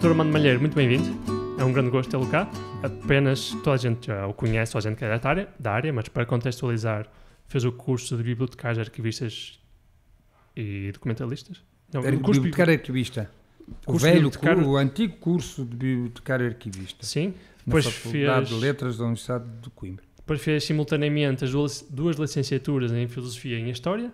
Dr. Mano Malheiro, muito bem-vindo. É um grande gosto tê-lo cá. Apenas toda a gente já eh, o conhece, toda a gente que é da área, da área mas para contextualizar, fez o curso de bibliotecários, arquivistas e documentalistas? Não, Era curso bibliotecário arquivista. O curso velho, bibliotecário... o antigo curso de bibliotecário arquivista. Sim. Depois na Faculdade fez... de Letras da Universidade de Coimbra. Depois fez simultaneamente as duas licenciaturas em Filosofia e em História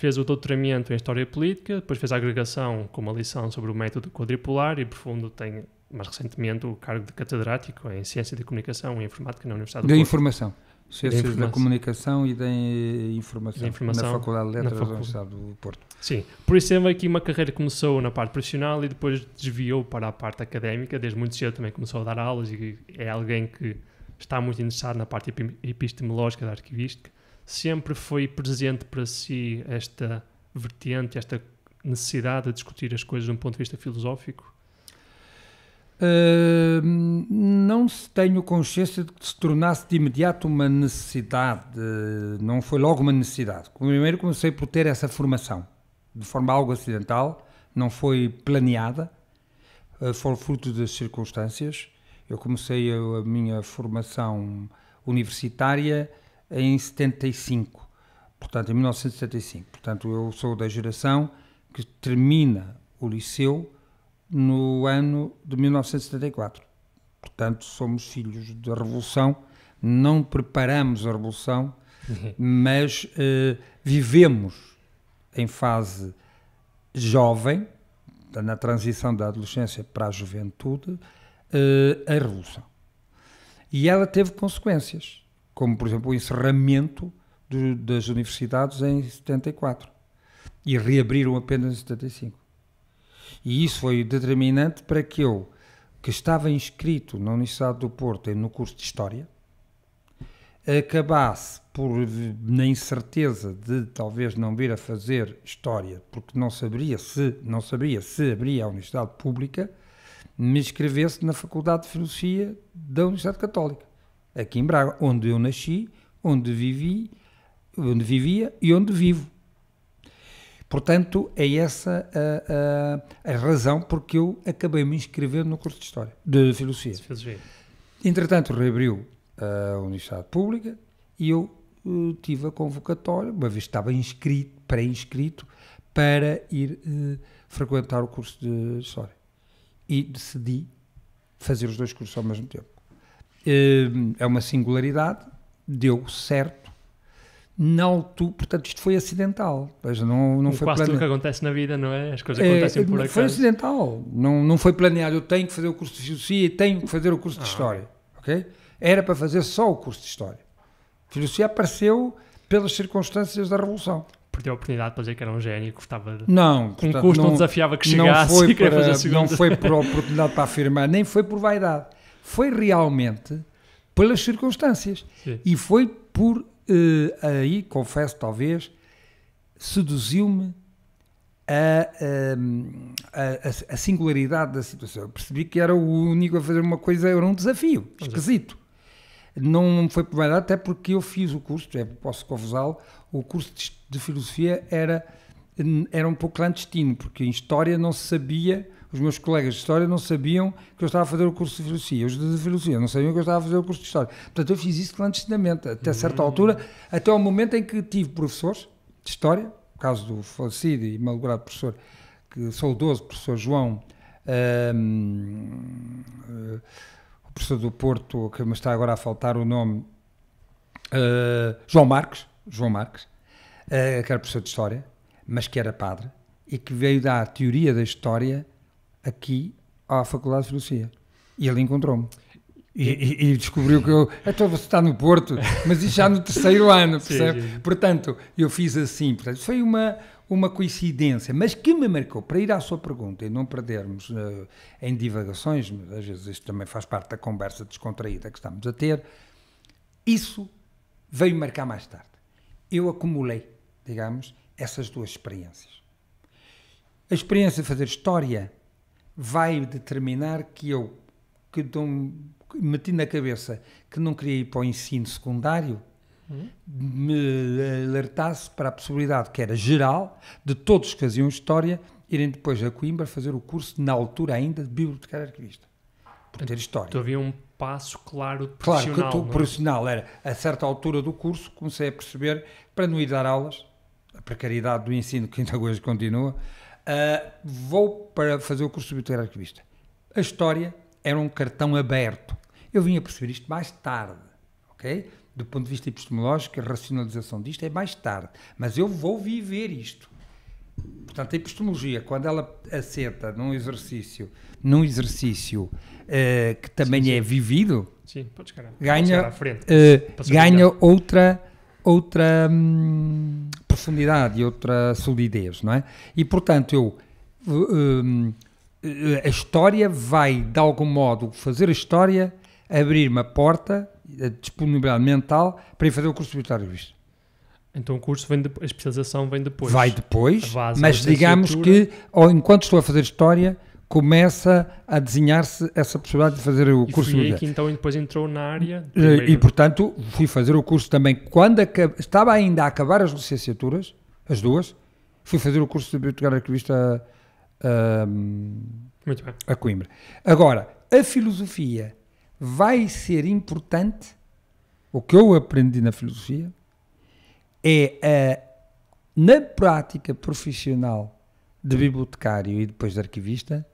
Fez o doutoramento em História Política, depois fez a agregação com uma lição sobre o método quadripolar e, profundo, tem mais recentemente o cargo de catedrático em Ciência de Comunicação e Informática na Universidade de Informação. Ciências da, informação. da Comunicação e da informação, da informação, na Faculdade de Letras facu... da Universidade do Porto. Sim, por isso teve aqui uma carreira que começou na parte profissional e depois desviou para a parte académica, desde muito cedo também começou a dar aulas e é alguém que está muito interessado na parte epistemológica da arquivística sempre foi presente para si esta vertente, esta necessidade de discutir as coisas de um ponto de vista filosófico? Uh, não se tenho consciência de que se tornasse de imediato uma necessidade, não foi logo uma necessidade. Primeiro comecei por ter essa formação, de forma algo acidental, não foi planeada, ah, foi fruto das circunstâncias. Eu comecei a minha formação universitária em 75, portanto, em 1975. Portanto, eu sou da geração que termina o liceu no ano de 1974. Portanto, somos filhos da Revolução, não preparamos a Revolução, mas eh, vivemos em fase jovem, na transição da adolescência para a juventude, eh, a Revolução. E ela teve consequências como por exemplo o encerramento do, das universidades em 74 e reabriram apenas em 75. E isso foi determinante para que eu, que estava inscrito na Universidade do Porto no curso de História, acabasse por, na incerteza de talvez não vir a fazer História, porque não sabia se, não sabia se abria a Universidade Pública, me inscrevesse na Faculdade de Filosofia da Universidade Católica aqui em Braga, onde eu nasci, onde vivi, onde vivia e onde vivo. Portanto, é essa a, a, a razão porque eu acabei me inscrevendo no curso de História, de Filosofia. Filosofia. Entretanto, reabriu a Universidade Pública e eu eh, tive a convocatória, uma vez estava inscrito, pré-inscrito, para ir uh, frequentar o curso de História. E decidi fazer os dois cursos ao mesmo tempo. Ehm, é uma singularidade, deu certo. Na altura, portanto, isto foi acidental. Seja, não, não foi Quase plane... tudo que acontece na vida, não é? As coisas eh, acontecem é, por acaso. Foi acidental. Não, não foi planeado. Eu tenho que fazer o curso de Filosofia e tenho que fazer o curso ah. de História. Ok? Era para fazer só o curso de História. filosofia apareceu pelas circunstâncias da Revolução Perdeu a oportunidade para dizer que era um gênio, que estava Não, portanto, não, não desafiava que chegasse não foi, para, não foi por oportunidade para afirmar, nem foi por vaidade foi realmente pelas circunstâncias. Sim. E foi por. Eh, aí, confesso, talvez, seduziu-me ehm, a, a, a, singularidade da situação. Eu percebi que era o único a fazer uma coisa, era um desafio é. esquisito. Não foi por nada, até porque eu fiz o curso, é, posso confusá-lo, o curso de, de, filosofia era, era um pouco clandestino, porque em história não se sabia os meus colegas de História não sabiam que eu estava a fazer o curso de Filosofia, os de Filosofia não sabiam que eu estava a fazer o curso de História. Portanto, eu fiz isso clandestinamente, até certa hum. altura, até o momento em que tive professores de História, no caso do falecido e malogrado professor, que saudoso professor João, um, ehm, uh, eh, o professor do Porto, que me está agora a faltar o nome, uh, João Marques, João Marques, uh, que era professor de História, mas que era padre, e que veio dar teoria da História aqui à Faculdade de Filosofia. E ele encontrou-me. E, e, e, descobriu que eu. Então você está no Porto, mas isso já no terceiro ano, percebe? Sim, sim. Portanto, eu fiz assim. Portanto, foi uma, uma coincidência, mas que me marcou. Para ir à sua pergunta e não perdermos uh, em divagações, às vezes isto também faz parte da conversa descontraída que estamos a ter, isso veio marcar mais tarde. Eu acumulei, digamos, essas duas experiências. A experiência de fazer história vai determinar que eu, que dou, meti na cabeça que não queria ir para o ensino secundário, uhum. me alertasse para a possibilidade, que era geral, de todos que faziam História irem depois a Coimbra fazer o curso, na altura ainda, de Bibliotecário Arquivista, por ter História. Então havia um passo claro profissional. Claro, que o é? profissional era, a certa altura do curso, comecei a perceber, para não ir dar aulas, a precariedade do ensino que ainda hoje continua, Uh, vou para fazer o curso de bibliotecário arquivista. A história era um cartão aberto. Eu vim a perceber isto mais tarde, ok? Do ponto de vista epistemológico, a racionalização disto é mais tarde. Mas eu vou viver isto. Portanto, a epistemologia, quando ela assenta num exercício, num exercício uh, que também sim, é sim. é vivido, sim, ganha, uh, ganha outra, outra, hum, profundidade e outra solidez, não é? E portanto eu eh, eh, a história vai de algum modo fazer a história abrir uma porta a disponibilidade mental para ir fazer o curso de visto. Então o curso vem depois, a especialização vem depois. Vai depois, mas digamos que ou enquanto estou a fazer história começa a desenhar-se essa possibilidade de fazer o e curso. E que então depois entrou na área. Eh, e portanto fui fazer o curso também quando acab... estava ainda a acabar as licenciaturas, as duas, fui fazer o curso de bibliotecário arquivista a, ehm, a, a Coimbra. Agora a filosofia vai ser importante. O que eu aprendi na filosofia é a, na prática profissional de bibliotecário e depois de arquivista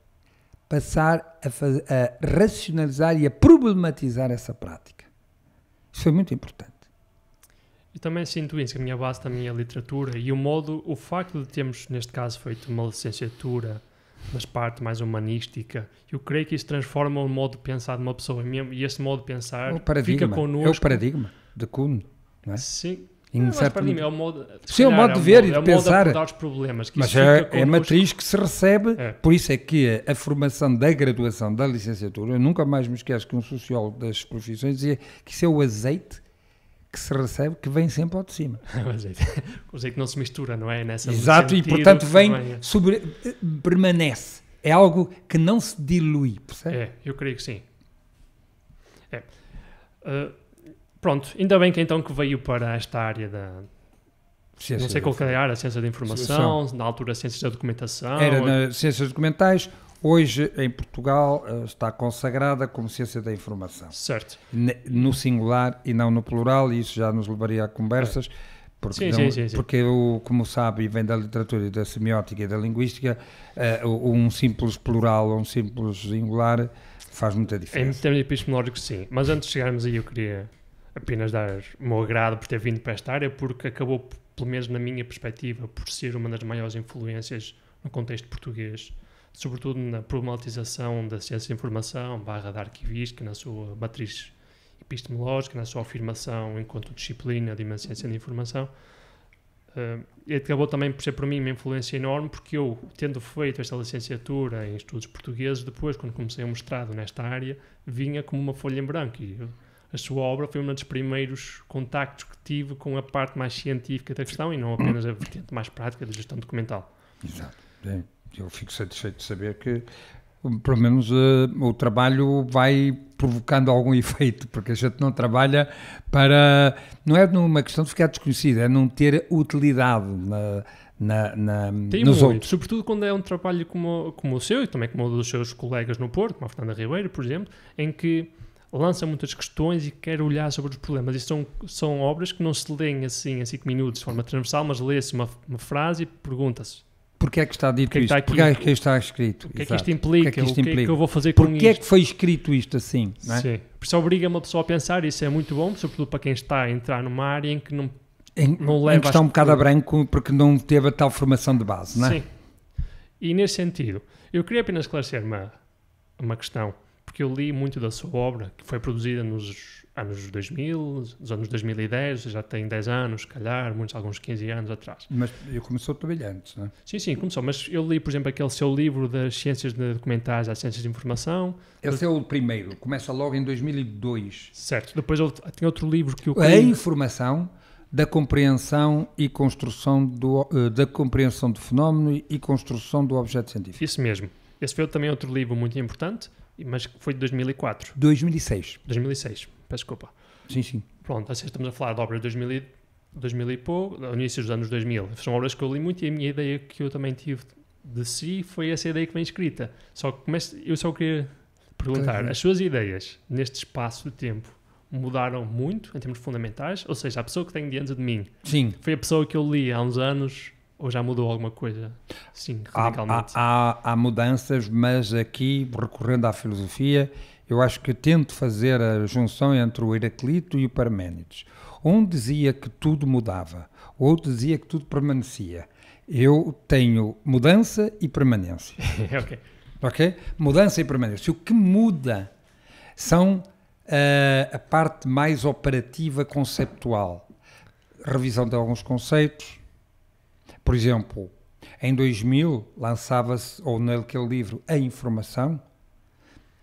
passar a, fazer, a racionalizar e a problematizar essa prática. Isso foi muito importante. E também sinto isso, que a minha base também é a literatura e o modo, o facto de termos, neste caso, feito uma licenciatura nas partes mais humanística, eu creio que isso transforma o modo de pensar de uma pessoa e esse modo de pensar é fica é connosco. É o paradigma de Kuhn, não é? Sim, em certo... para mim, é o modo, Sim, é o é é modo de ver e de pensar. É os problemas, mas é, é matriz que se recebe, é. por isso é que a, a, formação da graduação, da licenciatura, eu nunca mais me esqueço que um sociólogo das profissões dizia que isso é o azeite que se recebe que vem sempre ao de cima. o azeite, o azeite não se mistura, não é? Nessa, Exato, e portanto vem, é. sobre, permanece. É algo que não se dilui, percebe? É, eu creio que sim. É. Uh, Pronto, ainda bem que então que veio para esta área da. Ciência não sei qual era, é a ciência da informação, na altura a ciência da documentação. Era ou... na ciências documentais, hoje em Portugal eh, está consagrada como ciência da informação. Certo. No singular e não no plural, e isso já nos levaria a conversas. É. Porque, sim, não, sim, sim, sim, porque eu, como sabe, vem da literatura e da semiótica e da linguística, uh, um simples plural ou um simples singular faz muita diferença. Em termos epistemológicos, sim. Mas antes de chegarmos aí, eu queria apenas dar o meu agrado por ter vindo para esta área, porque acabou, pelo menos na minha perspectiva, por ser uma das maiores influências no contexto português, sobretudo na problematização da ciência de informação, barra da arquivística, na sua matriz epistemológica, na sua afirmação enquanto disciplina de uma ciência de informação. Uh, e acabou também por ser para mim uma influência enorme, porque eu, tendo feito esta licenciatura em estudos portugueses, depois, quando comecei o mestrado nesta área, vinha como uma folha em branco. E eu, a sua obra foi um dos primeiros contactos que tive com a parte mais científica da questão e não apenas a vertente mais prática da gestão documental. Exato. Bem, eu fico satisfeito de saber que pelo menos uh, o trabalho vai provocando algum efeito, porque a gente não trabalha para. Não é numa questão de ficar desconhecido, é não ter utilidade na, na, na, Tem nos muito, outros. Sobretudo quando é um trabalho como, como o seu e também como o dos seus colegas no Porto, como a Fernanda Ribeiro, por exemplo, em que lança muitas questões e quer olhar sobre os problemas. E são, são obras que não se leem assim em 5 minutos, de forma transversal, mas lê-se uma, uma frase e pergunta-se Porquê é que está dito isto? Porquê é que está escrito? O que é que isto implica? O que é que, é que eu vou fazer com Porquê isto? Porquê é que foi escrito isto assim? Não é? Sim. Por isso obriga uma pessoa a pensar, isso é muito bom, sobretudo para quem está a entrar numa área em que não, em, não leva... Em que está um bocado a branco porque não teve a tal formação de base, não é? Sim. E nesse sentido, eu queria apenas esclarecer uma, uma questão porque eu li muito da sua obra, que foi produzida nos anos 2000, nos anos 2010, já tem 10 anos, se calhar, muitos, alguns 15 anos atrás. Mas eu começou também antes, não é? Sim, sim, começou, mas eu li, por exemplo, aquele seu livro das ciências de documentais às ciências de informação. Esse do... é o primeiro, começa logo em 2002. Certo, depois eu, tem outro livro que eu... A informação da compreensão e construção do, eh, da compreensão do fenómeno e construção do objeto científico. Isso mesmo. Esse foi também outro livro muito importante, mas foi de 2004. 2006. 2006, peço desculpa. Sim, sim. Pronto, assim estamos a falar de obras de 2000, 2000 e pouco, início dos anos 2000. São obras que eu li muito e a minha ideia que eu também tive de si foi essa ideia que vem escrita. Só que comece, eu só queria perguntar, as suas ideias neste espaço de tempo mudaram muito em termos fundamentais? Ou seja, a pessoa que tenho diante de mim Sim. foi a pessoa que eu li há uns anos ou já mudou alguma coisa? Sim, radicalmente. Há, há, há, mudanças, mas aqui, recorrendo à filosofia, eu acho que tento fazer a junção entre o Heraclito e o Parménides. Um dizia que tudo mudava, o outro dizia que tudo permanecia. Eu tenho mudança e permanência. ok. Ok? Mudança e permanência. O que muda são uh, a parte mais operativa conceptual. Revisão de alguns conceitos, por exemplo, em 2000 lançava-se, ou naquele livro, A Informação,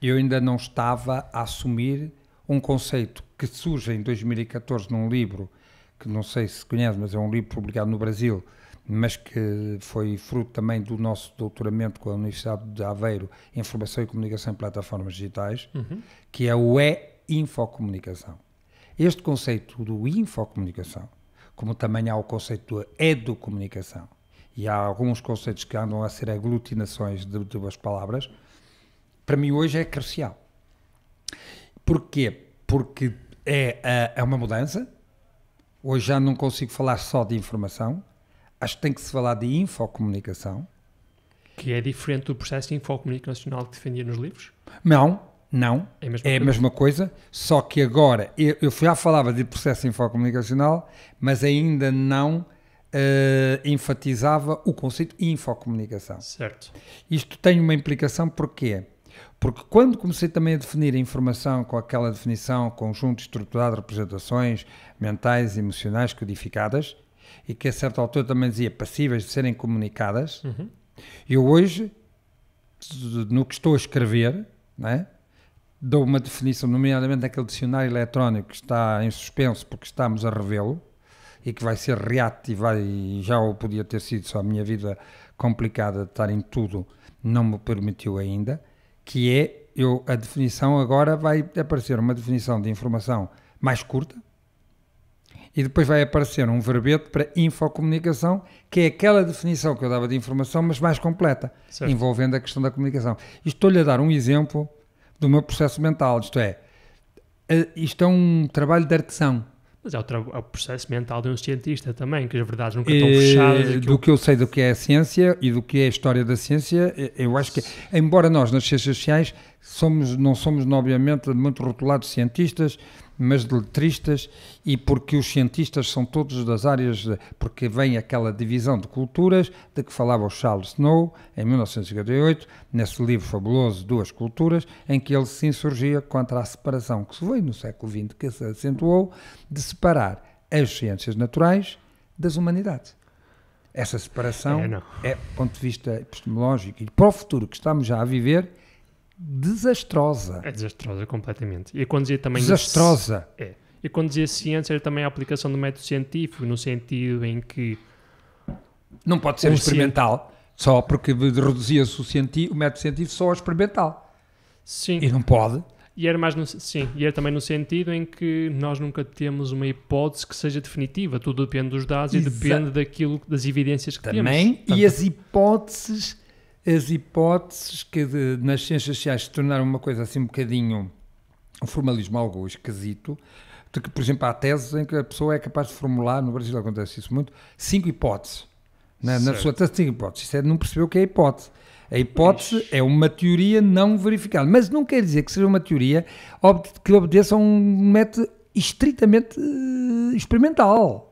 eu ainda não estava a assumir um conceito que surge em 2014 num livro que não sei se conhece, mas é um livro publicado no Brasil, mas que foi fruto também do nosso doutoramento com a Universidade de Aveiro em Informação e Comunicação em Plataformas Digitais, uhum. que é o E-Infocomunicação. Este conceito do infocomunicação como também há o conceito de educomunicação. E há alguns conceitos que andam a ser aglutinações de duas palavras. Para mim, hoje é crucial. Porquê? Porque é, é, é uma mudança. Hoje já não consigo falar só de informação. Acho que tem que se falar de infocomunicação. Que é diferente do processo de infocomunicação nacional que defendia nos livros? Não, não, é a mesma, é a mesma coisa. só que agora, eu, eu já falava de processo infocomunicacional, mas ainda não uh, enfatizava o conceito de infocomunicação. Certo. Isto tem uma implicação, porquê? Porque quando comecei também a definir a informação com aquela definição conjunto estruturado de representações mentais e emocionais codificadas, e que a certa altura também dizia passíveis de serem comunicadas, uhum. eu hoje, no que estou a escrever, não é? dou uma definição, nomeadamente aquele dicionário eletrónico que está em suspenso porque estamos a revê-lo e que vai ser reato e já o podia ter sido, só a minha vida complicada de estar em tudo não me permitiu ainda, que é, eu, a definição agora vai aparecer uma definição de informação mais curta, e depois vai aparecer um verbete para infocomunicação, que é aquela definição que eu dava de informação, mas mais completa, certo. envolvendo a questão da comunicação. Estou-lhe a dar um exemplo do meu processo mental. Isto é, isto é um trabalho de artesão. Mas é o, é o, processo mental de um cientista também, que as verdades nunca estão fechadas. Eh, aquilo... Do que eu sei do que é a ciência e do que é a história da ciência, eh, eu acho que, embora nós nas ciências sociais somos, não somos, obviamente, muito rotulados cientistas, mas de letristas, e porque os cientistas são todos das áreas, de, porque vem aquela divisão de culturas de que falava o Charles Snow, em 1958, nesse livro fabuloso Duas Culturas, em que ele se insurgia contra a separação que se veio no século XX, que se acentuou, de separar as ciências naturais das humanidades. Essa separação é, é ponto de vista epistemológico e para o futuro que estamos já a viver, desastrosa. É desastrosa, completamente. E quando dizia também. Desastrosa! De... É. E quando dizia ciência, era também a aplicação do método científico, no sentido em que. Não pode ser um experimental, só porque reduzia-se o, cienti... o método científico só ao experimental. Sim. E não pode. E era, mais no, sim, e era também no sentido em que nós nunca temos uma hipótese que seja definitiva. Tudo depende dos dados Exa e depende daquilo, das evidências que também, temos. Também, e as hipóteses as hipóteses que de, nas ciências sociais se tornaram uma coisa assim um bocadinho, um formalismo algo esquisito, de que, por exemplo, há teses em que a pessoa é capaz de formular, no Brasil acontece isso muito, cinco hipóteses. Na, na sua tese, cinco hipóteses. Isso é não percebeu o que é hipótese. A hipótese Ixi. é uma teoria não verificável, mas não quer dizer que seja uma teoria que obedeça a um método estritamente eh, experimental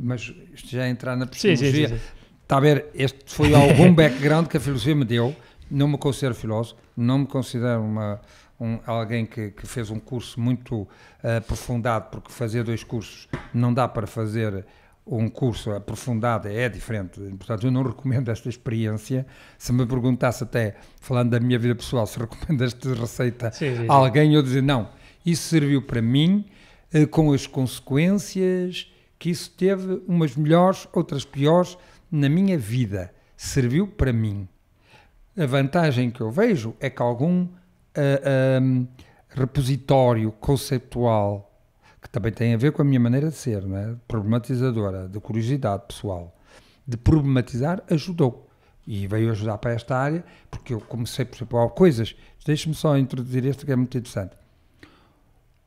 mas isto já é entrar na psicologia, sim, sim, sim, Está a ver? Este foi algum background que a filosofia me deu. Não me considero filósofo, não me considero uma, um, alguém que, que, fez um curso muito uh, aprofundado, porque fazer dois cursos não dá para fazer um curso aprofundado, é diferente. Portanto, eu não recomendo esta experiência. Se me perguntasse, até falando da minha vida pessoal, se recomendo esta receita sim, sim. a alguém, eu dizer não. Isso serviu para mim uh, com as consequências que isso teve, umas melhores, outras piores na minha vida serviu para mim. A vantagem que eu vejo é que algum uh, ah, um, repositório conceptual, que também tem a ver com a minha maneira de ser, não é? problematizadora, de curiosidade pessoal, de problematizar, ajudou e veio ajudar para esta área, porque eu comecei por exemplo coisas. Deixe-me só introduzir este que é muito interessante.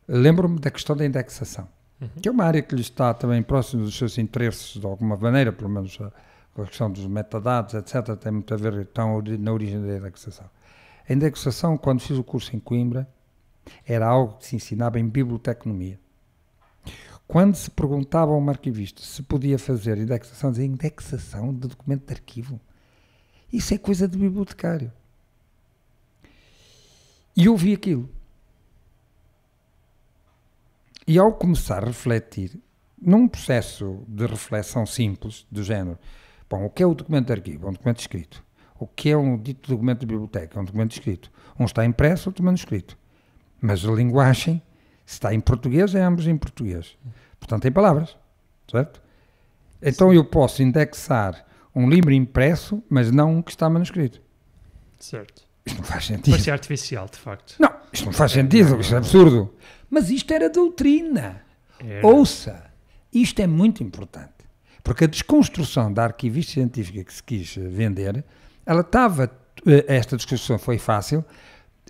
Lembro-me da questão da indexação, uhum. que é uma área que lhe está também próximo dos seus interesses, de alguma maneira, pelo menos ah, com a questão dos metadados, etc., tem muito a ver então, na origem da indexação. A indexação, quando fiz o curso em Coimbra, era algo que se ensinava em biblioteconomia. Quando se perguntava a um arquivista se podia fazer indexação, dizia indexação de documento de arquivo. Isso é coisa de bibliotecário. E eu vi aquilo. E ao começar a refletir, num processo de reflexão simples, do género, Bom, o que é o documento de arquivo? É um documento escrito. O que é um dito documento de biblioteca? É um documento escrito. Um está impresso, outro manuscrito. Mas a linguagem, se está em português, é ambos em português. Portanto, tem palavras, certo? Então Sim. eu posso indexar um livro impresso, mas não um que está manuscrito. Certo. Isto não faz sentido. Mas ser artificial, de facto. Não, isto não faz é, sentido, isto é absurdo. Mas isto era doutrina. Ouça, isto é muito importante. Porque a desconstrução da arquivista científica que se quis eh, vender, ela estava. Eh, esta desconstrução foi fácil,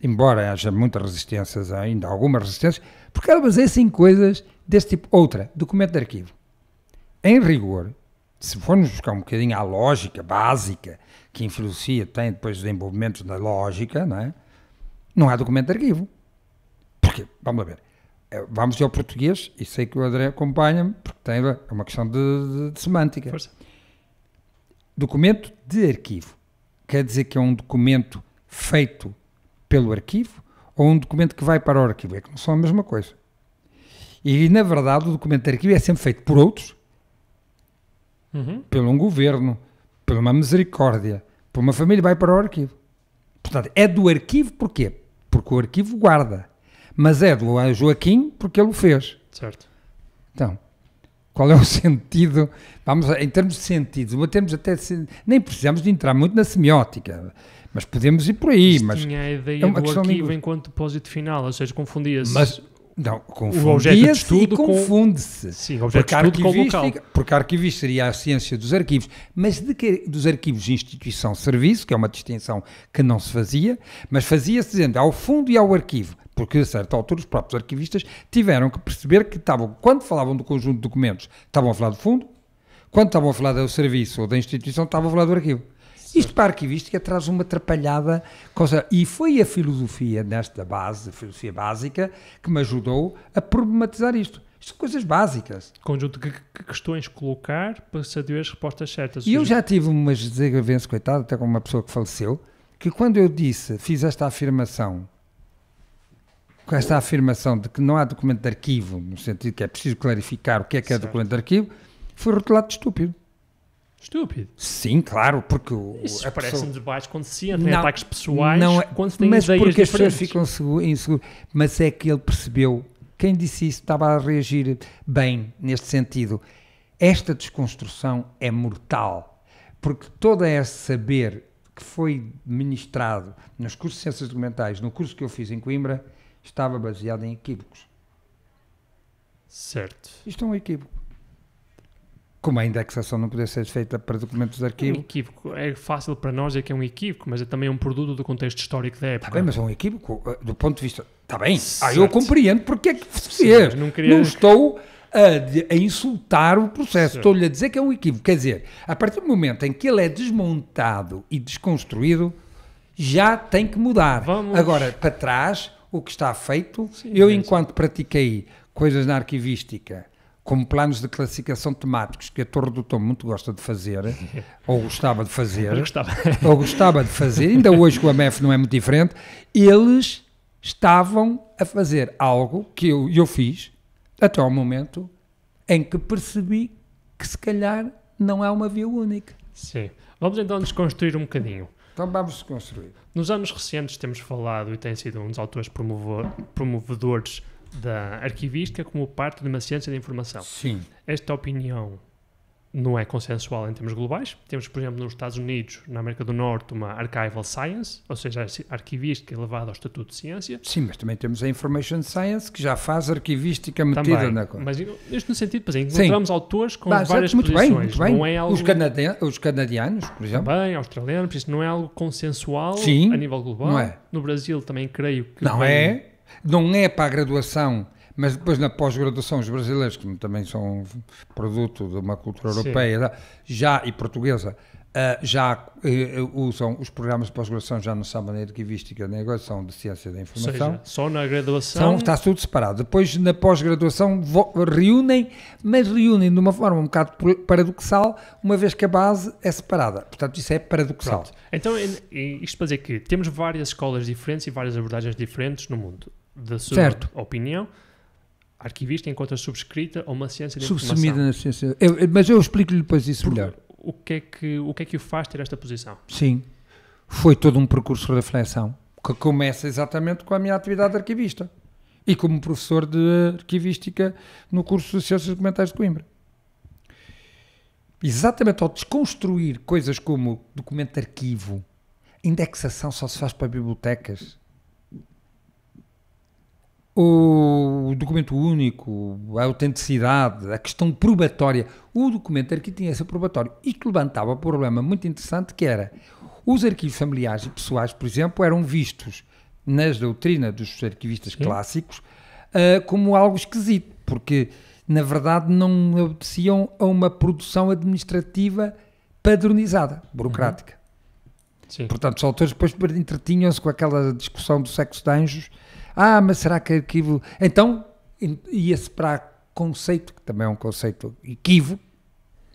embora haja muitas resistências, ainda algumas resistências, porque ela baseia-se em coisas desse tipo. Outra, documento de arquivo. Em rigor, se formos buscar um bocadinho a lógica básica que em filosofia tem depois os desenvolvimentos da lógica, não é? Não há documento de arquivo. Porquê? Vamos lá ver. É, vamos ao português, e sei que o André acompanha-me, porque tem, é uma questão de, de, de semântica. Força. Documento de arquivo. Quer dizer que é um documento feito pelo arquivo ou um documento que vai para o arquivo? É que não são a mesma coisa. E, na verdade, o documento de arquivo é sempre feito por outros, uhum. pelo um governo, por uma misericórdia, por uma família, vai para o arquivo. Portanto, é do arquivo porquê? Porque o arquivo guarda mas é de Luan Joaquim porque ele o fez. Certo. Então, qual é o sentido? Vamos, em termos de sentidos, temos até, nem precisamos de entrar muito na semiótica, mas podemos ir por aí. Mas tinha a ideia é do arquivo enquanto depósito final, ou seja, confundia-se. Mas não, confundia-se e confunde-se. Sim, objeto porque, arquivista, com local. porque arquivista seria a ciência dos arquivos, mas de que, dos arquivos de instituição-serviço, que é uma distinção que não se fazia, mas fazia-se dizendo ao fundo e ao arquivo, porque a certa altura os próprios arquivistas tiveram que perceber que estavam, quando falavam do conjunto de documentos, estavam a falar do fundo, quando estavam a falar do serviço ou da instituição, estavam a falar do arquivo. Isto para a arquivística traz uma atrapalhada coisa. E foi a filosofia nesta base, a filosofia básica, que me ajudou a problematizar isto. Isto são coisas básicas. Conjunto de questões colocar para saber as respostas certas. E eu já tive umas desagravenças, coitado, até com uma pessoa que faleceu, que quando eu disse, fiz esta afirmação, com esta afirmação de que não há documento de arquivo, no sentido que é preciso clarificar o que é que é certo. documento de arquivo, foi rotulado de estúpido. Estúpido. Sim, claro, porque o, Isso pessoa... debates quando se entra não, em ataques pessoais, não, é- quando se tem mas ideias porque as pessoas ficam inseguras. Mas é que ele percebeu, quem disse isso estava a reagir bem neste sentido. Esta desconstrução é mortal, porque todo esse saber que foi ministrado nos cursos de Ciências Documentais, no curso que eu fiz em Coimbra, estava baseado em equívocos. Certo. Isto é um equívoco como a indexação não poder ser feita para documentos de arquivo. É um equívoco. É fácil para nós é que é um equívoco, mas é também um produto do contexto histórico da tá época. Está bem, mas é um equívoco eh, do ponto de vista. Está bem, ah, eu compreendo porque é que fez. não, queria... não estou a, a, insultar o processo, estou-lhe a dizer que é um equívoco. Quer dizer, a partir do momento em que ele é desmontado e desconstruído, já tem que mudar. Vamos. Agora, para trás, o que está feito, Sim, eu, enquanto pratiquei coisas na arquivística como planos de classificação temáticos que a Torre do Tom muito gosta de fazer, ou gostava de fazer, gostava. ou gostava de fazer, ainda hoje com a MEF não é muito diferente, eles estavam a fazer algo que eu, eu fiz até ao momento em que percebi que se calhar não é uma via única. Sim. Vamos então desconstruir um bocadinho. Então vamos construir. Nos anos recentes temos falado e tem sido um dos autores promovedores da arquivística como parte de uma ciência da informação. Sim. Esta opinião não é consensual em termos globais. Temos, por exemplo, nos Estados Unidos, na América do Norte, uma archival science, ou seja, arquivística elevada ao estatuto de ciência. Sim, mas também temos a information science, que já faz arquivística metida também, na coisa. Mas isto no sentido, pois, encontramos Sim. autores com mas, várias muito posições. Bem, muito bem. Não é algo... os, canadi... os canadianos, por exemplo. Também, australianos, isso não é algo consensual Sim, a nível global. Não é. No Brasil também creio que... Não vem... é não é para a graduação, mas depois na pós-graduação os brasileiros, que também são produto de uma cultura europeia já e portuguesa, Uh, já uh, usam os programas de pós-graduação já não sabem nem arquivística nem agora são de ciência da informação. Ou seja, só na graduação. São, está tudo separado. Depois na pós-graduação reúnem, mas reúnem de uma forma um bocado paradoxal, uma vez que a base é separada. Portanto, isso é paradoxal. Pronto. Então, isto para dizer que temos várias escolas diferentes e várias abordagens diferentes no mundo da sua certo. opinião, arquivista encontra subscrita a uma ciência de Subsumida informação. na ciência. Eu, mas eu explico-lhe depois isso Por, melhor. O que, é que, o que é que o faz ter esta posição? Sim, foi todo um percurso de reflexão que começa exatamente com a minha atividade de arquivista e como professor de arquivística no curso de Ciências Documentais de Coimbra. Exatamente ao desconstruir coisas como documento de arquivo, indexação só se faz para bibliotecas, o documento único, a autenticidade, a questão probatória. O documento arquivo tinha esse probatório e que levantava um problema muito interessante que era os arquivos familiares e pessoais, por exemplo, eram vistos nas doutrinas dos arquivistas Sim. clássicos uh, como algo esquisito, porque na verdade não obedeciam a uma produção administrativa padronizada, uhum. burocrática. Uhum. Portanto, os autores depois entretinham-se com aquela discussão do sexo de anjos ah, mas será que arquivo. É então ia-se para conceito, que também é um conceito equívoco.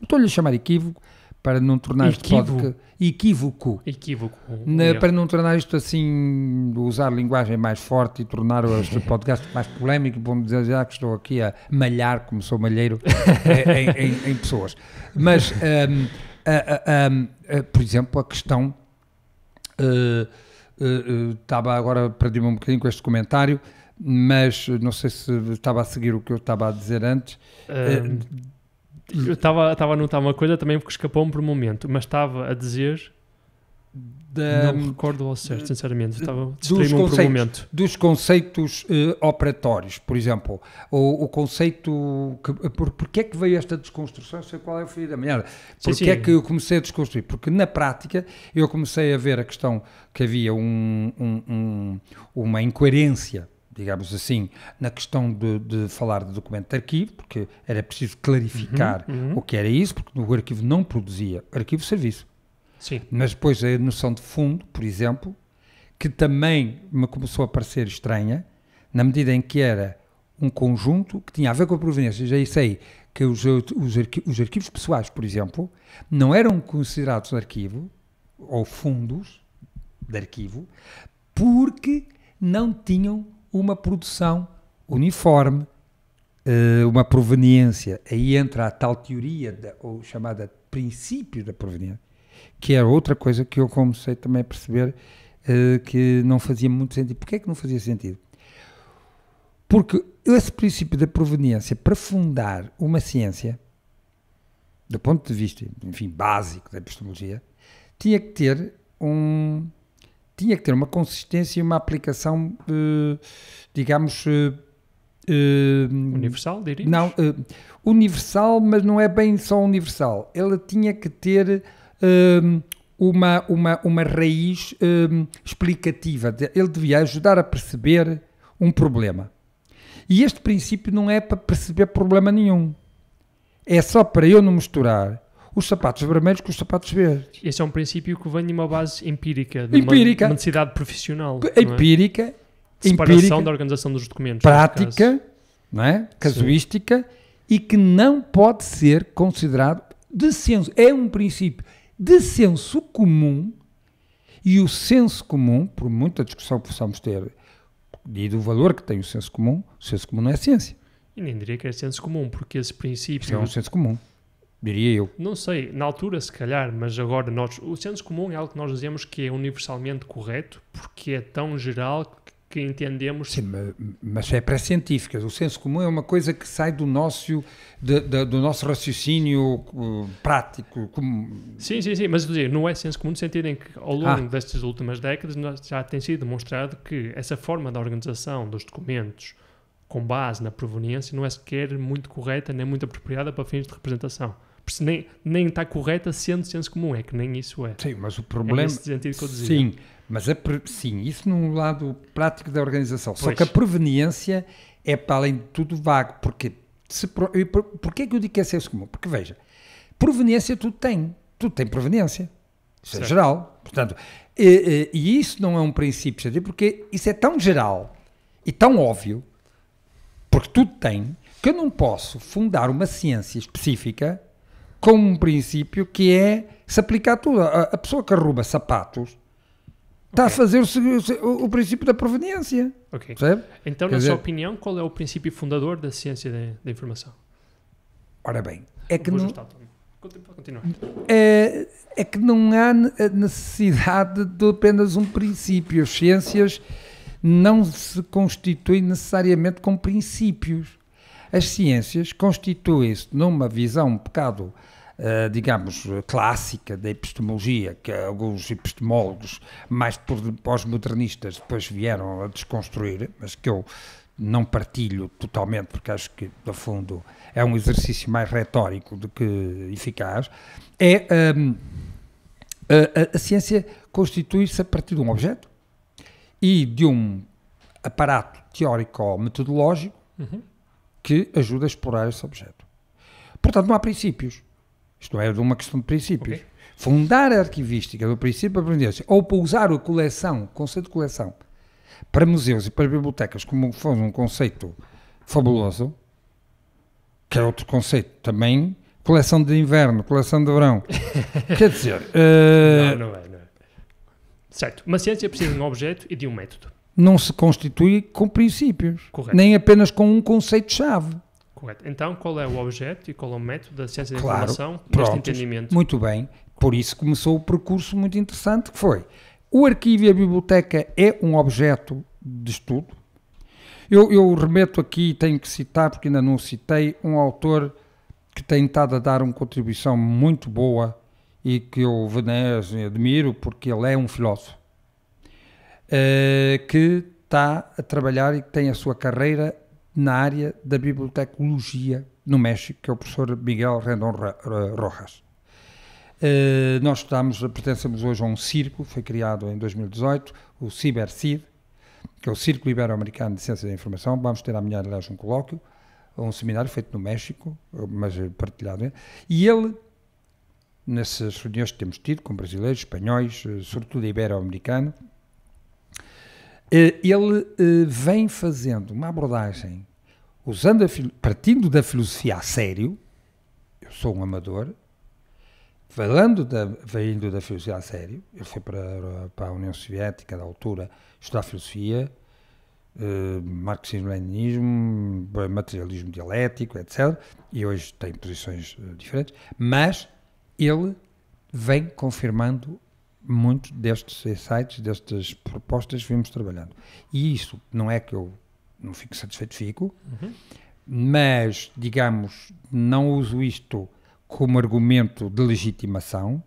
Estou-lhe a chamar equívoco para não tornar isto podcast, equívoco. Equívoco. Na, para não tornar isto assim, usar linguagem mais forte e tornar este podcast mais polémico, Bom dizer já que estou aqui a malhar, como sou malheiro, eh, em, em, em, pessoas. Mas, um, ehm, a, a, a, por exemplo, a questão. Uh, estava eh, eh, agora, perdi-me um bocadinho com este comentário, mas eh, não sei se estava a seguir o que eu estava a dizer antes. Um, ehm, eu estava a notar uma coisa também porque escapou-me por um momento, mas estava a dizer da, não me recordo ao certo, sinceramente. Estava distraído por um momento. Dos conceitos uh, operatórios, por exemplo. O, o conceito. Que, por, porquê é que veio esta desconstrução? Sei qual é o filho da merda. Porquê sim. é que eu comecei a desconstruir? Porque na prática eu comecei a ver a questão que havia um, um, um, uma incoerência digamos assim, na questão de, de, falar de documento de arquivo, porque era preciso clarificar uhum, uhum. o que era isso, porque o arquivo não produzia arquivo-serviço, Sim. Mas depois a noção de fundo, por exemplo, que também me começou a parecer estranha, na medida em que era um conjunto que tinha a ver com a proveniência. Já sei que os, os, arqui, os arquivos pessoais, por exemplo, não eram considerados arquivo ou fundos de arquivo porque não tinham uma produção uniforme, eh, uma proveniência. Aí entra a tal teoria, da, ou chamada princípio da proveniência, que é outra coisa que eu comecei também a perceber uh, que não fazia muito sentido. Porquê é que não fazia sentido? Porque esse princípio da proveniência para fundar uma ciência, do ponto de vista, enfim, básico da epistemologia, tinha que ter um tinha que ter uma consistência e uma aplicação, eh, digamos, eh, universal, Não, universal, mas não é bem só universal. Ela tinha que ter um, ehm, uma, uma, uma raiz um, ehm, explicativa. Ele devia ajudar a perceber um problema. E este princípio não é para perceber problema nenhum. É só para eu não misturar os sapatos vermelhos com os sapatos verdes. Esse é um princípio que vem de uma base empírica, de empírica, uma necessidade profissional. É? Empírica. É? separação empírica, da organização dos documentos. Prática, não é? casuística, Sim. e que não pode ser considerado de senso. É um princípio de senso comum, e o senso comum, por muita discussão que possamos ter, e do valor que tem o senso comum, o senso comum não é ciência. E nem diria que é senso comum, porque esse princípio. Isso é um senso comum, diria eu. Não sei, na altura se calhar, mas agora nós. O senso comum é algo que nós dizemos que é universalmente correto, porque é tão geral que entendemos. Sim, mas é pré-científicas. O senso comum é uma coisa que sai do nosso, de, de, do nosso raciocínio uh, prático. Como... Sim, sim, sim. Mas dizer, não é senso comum no sentido em que, ao longo ah. destas últimas décadas, já tem sido demonstrado que essa forma da organização dos documentos com base na proveniência não é sequer muito correta nem muito apropriada para fins de representação nem, nem está correta sendo senso comum, é que nem isso é. Sim, mas o é problema. É nesse sentido que eu dizia. Sim, mas a, sim, isso num lado prático da organização. Pois. Só que a proveniência é, para além de tudo, vago. Porque se, porquê é que eu digo que é senso comum? Porque veja, proveniência tudo tem. Tudo tem proveniência. Isso é geral. Portanto, e, e, isso não é um princípio, porque isso é tão geral e tão óbvio, porque tudo tem, que eu não posso fundar uma ciência específica com um princípio que é se aplicar a tudo. A, a pessoa que arruba sapatos Está okay. a fazer o, o, o, princípio da proveniência. Ok. Percebe? Então, Quer na dizer... sua opinião, qual é o princípio fundador da ciência da informação? Ora bem, é que não... É, é que não há necessidade de apenas um princípio. As ciências não se constituem necessariamente com princípios. As ciências constituem-se numa visão um bocado eh, digamos, clássica da epistemologia, que alguns epistemólogos mais pós-modernistas depois vieram a desconstruir, mas que eu não partilho totalmente, porque acho que, no fundo, é um exercício mais retórico do que eficaz, é um, ehm, a, a, ciência constitui-se a partir de um objeto e de um aparato teórico-metodológico uhum. que ajuda a explorar esse objeto. Portanto, não há princípios. Isto é de uma questão de princípios. Okay. Fundar a arquivística do princípio da previdência ou pousar a coleção, o conceito de coleção, para museus e para bibliotecas como fosse um conceito fabuloso, que é outro conceito também, coleção de inverno, coleção de verão. Quer dizer... Uh... Não, eh, não é, não é. Certo. Uma ciência precisa de um objeto e de um método. Não se constitui com princípios. Correto. Nem apenas com um conceito-chave correto. Então, qual é o objeto e qual é o método da ciência claro, da informação neste entendimento? Muito bem. Por isso começou o percurso muito interessante que foi o arquivo e a biblioteca é um objeto de estudo. Eu, eu remeto aqui, tenho que citar, porque ainda não citei, um autor que tem estado a dar uma contribuição muito boa e que eu venero e admiro, porque ele é um filósofo, uh, que está a trabalhar e que tem a sua carreira na área da bibliotecologia no México, que é o professor Miguel Rendon Rojas. Uh, nós estamos, pertencemos hoje a um circo, foi criado em 2018, o CiberCID, que é o Círculo Ibero-Americano de Ciência da Informação. Vamos ter amanhã, aliás, um colóquio, um seminário feito no México, mas partilhado. E ele, nessas reuniões que temos tido com brasileiros, espanhóis, eh, sobretudo ibero-americano, eh, ele eh, vem fazendo uma abordagem usando a, partindo da filosofia a sério. Eu sou um amador, falando da, vindo da filosofia a sério, ele foi para, para a União Soviética da altura estudar filosofia, eh, marxismo-leninismo, eh, materialismo dialético, etc. E hoje tem posições diferentes, mas ele vem confirmando muitos destes sites, destas propostas, vimos trabalhando. E isso não é que eu não fico satisfeito, fico, uhum. mas, digamos, não uso isto como argumento de legitimação,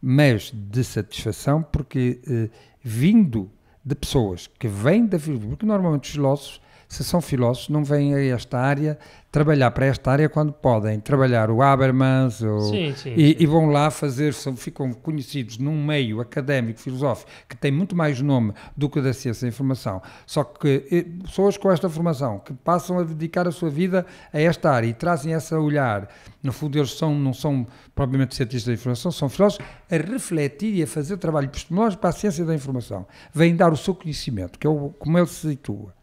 mas de satisfação, porque eh, vindo de pessoas que vêm da filosofia, porque normalmente os filósofos se são filósofos, não vêm a esta área trabalhar para esta área quando podem trabalhar o Habermas ou, sim, sim, e, sim. e, vão lá fazer, são, ficam conhecidos num meio académico, filosófico, que tem muito mais nome do que da ciência da informação. Só que eh, pessoas com esta formação que passam a dedicar a sua vida a esta área e trazem esse olhar, no fundo eles são, não são propriamente cientistas da informação, são filósofos, a refletir e a fazer trabalho epistemológico para a ciência da informação. Vêm dar o seu conhecimento, que é o, como ele se situa.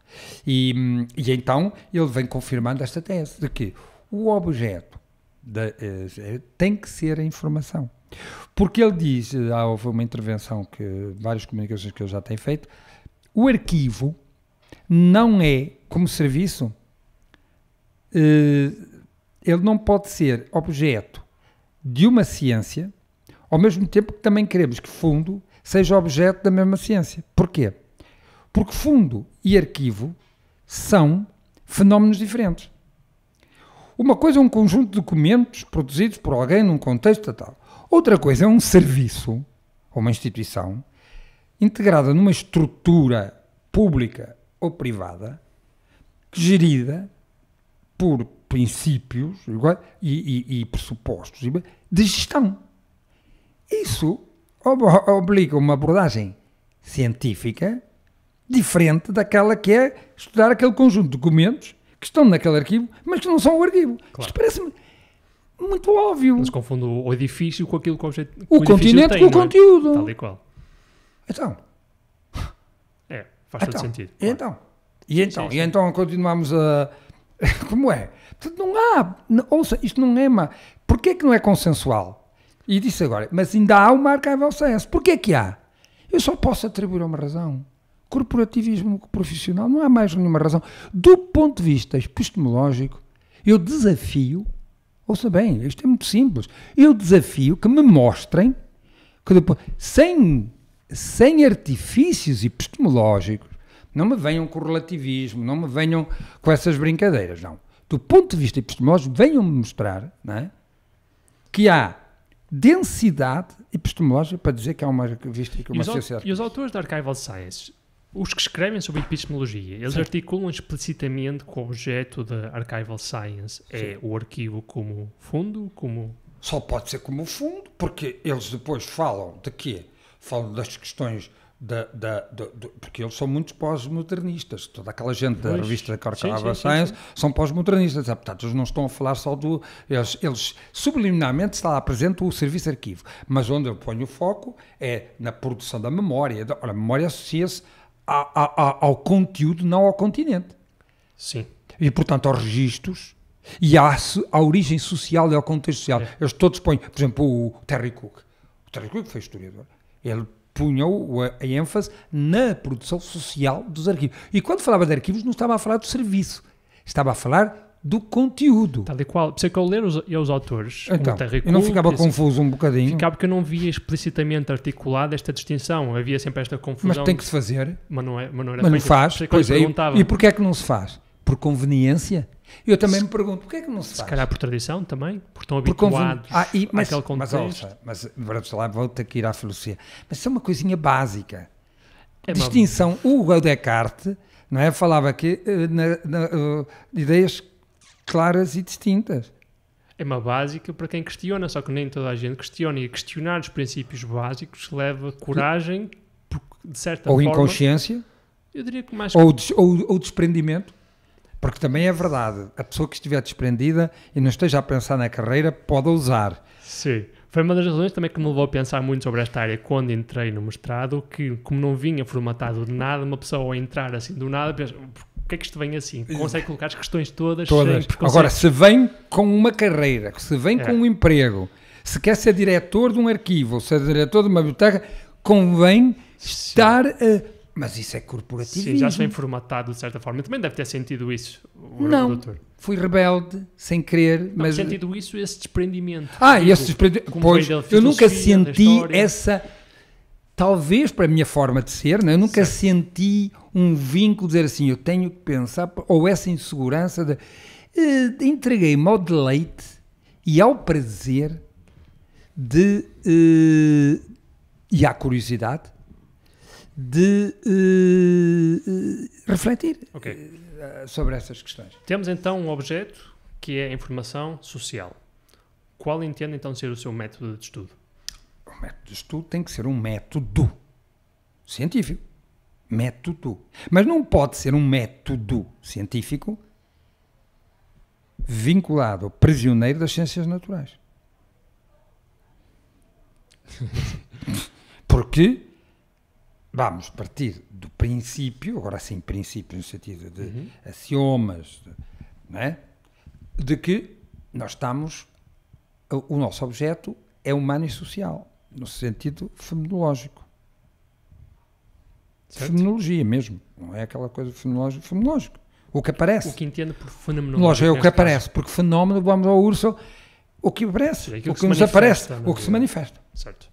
E, e então ele vem confirmando esta tese de que o objeto da, eh, tem que ser a informação. Porque ele diz, eh, há houve uma intervenção que várias comunicações que ele já tem feito, o arquivo não é como serviço, eh, ele não pode ser objeto de uma ciência, ao mesmo tempo que também queremos que fundo seja objeto da mesma ciência. Porquê? Porque fundo e arquivo são fenómenos diferentes. Uma coisa é um conjunto de documentos produzidos por alguém num contexto tal. Outra coisa é um serviço ou uma instituição integrada numa estrutura pública ou privada gerida por princípios e, e, e pressupostos de gestão. Isso obriga uma abordagem científica diferente daquela que é estudar aquele conjunto de documentos que estão naquele arquivo, mas que não são o arquivo. Claro. Isto parece-me muito óbvio. Mas confundo o edifício com aquilo que o objeto. O, o continente tem, com o é? conteúdo. Tal e qual. Então. É, faz todo então, sentido. E claro. então? E então, sim, sim. e então continuamos a. Como é? Não há. Ouça, isto não é má. Porquê que não é consensual? E disse agora, mas ainda há uma archival science. Porquê que há? Eu só posso atribuir a uma razão corporativismo profissional. Não há mais nenhuma razão. Do ponto de vista epistemológico, eu desafio, ouça bem, isto é muito simples, eu desafio que me mostrem que depois, sem, sem artifícios epistemológicos, não me venham com relativismo, não me venham com essas brincadeiras, não. Do ponto de vista epistemológico, venham-me mostrar é? que há densidade epistemológica para dizer que há uma, que é uma e sociedade. E os autores da Archival Sciences os que escrevem sobre epistemologia, eles Sim. articulam explicitamente com o objeto da Archival Science é Sim. é o arquivo como fundo, como... Só pode ser como fundo, porque eles depois falam de quê? Falam das questões da, da, da, da, porque eles são muitos pós-modernistas. Toda aquela gente pois, da revista da Corcava Science sim, sim. são pós-modernistas. É, portanto, eles não estão a falar só do. Eles, eles subliminarmente está lá presente o serviço arquivo. Mas onde eu ponho o foco é na produção da memória. Ora, a memória associa-se a, a, ao conteúdo, não ao continente. Sim. E, portanto, aos registros e à, à origem social e ao contexto social. É. Eles todos põem, por exemplo, o Terry Cook. O Terry Cook foi historiador. Ele punha a ênfase na produção social dos arquivos. E quando falava de arquivos, não estava a falar do serviço, estava a falar do conteúdo. Tal e qual. Por isso é que eu ler os, eu os autores. Então, eu não ficava confuso um bocadinho. Ficava porque eu não via explicitamente articulada esta distinção. Havia sempre esta confusão. Mas tem que se fazer. Mas não, é, mas não, mas não faz. É pois é. E porquê é que não se faz? Por conveniência? Eu também se, me pergunto, porquê é que não se, se faz? Se calhar por tradição também, por tão habituados ah, e, mas, àquele contexto. Mas, ouça, mas vamos lá, vou ter que ir à filosofia. Mas isso é uma coisinha básica. É distinção. Uma... O Descartes não é? falava que eh, na, na, uh, ideias claras e distintas. É uma básica para quem questiona, só que nem toda a gente questiona. E questionar os princípios básicos leva coragem, de certa ou forma. Ou inconsciência. Eu diria que mais. Ou, des, ou, ou desprendimento. Porque também é verdade, a pessoa que estiver desprendida e não esteja a pensar na carreira pode ousar. Sim. Foi uma das razões também que me levou a pensar muito sobre esta área quando entrei no mestrado, que como não vinha formatado de nada, uma pessoa ao entrar assim do nada, pensa, o que é que isto vem assim? Consegue colocar as questões todas, todas. Agora, se vem com uma carreira, se vem é. com um emprego, se quer ser diretor de um arquivo, ou ser é diretor de uma biblioteca, convém Sim. estar a mas isso é corporativo. Sim, já vem formatado de certa forma. Também deve ter sentido isso o não, doutor. fui rebelde, sem querer. Não, mas sentido isso, esse desprendimento. Ah, esse desprendimento. Pois, eu nunca senti essa talvez para a minha forma de ser, né? eu nunca senti um vínculo dizer assim, eu tenho que pensar, ou essa insegurança de uh, entreguei-me ao deleite e ao prazer de uh, e à curiosidade de uh, refletir okay. sobre essas questões. Temos então um objeto que é a informação social. Qual entende então ser o seu método de estudo? O método de estudo tem que ser um método científico. Método. Mas não pode ser um método científico vinculado, prisioneiro das ciências naturais. Porque vamos partir do princípio, agora sim, princípio no sentido de uhum. axiomas, de, é? de que nós estamos, o nosso objeto é humano e social no sentido fenomenológico. Certo? Fenomenologia mesmo, não é aquela coisa fenomenológica, fenomenológico. O que aparece. O que entendo por fenomenologia. Lógico, é o que aparece, caso. porque fenómeno, vamos ao urso, o que aparece, o que, que nos aparece, o que se manifesta. Certo.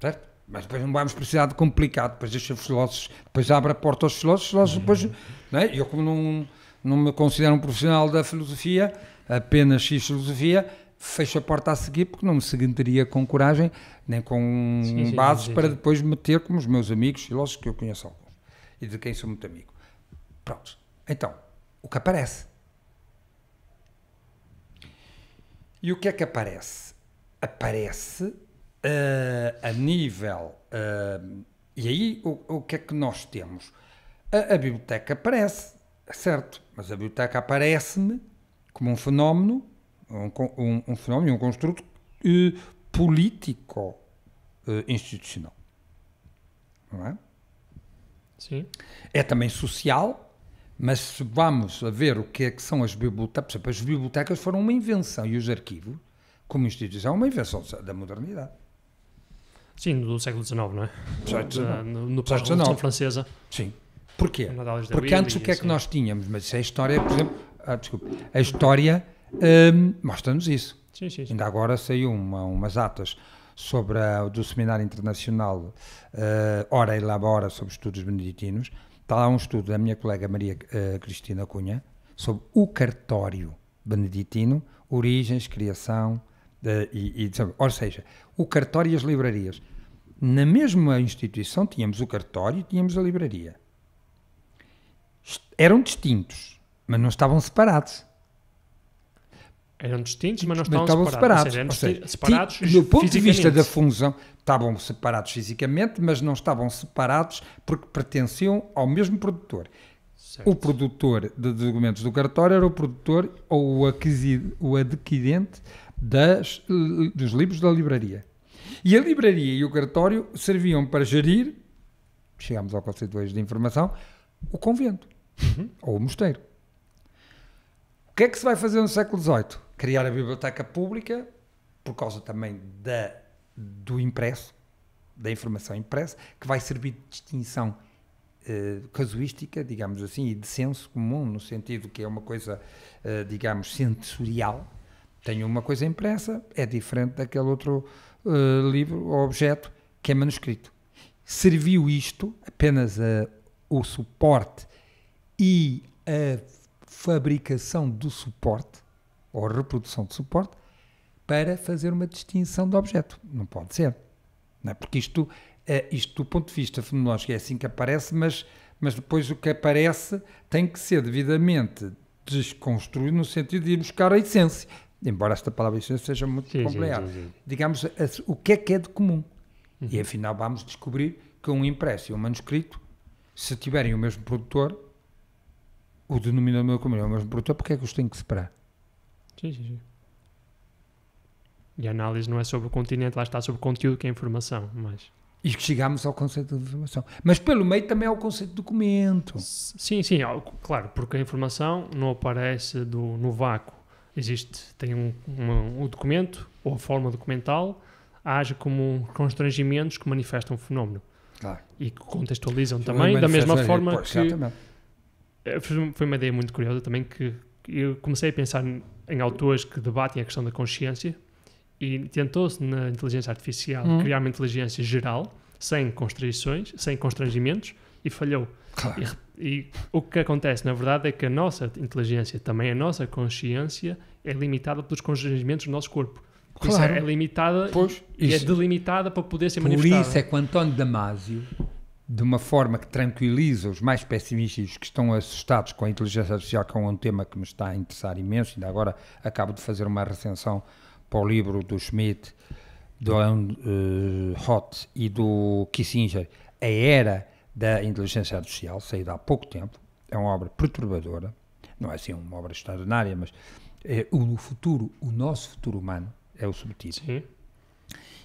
Certo? Mas depois não vamos precisar de complicado, depois deixa os filósofos, depois abre a porta aos filósofos, os filósofos depois... Uhum. Não é? Eu como não, não me considero um profissional da filosofia, apenas X filosofia, fecho a porta a seguir porque não me seguiria com coragem nem com sim, bases sim, sim, para depois meter como os meus amigos, e lógico que eu conheço alguns, e de quem sou muito amigo. Pronto. Então, o que aparece? E o que é que aparece? Aparece uh, a nível. Uh, e aí o, o que é que nós temos? A, a biblioteca aparece, certo, mas a biblioteca aparece-me como um fenómeno um, um, um fenómeno, um construto eh, político-institucional. Eh, não é? Sim. É também social, mas se vamos a ver o que, é que são as bibliotecas, por exemplo, as bibliotecas foram uma invenção e os arquivos, como instituição, é uma invenção da modernidade. Sim, do século XIX, não é? No, no, no revolução francesa. Sim. Porquê? Porque antes o que é que nós tínhamos? Mas a história, por exemplo, ah, desculpa, a história um, mostra-nos isso. Sim, sim, sim. Ainda agora saiu uma, umas atas sobre do Seminário Internacional uh, Ora e Labora sobre estudos beneditinos. Está lá um estudo da minha colega Maria uh, Cristina Cunha sobre o cartório beneditino, origens, criação uh, e, e... Ou seja, o cartório e as livrarias. Na mesma instituição tínhamos o cartório e tínhamos a livraria. Eram distintos, mas não estavam separados eram distintos, mas não estavam, separados. separados. Seja, seja, separados no ponto de vista da função, estavam separados fisicamente, mas não estavam separados porque pertenciam ao mesmo produtor. Certo. O produtor de documentos do cartório era o produtor ou o, o adquirente das, dos livros da livraria. E a livraria e o cartório serviam para gerir, chegamos ao conceito hoje de informação, o convento uhum. ou o mosteiro que é que se vai fazer no século XVIII? Criar a biblioteca pública, por causa também da, do impresso, da informação impressa, que vai servir de distinção eh, casuística, digamos assim, e de senso comum, no sentido que é uma coisa, eh, digamos, sensorial. Tenho uma coisa impressa, é diferente daquele outro eh, livro ou objeto que é manuscrito. Serviu isto apenas a, eh, o suporte e a fabricação do suporte ou reprodução de suporte para fazer uma distinção do objeto. Não pode ser. Não é? Porque isto, eh, isto, do ponto de vista fenomenológico, é assim que aparece, mas, mas depois o que aparece tem que ser devidamente desconstruído no sentido de ir buscar a essência. Embora esta palavra essência seja muito sim, complexa. Sim, sim, Digamos, o que é que é de comum? Uhum. E afinal vamos descobrir que um impresso e um manuscrito, se tiverem o mesmo produtor, o denominador meu comum é o mesmo é porque é que os tenho que separar? Sim, sim, sim. E a análise não é sobre o continente, lá está sobre o conteúdo que é informação, mas... E que chegámos ao conceito de informação. Mas pelo meio também é o conceito de documento. Sim, sim, claro, porque a informação não aparece do, no vácuo. Existe, tem um, um, um documento ou a forma documental age como constrangimentos que manifestam o fenómeno. Claro. E que contextualizam também, da mesma forma é, que... Exatamente eh, foi uma ideia muito curiosa também que eu comecei a pensar em autores que debatem a questão da consciência e tentou-se na inteligência artificial hum. criar uma inteligência geral sem constrições, sem constrangimentos e falhou. Claro. E, e, o que acontece, na verdade, é que a nossa inteligência, também a nossa consciência, é limitada pelos constrangimentos do nosso corpo. claro. Isso é, é limitada pois, e é isso. é delimitada para poder ser por manifestada. Por isso é que o António Damasio de uma forma que tranquiliza os mais pessimistas que estão assustados com a inteligência artificial, que é um tema que me está a interessar imenso. Ainda agora acabo de fazer uma recensão para o livro do Schmidt, do uh, eh, Hot e do Kissinger, A Era da Inteligência Artificial, saída há pouco tempo. É uma obra perturbadora, não é assim uma obra extraordinária, mas é, o futuro, o nosso futuro humano, é o subtítulo. Sim.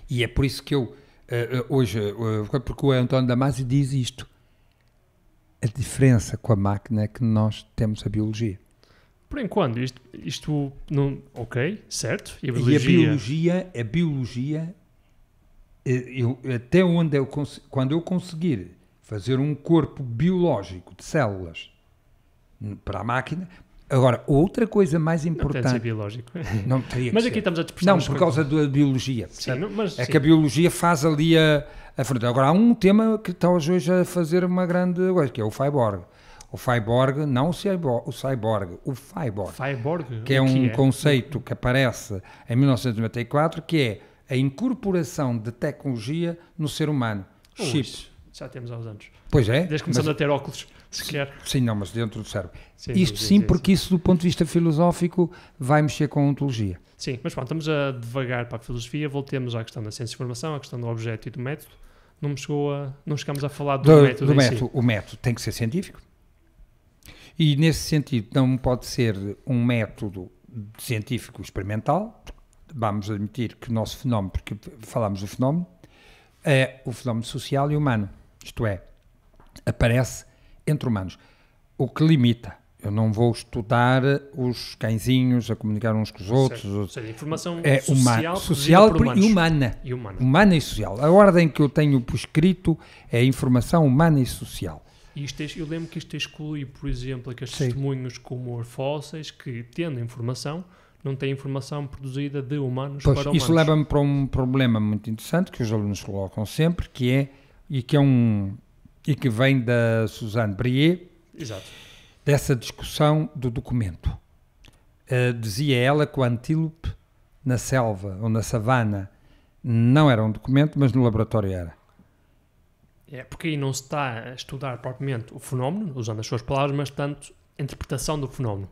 E é por isso que eu eh, eh, hoje, eh, porque o António Damasio diz isto. A diferença com a máquina é que nós temos a biologia. Por enquanto, isto, isto não. Ok, certo. E a biologia? E a biologia, a biologia eu, até onde eu quando eu conseguir fazer um corpo biológico de células para a máquina, Agora, outra coisa mais importante. Não tem biológico. Não teria mas aqui ser. estamos a Não, por causa da biologia. Sim, não, mas, é sim. que a biologia faz ali a, a fronteira. Agora, há um tema que está hoje a fazer uma grande coisa, que é o Cyborg. O Cyborg, não o Cyborg, o Cyborg. Que é um que é? conceito que aparece em 1994, que é a incorporação de tecnologia no ser humano. Chips já temos há uns anos. Pois é. Desde que começamos mas... a ter óculos sequer. Sim, não, mas dentro do cérebro. Sim, Isto sim, porque isso do ponto de vista filosófico vai mexer com a ontologia. Sim, mas pronto, estamos a devagar para a filosofia, voltemos à questão da ciência e informação, à questão do objeto e do método. Não, me chegou a, não chegamos a falar do, do método. Do método. Si. O método tem que ser científico. E nesse sentido, não pode ser um método científico experimental. Vamos admitir que o nosso fenómeno, porque falámos do fenómeno, é o fenómeno social e humano. Isto é, aparece entre humanos. O que limita. Eu não vou estudar os cãezinhos a comunicar uns com os outros. Certo. Ou seja, informação é social, social e, humana. e humana. Humana e social. A ordem que eu tenho por escrito é informação humana e social. Isto, é, eu lembro que isto exclui, por exemplo, aqueles testemunhos como os fósseis que, tendo informação, não têm informação produzida de humanos pois, para humanos. Isso leva-me para um problema muito interessante que os alunos colocam sempre, que é, e que é um e que vem da Suzanne Brier, Exato. dessa discussão do documento. Uh, dizia ela que o antílope na selva ou na savana não era um documento, mas no laboratório era. É, porque aí não se está a estudar propriamente o fenómeno, usando as suas palavras, mas tanto a interpretação do fenómeno.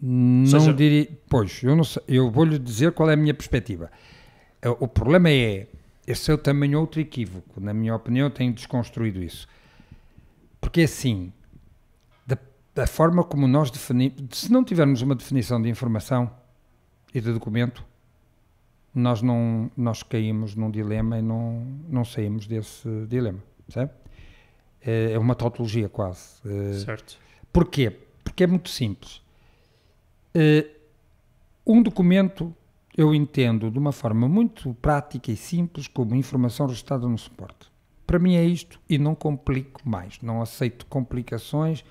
Não seja... diria. Pois, eu, eu vou-lhe dizer qual é a minha perspectiva. Eh, o problema é esse é também outro equívoco. Na minha opinião, tenho desconstruído isso. Porque assim, da, da forma como nós definimos, se não tivermos uma definição de informação e de documento, nós não nós caímos num dilema e não, não saímos desse dilema, sabe? É, é uma tautologia quase. É. Certo. Porquê? Porque é muito simples. É, um documento eu entendo de uma forma muito prática e simples como informação registrada no suporte. Para mim é isto e não complico mais, não aceito complicações,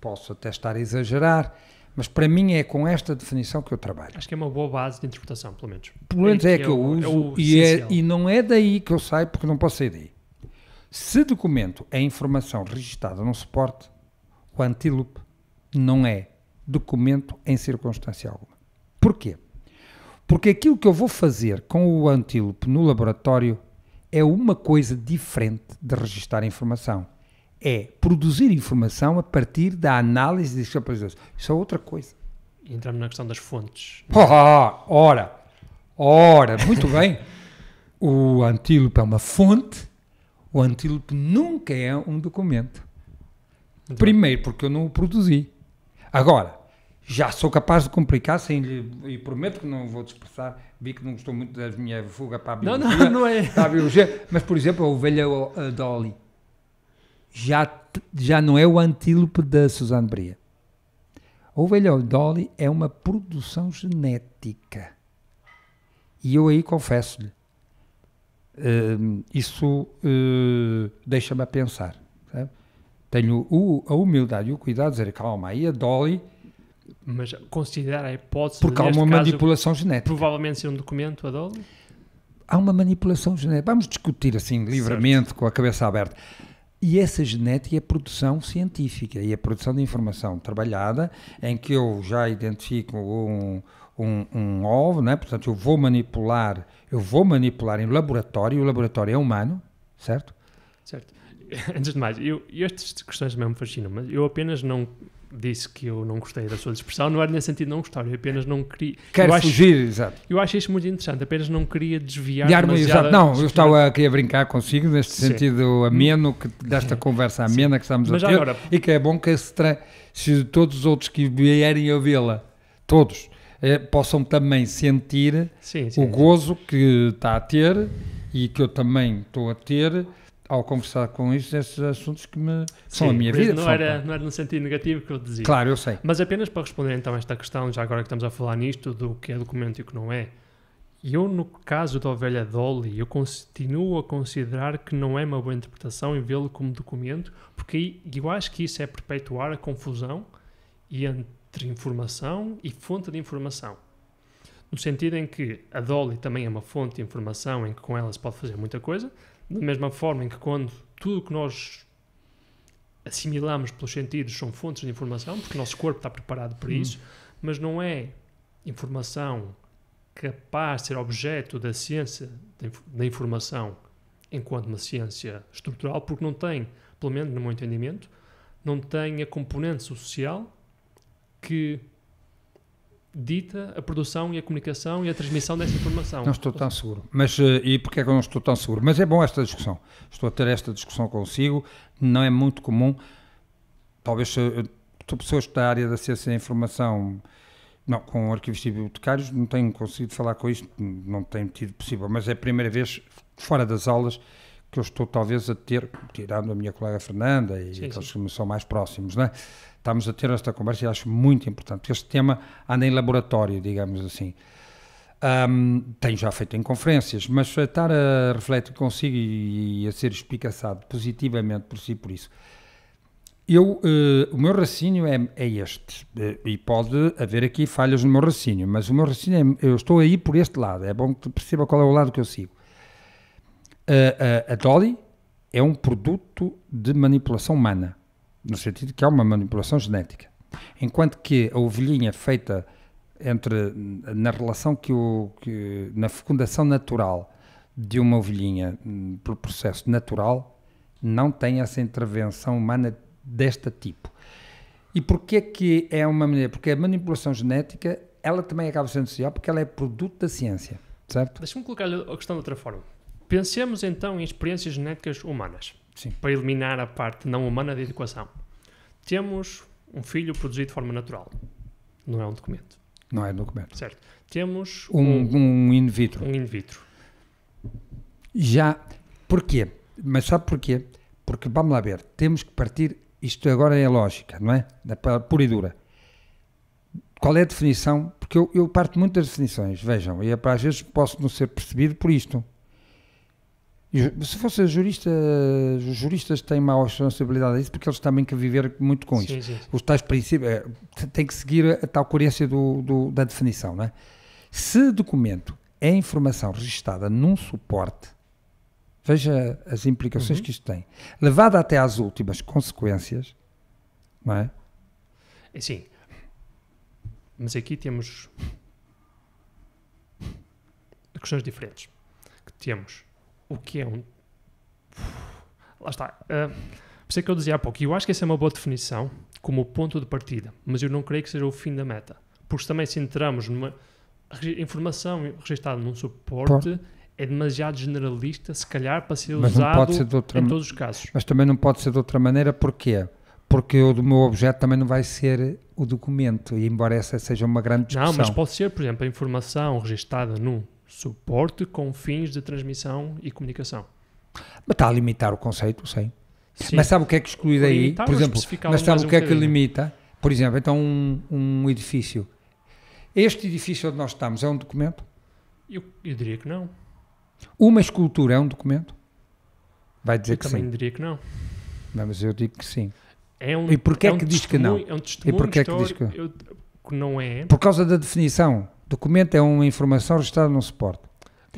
posso até estar a exagerar, mas para mim é com esta definição que eu trabalho. Acho que é uma boa base de interpretação, pelo menos. Pelo menos é, é que, é eu o, é uso é e, é, e não é daí que eu saio, porque não posso sair daí. Se documento é informação registrada num suporte, o antílope não é documento em circunstância alguma. Porquê? Porque aquilo que eu vou fazer com o antílope no laboratório é uma coisa diferente de registrar informação. É produzir informação a partir da análise de escapabilidades. Isso é outra coisa. Entramos na questão das fontes. oh, ora, ora, muito bem. O antílope é uma fonte, o antílope nunca é um documento. Primeiro, porque eu não o produzi. Agora, já sou capaz de complicar sem lhe, e prometo que não vou dispersar, vi que não gostou muito da minha fuga para a biologia, não, não, não é. para a biologia mas por exemplo a ovelha Dolly já, já não é o antílope da Suzanne Bria. A ovelha Dolly é uma produção genética e eu aí confesso-lhe uh, isso uh, deixa-me a pensar sabe? tenho o, a humildade e o cuidado de dizer calma aí a Dolly mas considerar a hipótese Porque há uma caso, manipulação genética. Provavelmente ser um documento, Adolfo? Há uma manipulação genética. Vamos discutir assim, livremente, certo. com a cabeça aberta. E essa genética é produção científica e é produção de informação trabalhada, em que eu já identifico um, um, um ovo, né? portanto, eu vou manipular, eu vou manipular em laboratório, o laboratório é humano, certo? Certo. Antes de mais, eu, estas questões também me fascinam, mas eu apenas não disse que eu não gostei da sua expressão, não era nesse sentido não gostar, eu apenas não queria. Quero fugir, acho, exato. Eu acho isto muito interessante, apenas não queria desviar. Diarmo, exato. Não, eu estava aqui a brincar consigo neste Sim. sentido ameno, que, desta Sim. conversa amena Sim. que estamos Mas a ter. Agora, e que é bom que se, tra... se todos os outros que vierem a vê-la, todos, eh, possam também sentir o gozo que está a ter e que eu também estou a ter ao conversar com isso esses assuntos que me Sim, são a minha vida. Não era, não era no sentido negativo que eu dizia. Claro, eu sei. Mas apenas para responder então a esta questão, já agora que estamos a falar nisto, do que é documento e o que não é, eu no caso da ovelha Dolly, eu continuo a considerar que não é uma boa interpretação e vê-lo como documento, porque eu acho que isso é perpetuar a confusão entre informação e fonte de informação no sentido em que a Dolly também é uma fonte de informação em que com ela se pode fazer muita coisa, da mesma forma em que quando tudo o que nós assimilamos pelos sentidos são fontes de informação, porque o nosso corpo está preparado para hum. isso, mas não é informação capaz de ser objeto da ciência da informação enquanto uma ciência estrutural, porque não tem, pelo menos no meu entendimento, não tem a componente social que dita a produção e a comunicação e a transmissão dessa informação. Não estou tão seguro. Mas, eh, e porquê é que eu não estou tão seguro? Mas é bom esta discussão. Estou a ter esta discussão consigo. Não é muito comum. Talvez eh, pessoas da área da ciência da informação, não, com arquivos bibliotecários, não tenho conseguido falar com isto, não tenho tido possível. Mas é a primeira vez, fora das aulas, que eu estou talvez a ter, tirando a minha colega Fernanda e sim, aqueles sim. que me são mais próximos, não é? estamos a ter esta conversa e acho muito importante, este tema anda em laboratório, digamos assim. Um, tenho já feito em conferências, mas estar a refletir consigo e, a ser espicaçado positivamente por si por isso. Eu, uh, o meu raciocínio é, é, este, eh, e pode haver aqui falhas no meu raciocínio, mas o meu raciocínio é, eu estou aí por este lado, é bom que perceba qual é o lado que eu sigo. Uh, uh, a Dolly é um produto de manipulação humana no sentido que há uma manipulação genética. Enquanto que a ovelhinha feita entre na relação que o que, na fecundação natural de uma ovelhinha hum, por processo natural não tem essa intervenção humana deste tipo. E porquê que é uma maneira? Porque a manipulação genética, ela também acaba sendo social porque ela é produto da ciência, certo? Deixa-me colocar a questão de outra forma. Pensemos então em experiências genéticas humanas. Sim. para eliminar a parte não humana da equação. Temos um filho produzido de forma natural. Não é um documento. Não é um documento. Certo. Temos um, um, um in vitro. Um in vitro. Já. Porquê? Mas sabe porquê? Porque, vamos lá ver, temos que partir. Isto agora é lógica, não é? Da pura e dura. Qual é a definição? Porque eu, eu parto muito das definições, vejam, e é às vezes posso não ser percebido por isto se fosse jurista, os juristas têm maior responsabilidade a isso porque eles também que viver muito com isso. Os tais princípios é, eh, têm que seguir a tal coerência do, do, da definição. Não é? Se documento é informação registada num suporte, veja as implicações uhum. que isto tem, levada até às últimas consequências, não é? é sim. Mas aqui temos questões diferentes. Que temos o que é um. Lá está. Uh, por isso é que eu dizia há pouco, eu acho que essa é uma boa definição como ponto de partida, mas eu não creio que seja o fim da meta. Porque também se entramos numa. Informação registrada num suporte Por... é demasiado generalista, se calhar, para ser mas usado ser outra... em todos os casos. Mas também não pode ser de outra maneira, porquê? Porque o do meu objeto também não vai ser o documento, e embora essa seja uma grande discussão. Não, mas pode ser, por exemplo, a informação registrada num Suporte com fins de transmissão e comunicação. Mas está a limitar o conceito, sim. sim. Mas sabe o que é que exclui daí? Por exemplo, mas sabe o que um é que limita? Por exemplo, então um, um, edifício. Este edifício onde nós estamos é um documento? Eu, eu diria que não. Uma escultura é um documento? Vai dizer eu que sim. também diria que não. Mas eu digo que sim. É um, e porquê é, é que diz que não? É um testemunho e porquê é que diz que... Eu, que não é? Por causa da definição. Documento é uma informação registrada num suporte.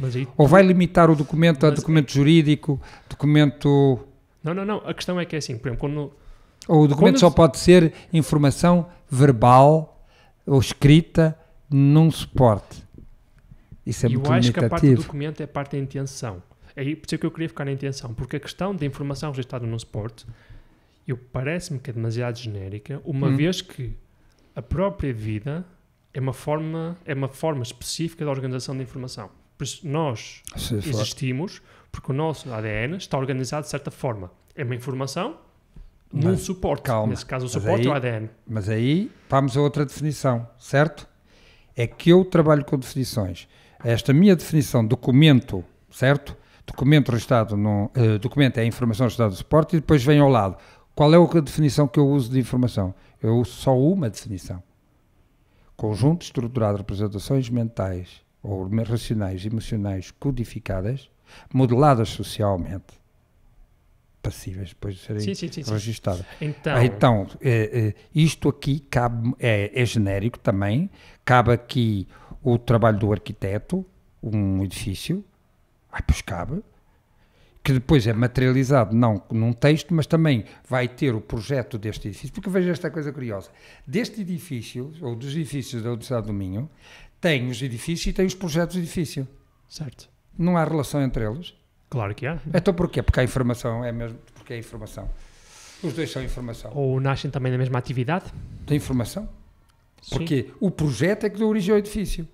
Aí, Ou vai limitar o documento a documento jurídico, documento. Não, não, não. A questão é que é assim, por exemplo, quando. Ou o documento quando... só pode ser informação verbal ou escrita num suporte. Isso é eu muito limitativo. Eu acho que a parte do documento é a parte da intenção. É por isso é que eu queria ficar na intenção, porque a questão da informação registrada num suporte, eu parece-me que é demasiado genérica, uma hum. vez que a própria vida é uma forma, é uma forma específica da organização da informação. Por isso, nós Sim, existimos porque o nosso ADN está organizado de certa forma. É uma informação mas, num suporte. Calma, Nesse caso, o suporte aí, é o ADN. Mas aí vamos a outra definição, certo? É que eu trabalho com definições. Esta minha definição, documento, certo? Documento registado no. Uh, documento é a informação registrada no suporte e depois vem ao lado. Qual é a definição que eu uso de informação? Eu uso só uma definição conjunto estruturado de representações mentais ou racionais emocionais codificadas, modeladas socialmente, passíveis depois de serem sim, sim, sim, registadas. Então, então é, é, isto aqui cabe, é, é, genérico também, cabe aqui o trabalho do arquiteto, um edifício, ah, pois cabe, que depois é materializado não num texto, mas também vai ter o projeto deste edifício. Porque veja esta coisa curiosa: deste edifício, ou dos edifícios da Universidade do Minho, tem os edifícios e tem os projetos de edifício. Certo. Não há relação entre eles? Claro que há. Então porquê? Porque a informação, é mesmo, porque é informação. Os dois são informação. Ou nascem também da mesma atividade? Da informação. Porque Sim. o projeto é que deu origem ao edifício.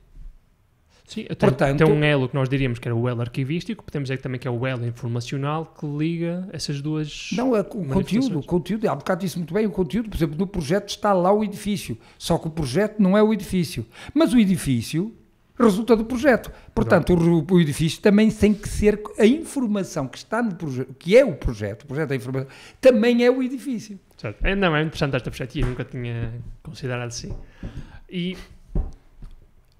Sim, tem, Portanto, tem um elo que nós diríamos que era o elo arquivístico, podemos dizer também que é o elo informacional que liga essas duas. Não, é o conteúdo, o conteúdo, há bocado disse muito bem, o conteúdo, por exemplo, no projeto está lá o edifício, só que o projeto não é o edifício. Mas o edifício resulta do projeto. Portanto, o, o, edifício também tem que ser a informação que está no projeto, que é o projeto, o projeto é informação, também é o edifício. Certo. É, não, é interessante esta perspectiva, nunca tinha considerado assim. E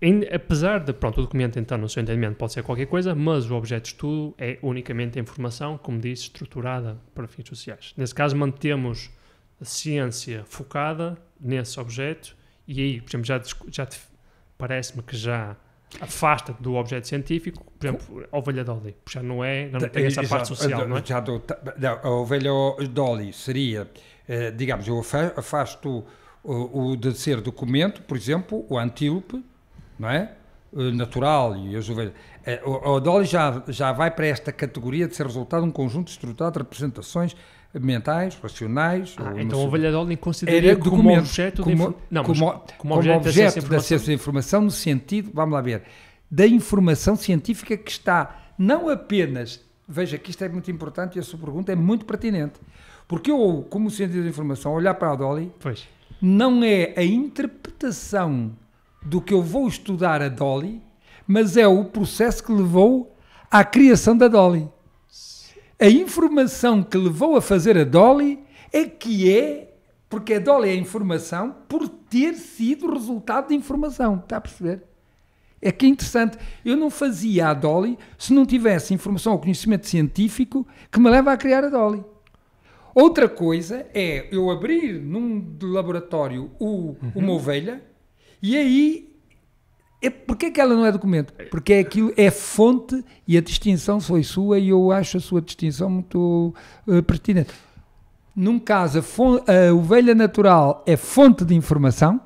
em, apesar de, pronto, o documento então, no seu entendimento, pode ser qualquer coisa, mas o objeto de estudo é unicamente a informação, como disse, estruturada para fins sociais. Nesse caso, mantemos a ciência focada nesse objeto e aí, por exemplo, já, já parece-me que já afasta do objeto científico, por exemplo, a ovelha Dolly, já não é, não tem essa parte social, não é? Não, a ovelha Dolly seria, eh, digamos, eu afasto o, o de ser documento, por exemplo, o antílope, não é? Eh, natural e ajuveiro. Eh, o Dolly já, já vai para esta categoria de ser resultado de um conjunto estruturado de representações mentais, racionais. Ah, então ovelha Dolly consideraria como, como objeto, como, de, não, como, como objeto, objeto de, acesso informação no sentido, vamos lá ver, da informação científica que está não apenas, veja que isto é muito importante e a sua pergunta é muito pertinente, porque eu, como cientista da informação, olhar para a Dolly pois. não é a interpretação do que eu vou estudar a Dolly, mas é o processo que levou à criação da Dolly. A informação que levou a fazer a Dolly é que é, porque a Dolly é informação, por ter sido resultado de informação. Está a perceber? É que é interessante. Eu não fazia a Dolly se não tivesse informação ou conhecimento científico que me leva a criar a Dolly. Outra coisa é eu abrir num laboratório o, uhum. uma ovelha e aí, é, porquê que ela não é documento? Porque é aquilo é fonte e a distinção foi sua e eu acho a sua distinção muito uh, pertinente. Num caso, a, fonte, a ovelha natural é fonte de informação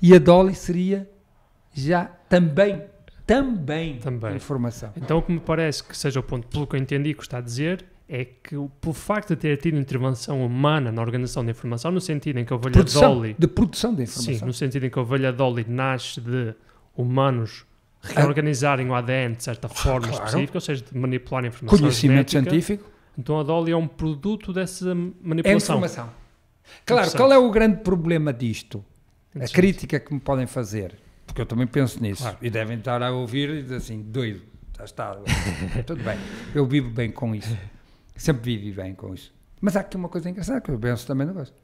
e a Dolly seria já também também, também. informação. Então, o que me parece que seja o ponto, pelo que eu entendi que está a dizer, é que por facto de ter tido intervenção humana na organização da informação, no sentido em que a ovelha Dolly... De produção de informação. Sim, no sentido em que a ovelha Dolly nasce de humanos ah. reorganizarem ah. o ADN de certa ah, forma claro. específica, ou seja, de manipular a informação Conhecimento genética. científico. Então a Dolly é um produto dessa é manipulação. É informação. Claro, qual é o grande problema disto? A crítica que me podem fazer, porque eu também penso nisso, claro. e devem estar a ouvir e dizer assim, doido, já está, tudo bem, eu vivo bem com isso. Sempre vivi bem com isso. Mas há aqui uma coisa engraçada que eu penso também não gosto.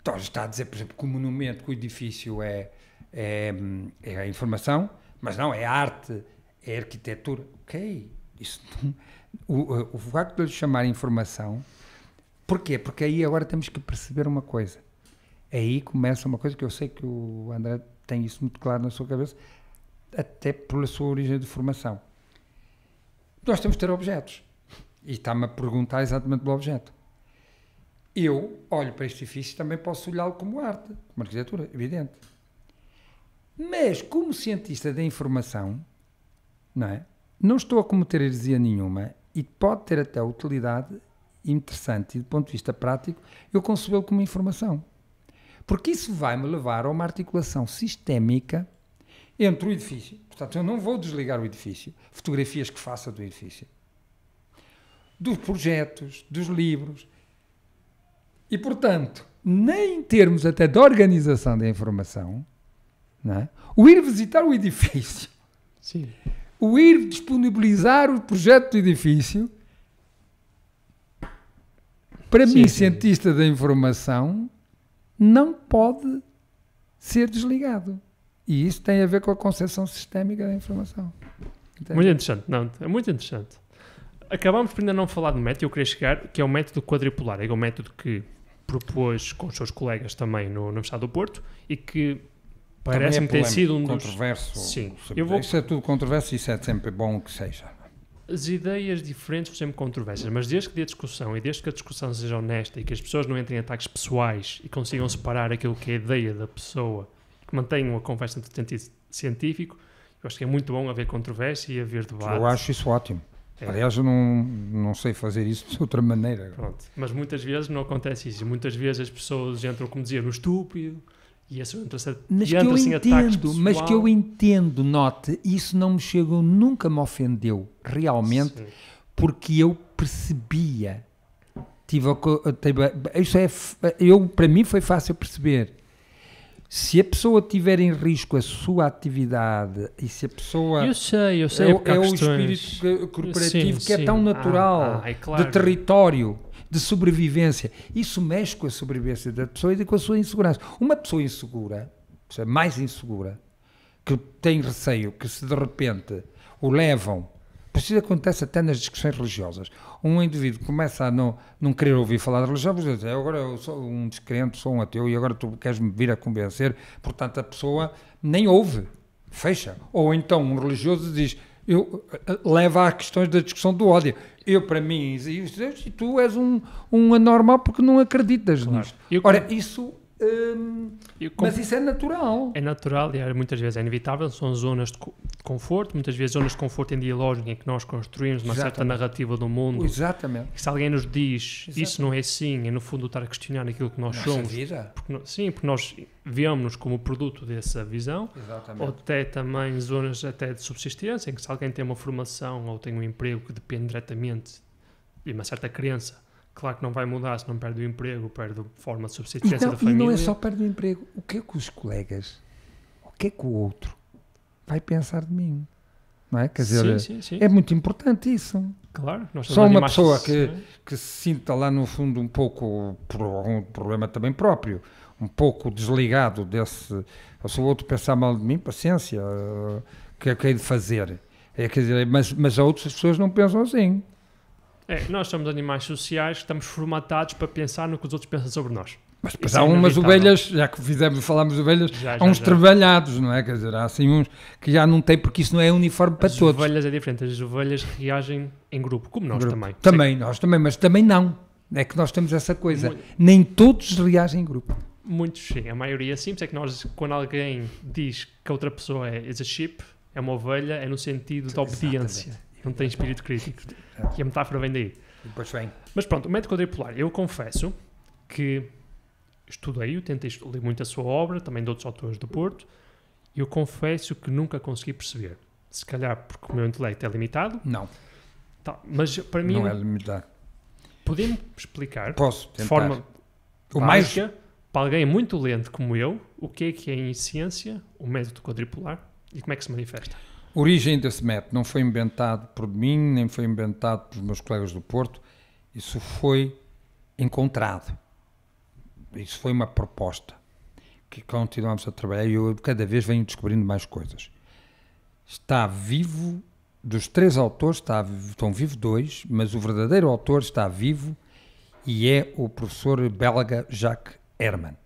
Então, está a dizer, por exemplo, que o monumento, que o edifício é, é, é a informação, mas não, é arte, é arquitetura. Ok, isso, o, o facto de lhe chamar informação, porquê? Porque aí agora temos que perceber uma coisa. É aí começa uma coisa que eu sei que o André tem isso muito claro na sua cabeça, até pela sua origem de formação. Nós temos que ter objetos. E está-me a perguntar exatamente do objeto. Eu olho para este edifício e também posso olhá-lo como arte, como arquitetura, evidente. Mas, como cientista da informação, não é? Não estou a cometer heresia nenhuma e pode ter até utilidade interessante e do ponto de vista prático eu concebê-lo como informação. Porque isso vai me levar a uma articulação sistémica entre o edifício, portanto, eu não vou desligar o edifício, fotografias que faça do edifício, dos projetos, dos livros. E, portanto, nem em termos até de organização da informação, é? o ir visitar o edifício, Sim. o ir disponibilizar o projeto do edifício, para sim, mim, sim. cientista da informação, não pode ser desligado. E isso tem a ver com a concepção sistémica da informação. Entende? Muito interessante, não, é muito interessante acabámos por ainda não falar de método, eu queria chegar, que é o método quadripolar, É o método que propôs com os seus colegas também no, no Estado do Porto e que é parece-me é ter sido um dos... Controverso. Sim. É- eu vou... Isso é tudo controverso e isso é sempre bom que seja. As ideias diferentes são sempre controversas, mas desde que dê discussão e desde que a discussão seja honesta e que as pessoas não entrem em ataques pessoais e consigam separar aquilo que é a ideia da pessoa, que mantenham a conversa entre científico, eu acho que é muito bom haver controvérsia e haver debate. Eu acho isso ótimo. É. Aliás, eu não, não sei fazer isso de outra maneira. Pronto. Mas muitas vezes não acontece isso. Muitas vezes as pessoas entram, como dizia, no estúpido e entram-se mas e que eu assim, entendo, Mas que eu entendo, note, isso não me chegou, nunca me ofendeu, realmente, Sim. porque eu percebia. Tive, tive, isso é, eu, para mim foi fácil perceber se a pessoa tiver em risco a sua atividade e se a pessoa. Eu sei, eu sei. É, é o é espírito eh, corporativo sim, que é tão ah, natural ah, ah, é claro. de território, de sobrevivência. Isso mexe com a sobrevivência da pessoa e com a sua insegurança. Uma pessoa insegura, mais insegura, que tem receio que se de repente o levam. Por isso acontece até nas discussões religiosas um indivíduo começa a não, não querer ouvir falar de religião, por agora eu sou um descrente, sou um ateu e agora tu queres-me vir a convencer, portanto a pessoa nem ouve, fecha. Ou então um religioso diz, eu, eh, leva a questões da discussão do ódio. Eu, para mim, e tu és um, um anormal porque não acreditas claro. nisto. Ora, isso Hum, mas isso é natural. É natural e muitas vezes é inevitável. São zonas de conforto, muitas vezes zonas de conforto em dialógico em que nós construímos uma Exatamente. certa narrativa do mundo. Exatamente. E se alguém nos diz Exatamente. isso não é assim, e é no fundo estar a questionar aquilo que nós Nossa somos. Vida. Porque, sim, porque nós vemos-nos como produto dessa visão. Exatamente. Ou até também zonas até de subsistência em que se alguém tem uma formação ou tem um emprego que depende diretamente de uma certa crença Claro que não vai mudar se não perde o emprego, perde a forma de subsistência da família. E não é só perde o emprego. O que é que os colegas, o que é que o outro vai pensar de mim? Não é? Quer dizer, sim, sim, sim. é muito importante isso. Claro, nós Só uma pessoa que, é? que se sinta lá no fundo um pouco, por algum problema também próprio, um pouco desligado desse. Se o outro pensar mal de mim, paciência, eh, o que é que hei de fazer? É, quer dizer, mas, mas outras pessoas não pensam assim. É, nós somos animais sociais, estamos formatados para pensar no que os outros pensam sobre nós. Mas depois há é umas ovelhas, já que fizemos, falámos de ovelhas, já, há uns já, trabalhados, não é? Quer dizer, há assim uns que já não têm, porque isso não é uniforme para as todos. As ovelhas é diferente, as ovelhas reagem em grupo, como nós grupo. também. Também, Sei. nós também, mas também não. É que nós temos essa coisa. Muito. Nem todos reagem em grupo. Muitos sim, a maioria sim, é que nós, quando alguém diz que a outra pessoa é a sheep, é uma ovelha, é no sentido da obediência não tem espírito crítico. E a metáfora vem daí. Depois vem. Mas pronto, o médico quadripolar, eu confesso que estudei, tentei ler muito a sua obra, também de outros autores do Porto, e eu confesso que nunca consegui perceber. Se calhar porque o meu intelecto é limitado. Não. Tá, mas para mim. Não é limitado. Podem-me explicar Posso tentar. de forma o básica, mais... para alguém muito lento como eu, o que é que é em ciência o método quadripolar e como é que se manifesta? Origem desse método não foi inventado por mim, nem foi inventado pelos meus colegas do Porto. Isso foi encontrado. Isso foi uma proposta que continuamos a trabalhar e eu cada vez venho descobrindo mais coisas. Está vivo, dos três autores está, estão vivos dois, mas o verdadeiro autor está vivo e é o professor belga Jacques Herman,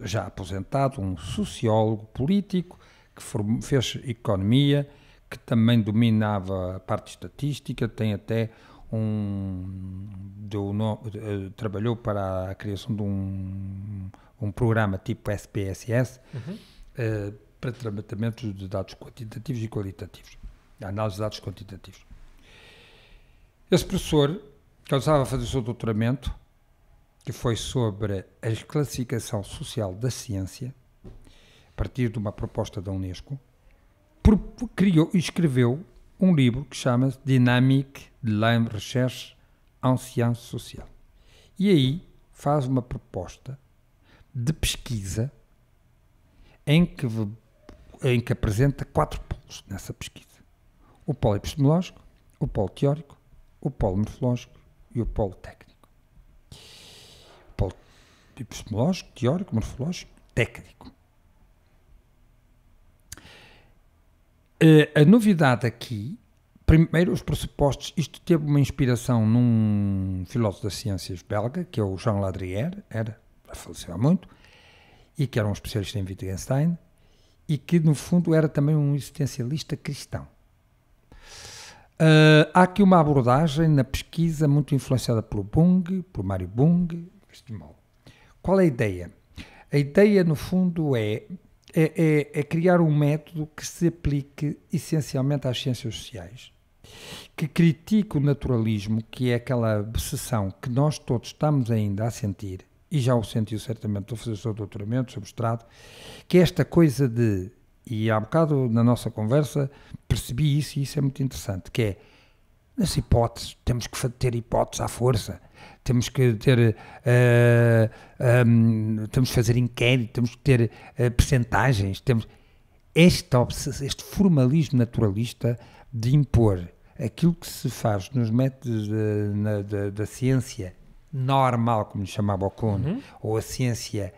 já aposentado, um sociólogo político que fez economia que também dominava a parte estatística, tem até um, deu, no, eh, trabalhou para a criação de um, um programa tipo SPSS uhum. Eh, para tratamento de dados quantitativos e qualitativos, análise de dados quantitativos. Esse professor, que estava a fazer o seu doutoramento, que foi sobre a classificação social da ciência, a partir de uma proposta da Unesco, criou e escreveu um livro que chama-se Dynamique de la Recherche en Sciences Social. E aí faz uma proposta de pesquisa em que, em que apresenta quatro polos nessa pesquisa. O polo epistemológico, o polo teórico, o polo morfológico e o polo técnico. O polo epistemológico, teórico, morfológico, técnico. Eh, a novidade aqui, primeiro os pressupostos, isto teve uma inspiração num filósofo das ciências belga, que é o Jean Ladrière, era, faleceu há muito, e que era um especialista em Wittgenstein, e que no fundo era também um existencialista cristão. Uh, há aqui uma abordagem na pesquisa muito influenciada pelo Bung, por Mário Bung, Qual é a ideia? A ideia, no fundo, é é, é, é criar um método que se aplique essencialmente às ciências sociais, que critique o naturalismo, que é aquela obsessão que nós todos estamos ainda a sentir, e já o sentiu certamente fazer o seu doutoramento, o seu que é esta coisa de, e há um bocado na nossa conversa percebi isso e isso é muito interessante, que é, nas hipóteses, temos que ter hipóteses à força, temos que ter, uh, eh, eh, um, temos que fazer inquérito, temos que ter uh, percentagens, temos este, este formalismo naturalista de impor aquilo que se faz nos métodos da ciência normal, como lhe chamava o Kuhn, uhum. ou a ciência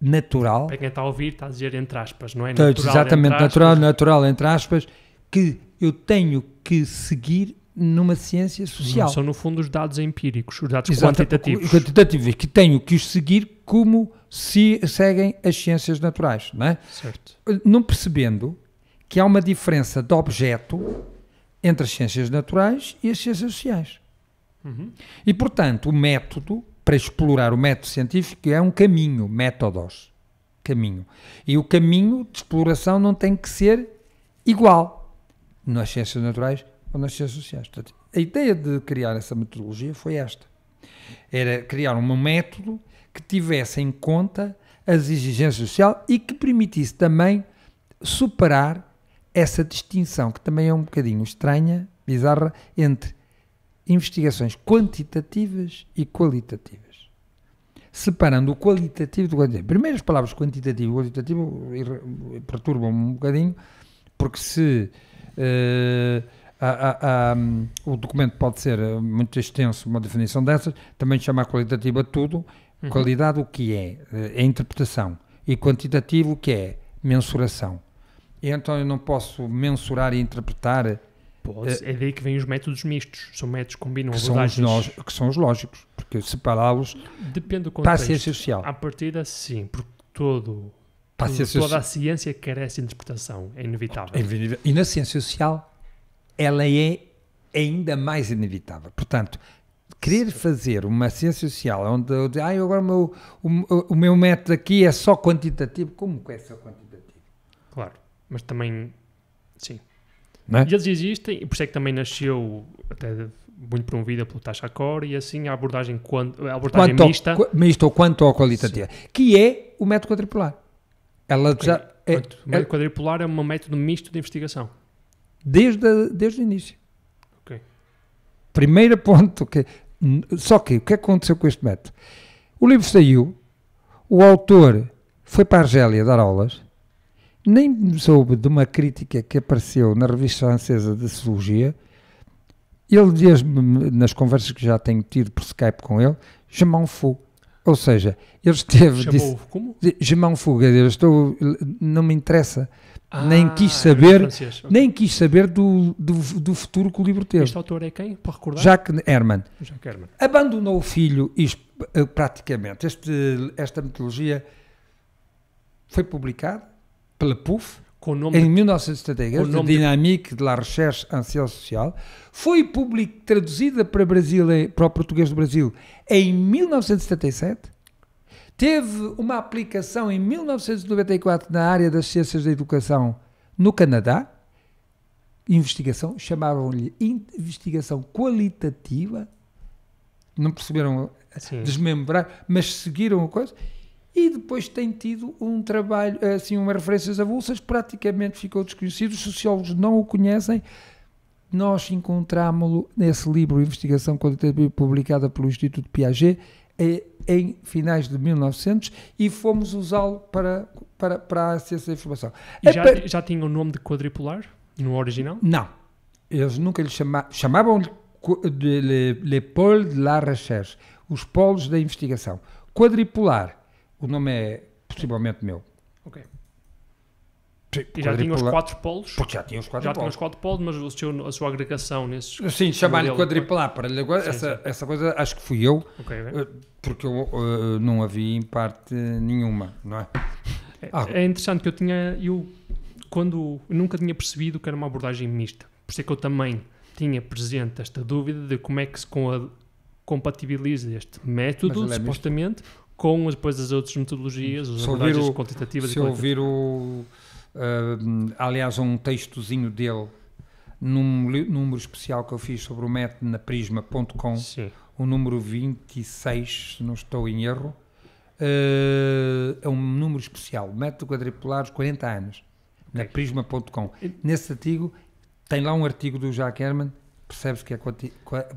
natural. Para quem está a ouvir, está a dizer entre aspas, não é? Então, natural, exatamente, natural, natural, entre aspas, que eu tenho que seguir numa ciência social. Não são, no fundo, os dados empíricos, os dados Exato, quantitativos. Quantitativos, que tenho que os seguir como se seguem as ciências naturais, não é? Certo. Não percebendo que há uma diferença de objeto entre as ciências naturais e as ciências sociais. Uhum. E, portanto, o método, para explorar o método científico, é um caminho, métodos, caminho. E o caminho de exploração não tem que ser igual nas ciências naturais ou nas ciências sociais. Portanto, a ideia de criar essa metodologia foi esta. Era criar um método que tivesse em conta as exigências sociais e que permitisse também superar essa distinção, que também é um bocadinho estranha, bizarra, entre investigações quantitativas e qualitativas. Separando o qualitativo do quantitativo. Primeiro, as palavras quantitativo e qualitativo perturbam-me um bocadinho, porque se. Uh, a, ah, a, ah, ah, hum, o documento pode ser eh, muito extenso, uma definição dessas, também chama a qualitativa tudo. Uhum. Qualidade, o que é? É interpretação. E quantitativo, o que é? Mensuração. E então eu não posso mensurar e interpretar. Eh, pode, é daí que vêm os métodos mistos, são métodos que combinam que São os, que são os lógicos, porque separá-los Depende do contexto. para a ciência social. À partida, sim, porque todo, a toda social. a ciência carece de interpretação, é inevitável. É e na ciência social ela é ainda mais inevitável. Portanto, querer fazer uma ciência social onde eu digo, ah, agora o meu, o, o, meu método aqui é só quantitativo, como que é só quantitativo? Claro, mas também, sim. é? E eles existem, e por isso é que também nasceu, até muito promovida pelo taxa core, e assim a abordagem, quanto, a abordagem quanto mista. Ao, ou quanto ao qualitativo, sim. que é o método quadripolar. Ela okay. já... É, o método é, é um método misto de investigação desde, a, desde o início. Ok. Primeiro ponto que. Só que o que aconteceu com este método? O livro saiu, o autor foi para a Argélia dar aulas, nem soube de uma crítica que apareceu na revista francesa de Sociologia. Ele diz nas conversas que já tenho tido por Skype com ele, chamou um fous. Ou seja, ele esteve. Chamou disse, como? Je m'en fous, estou, não me interessa nem ah, quis é saber, nem quis saber do, do, do, futuro que o livro teve. Este autor é quem? Para recordar? Jacques Herman. Jacques Herman. Abandonou o filho eh, praticamente. Este, esta metodologia foi publicada pela PUF em 1970 o nome Dynamique de, de la Recherche en Sciences foi public, traduzida para, Brasil, para o português do Brasil em 1977 teve uma aplicação em 1994 na área das ciências da educação no Canadá, investigação, chamavam-lhe investigação qualitativa, não perceberam Sim. desmembrar, mas seguiram a coisa, e depois tem tido um trabalho, eh, assim, referência referências avulsas, praticamente ficou desconhecido, os sociólogos não o conhecem, nós encontramos-lo nesse livro Investigação Qualitativa publicada pelo Instituto Piaget, é em finais de 1900 e fomos usá-lo para, para, para a ciência da informação. E é já, já tinha o nome de quadripolar no original? Não. Eles nunca lhe chama... chamavam-lhe de le, le Pôle de la Recherche, os polos da investigação. Quadripolar, o nome é possivelmente meu, Sim, tipo, e já tinha os quatro polos. Porque já tinha os quatro já polos. Já tinha os quatro polos, mas o seu, a sua agregação nesses. Sim, chamar-lhe para aparelho. Agora, sim, essa, sim. essa coisa acho que fui eu, okay, eh, porque eu uh, não a vi em parte nenhuma, não é? É, ah. é interessante que eu tinha. Eu, quando, eu nunca tinha percebido que era uma abordagem mista. Por isso é que eu também tinha presente esta dúvida de como é que se com a, compatibiliza este método, é supostamente, misto. com depois as outras metodologias, as se abordagens o, quantitativas se e qualitativas. ouvir o Uh, aliás, um textozinho dele num número especial que eu fiz sobre o MET na prisma.com, o número 26, se não estou em erro. Uh, é um número especial, método quadripolar dos 40 anos, okay. na prisma.com. Nesse artigo, tem lá um artigo do Jack Herman, percebes que é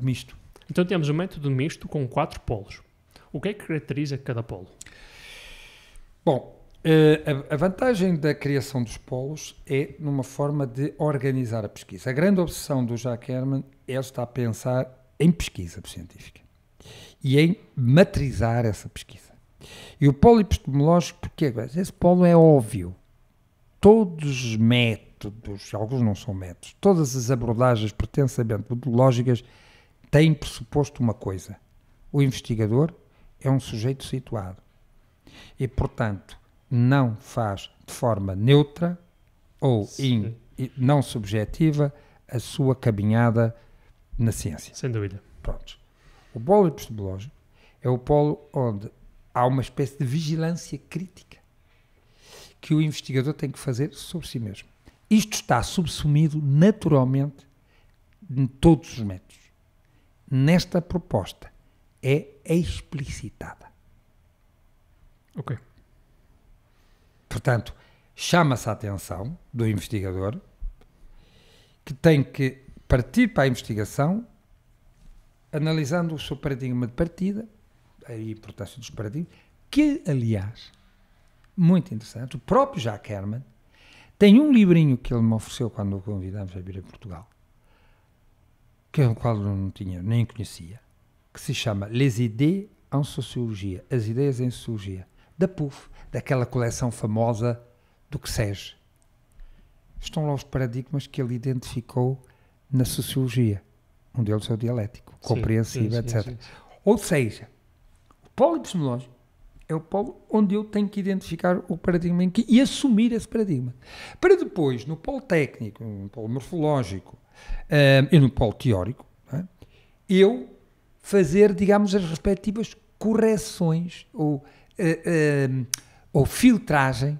misto. Então temos um método misto com quatro polos. O que é que caracteriza cada polo? Bom, eh, a vantagem da criação dos polos é numa forma de organizar a pesquisa. A grande obsessão do Jacques Herman é estar a pensar em pesquisa científica e em matrizar essa pesquisa. E o polo epistemológico, porque esse polo é óbvio. Todos os métodos, alguns não são métodos, todas as abordagens pretensamente metodológicas têm pressuposto uma coisa: o investigador é um sujeito situado. E, portanto, não faz de forma neutra ou in, não subjetiva a sua caminhada na ciência. Sem dúvida. Prontos. O polo epistemológico é o polo onde há uma espécie de vigilância crítica que o investigador tem que fazer sobre si mesmo. Isto está subsumido naturalmente em todos os métodos. Nesta proposta é explicitada. Ok. Portanto, chama-se a atenção do investigador que tem que partir para a investigação analisando o seu paradigma de partida, a importância dos paradigmas, que, aliás, muito interessante, o próprio Jack Herman tem um livrinho que ele me ofereceu quando o convidámos a vir a Portugal, que é qual eu não tinha, nem conhecia, que se chama Les idées en sociologia, as ideias em sociologia, da PUF, daquela coleção famosa do que SES. Estão lá os paradigmas que ele identificou na sociologia. Um deles é o dialético, compreensível, etc. Sim, sim. Ou seja, o polo epistemológico é o polo onde eu tenho que identificar o paradigma que, e assumir esse paradigma. Para depois, no polo técnico, no polo morfológico um, eh, e no polo teórico, é? eu fazer, digamos, as respectivas correções ou uh, ou filtragem.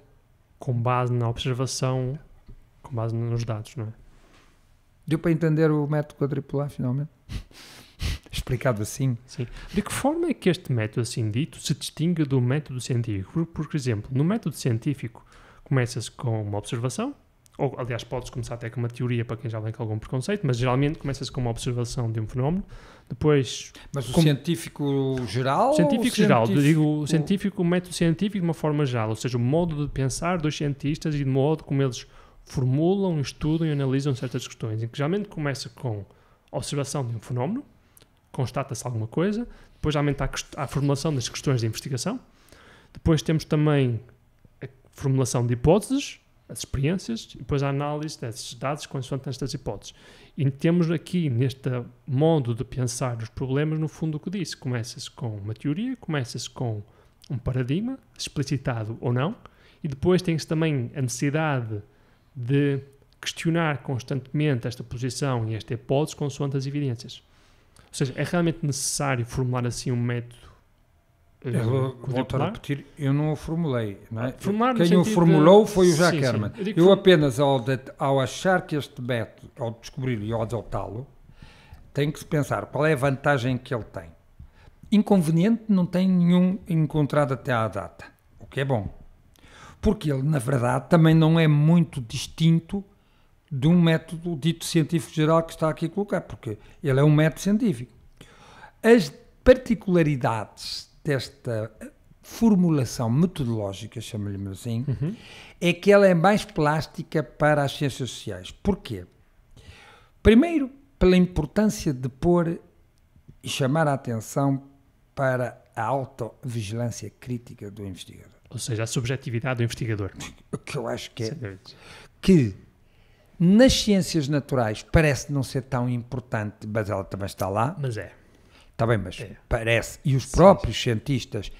Com base na observação, com base nos dados, não é? Deu para entender o método quadripolar, finalmente? Explicado assim? Sim. De que forma é que este método, assim dito, se distingue do método científico? Porque, por exemplo, no método científico começa-se com uma observação, ou aliás, podes começar até com uma teoria para quem já vem com algum preconceito, mas geralmente começa-se com uma observação de um fenómeno, depois... Mas o com... científico geral? científico geral, científico... digo o científico, o método científico de uma forma geral, ou seja, o modo de pensar dos cientistas e de modo como eles formulam, estudam e analisam certas questões, em que geralmente começa com observação de um fenómeno, constata-se alguma coisa, depois geralmente há a formulação das questões de investigação, depois temos também a formulação de hipóteses, as experiências e depois a análise desses dados consoante estas hipóteses. E temos aqui, neste modo de pensar os problemas, no fundo o que disse. Começa-se com uma teoria, começa-se com um paradigma, explicitado ou não, e depois tem-se também a necessidade de questionar constantemente esta posição e esta hipótese consoante as evidências. Ou seja, é realmente necessário formular assim um método eu vou eh, voltar a repetir, eu não o formulei. Não é? Ah, Quem o formulou de... foi o Jacques Herman. Eu, eu apenas, ao, de, ao achar que este método, ao descobrir e ao adotá-lo, tenho que pensar qual é a vantagem que ele tem. Inconveniente não tem nenhum encontrado até à data, o que é bom. Porque ele, na verdade, também não é muito distinto de um método dito científico geral que está aqui a colocar, porque ele é um método científico. As particularidades desta formulação metodológica, chamo-lhe assim, uhum. é que ela é mais plástica para as ciências sociais. Porquê? Primeiro, pela importância de pôr e chamar a atenção para a autovigilância crítica do investigador. Ou seja, a subjetividade do investigador. O que eu acho que é. Certo. Que nas ciências naturais parece não ser tão importante, mas ela também está lá. Mas é. Está bem, mas é. parece. E os Sim. próprios cientistas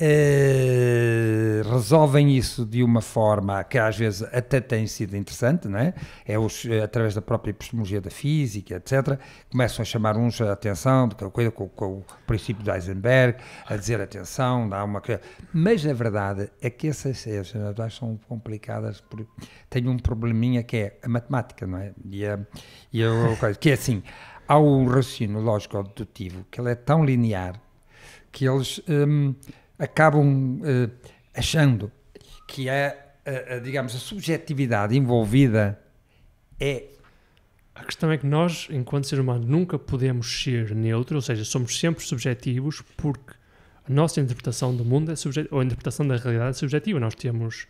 uh, resolvem isso de uma forma que às vezes até tem sido interessante, não é? é os, eh, através da própria epistemologia da física, etc. Começam a chamar uns a atenção, daquela coisa com, com, o princípio de Heisenberg, a dizer atenção, dá uma coisa. Mas a verdade é que essas ciências são complicadas. Por... Tem um probleminha que é a matemática, não é? E a, e a que é assim há o raciocínio lógico-dedutivo, que ele é tão linear que eles um, acabam uh, achando que é, a, a, digamos, a subjetividade envolvida é a questão é que nós, enquanto seres humanos, nunca podemos ser neutros, ou seja, somos sempre subjetivos porque a nossa interpretação do mundo é subjetiva, ou a interpretação da realidade é subjetiva. Nós temos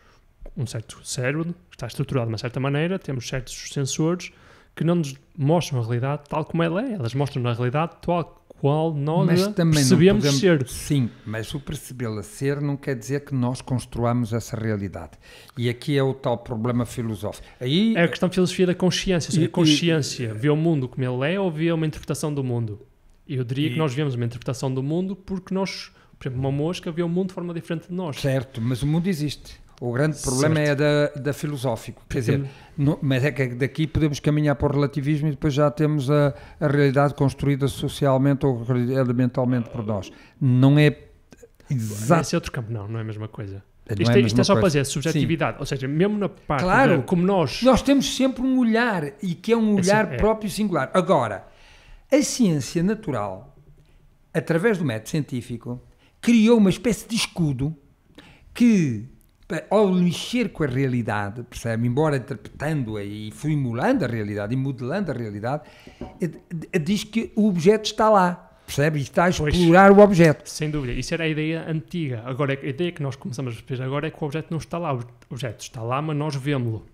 um certo cérebro que está estruturado de uma certa maneira, temos certos sensores que não nos mostram a realidade tal como ela é. Elas mostram a realidade tal qual nós mas percebemos podemos, ser. Sim, mas o percebê-la ser não quer dizer que nós construamos essa realidade. E aqui é o tal problema filosófico. Aí, é a questão de filosofia da consciência. Seja, e, a consciência e, vê o mundo como ele é ou vê uma interpretação do mundo? Eu diria e, que nós vemos uma interpretação do mundo porque nós, por exemplo, uma mosca vê o mundo de forma diferente de nós. Certo, mas o mundo existe. O grande problema certo. é da, da filosófico. Quer dizer, mas é que daqui podemos caminhar para o relativismo e depois já temos a, a realidade construída socialmente ou mentalmente por nós. Não é exato. Esse é outro campo, não, não é a mesma coisa. É, isto é, é isto é só coisa. para dizer subjetividade, Sim. ou seja, mesmo na parte claro, de, como nós. Nós temos sempre um olhar e que é um é olhar próprio e singular. Agora, a ciência natural, através do método científico, criou uma espécie de escudo que ao mexer com a realidade, percebe? Embora interpretando-a e formulando a realidade e modelando a realidade, eh, eh, diz que o objeto está lá. Percebe? E está a explorar pois, o objeto. Sem dúvida. Isso era a ideia antiga. Agora, a ideia que nós começamos a perceber agora é que o objeto não está lá. O objeto está lá, mas nós vemos-lo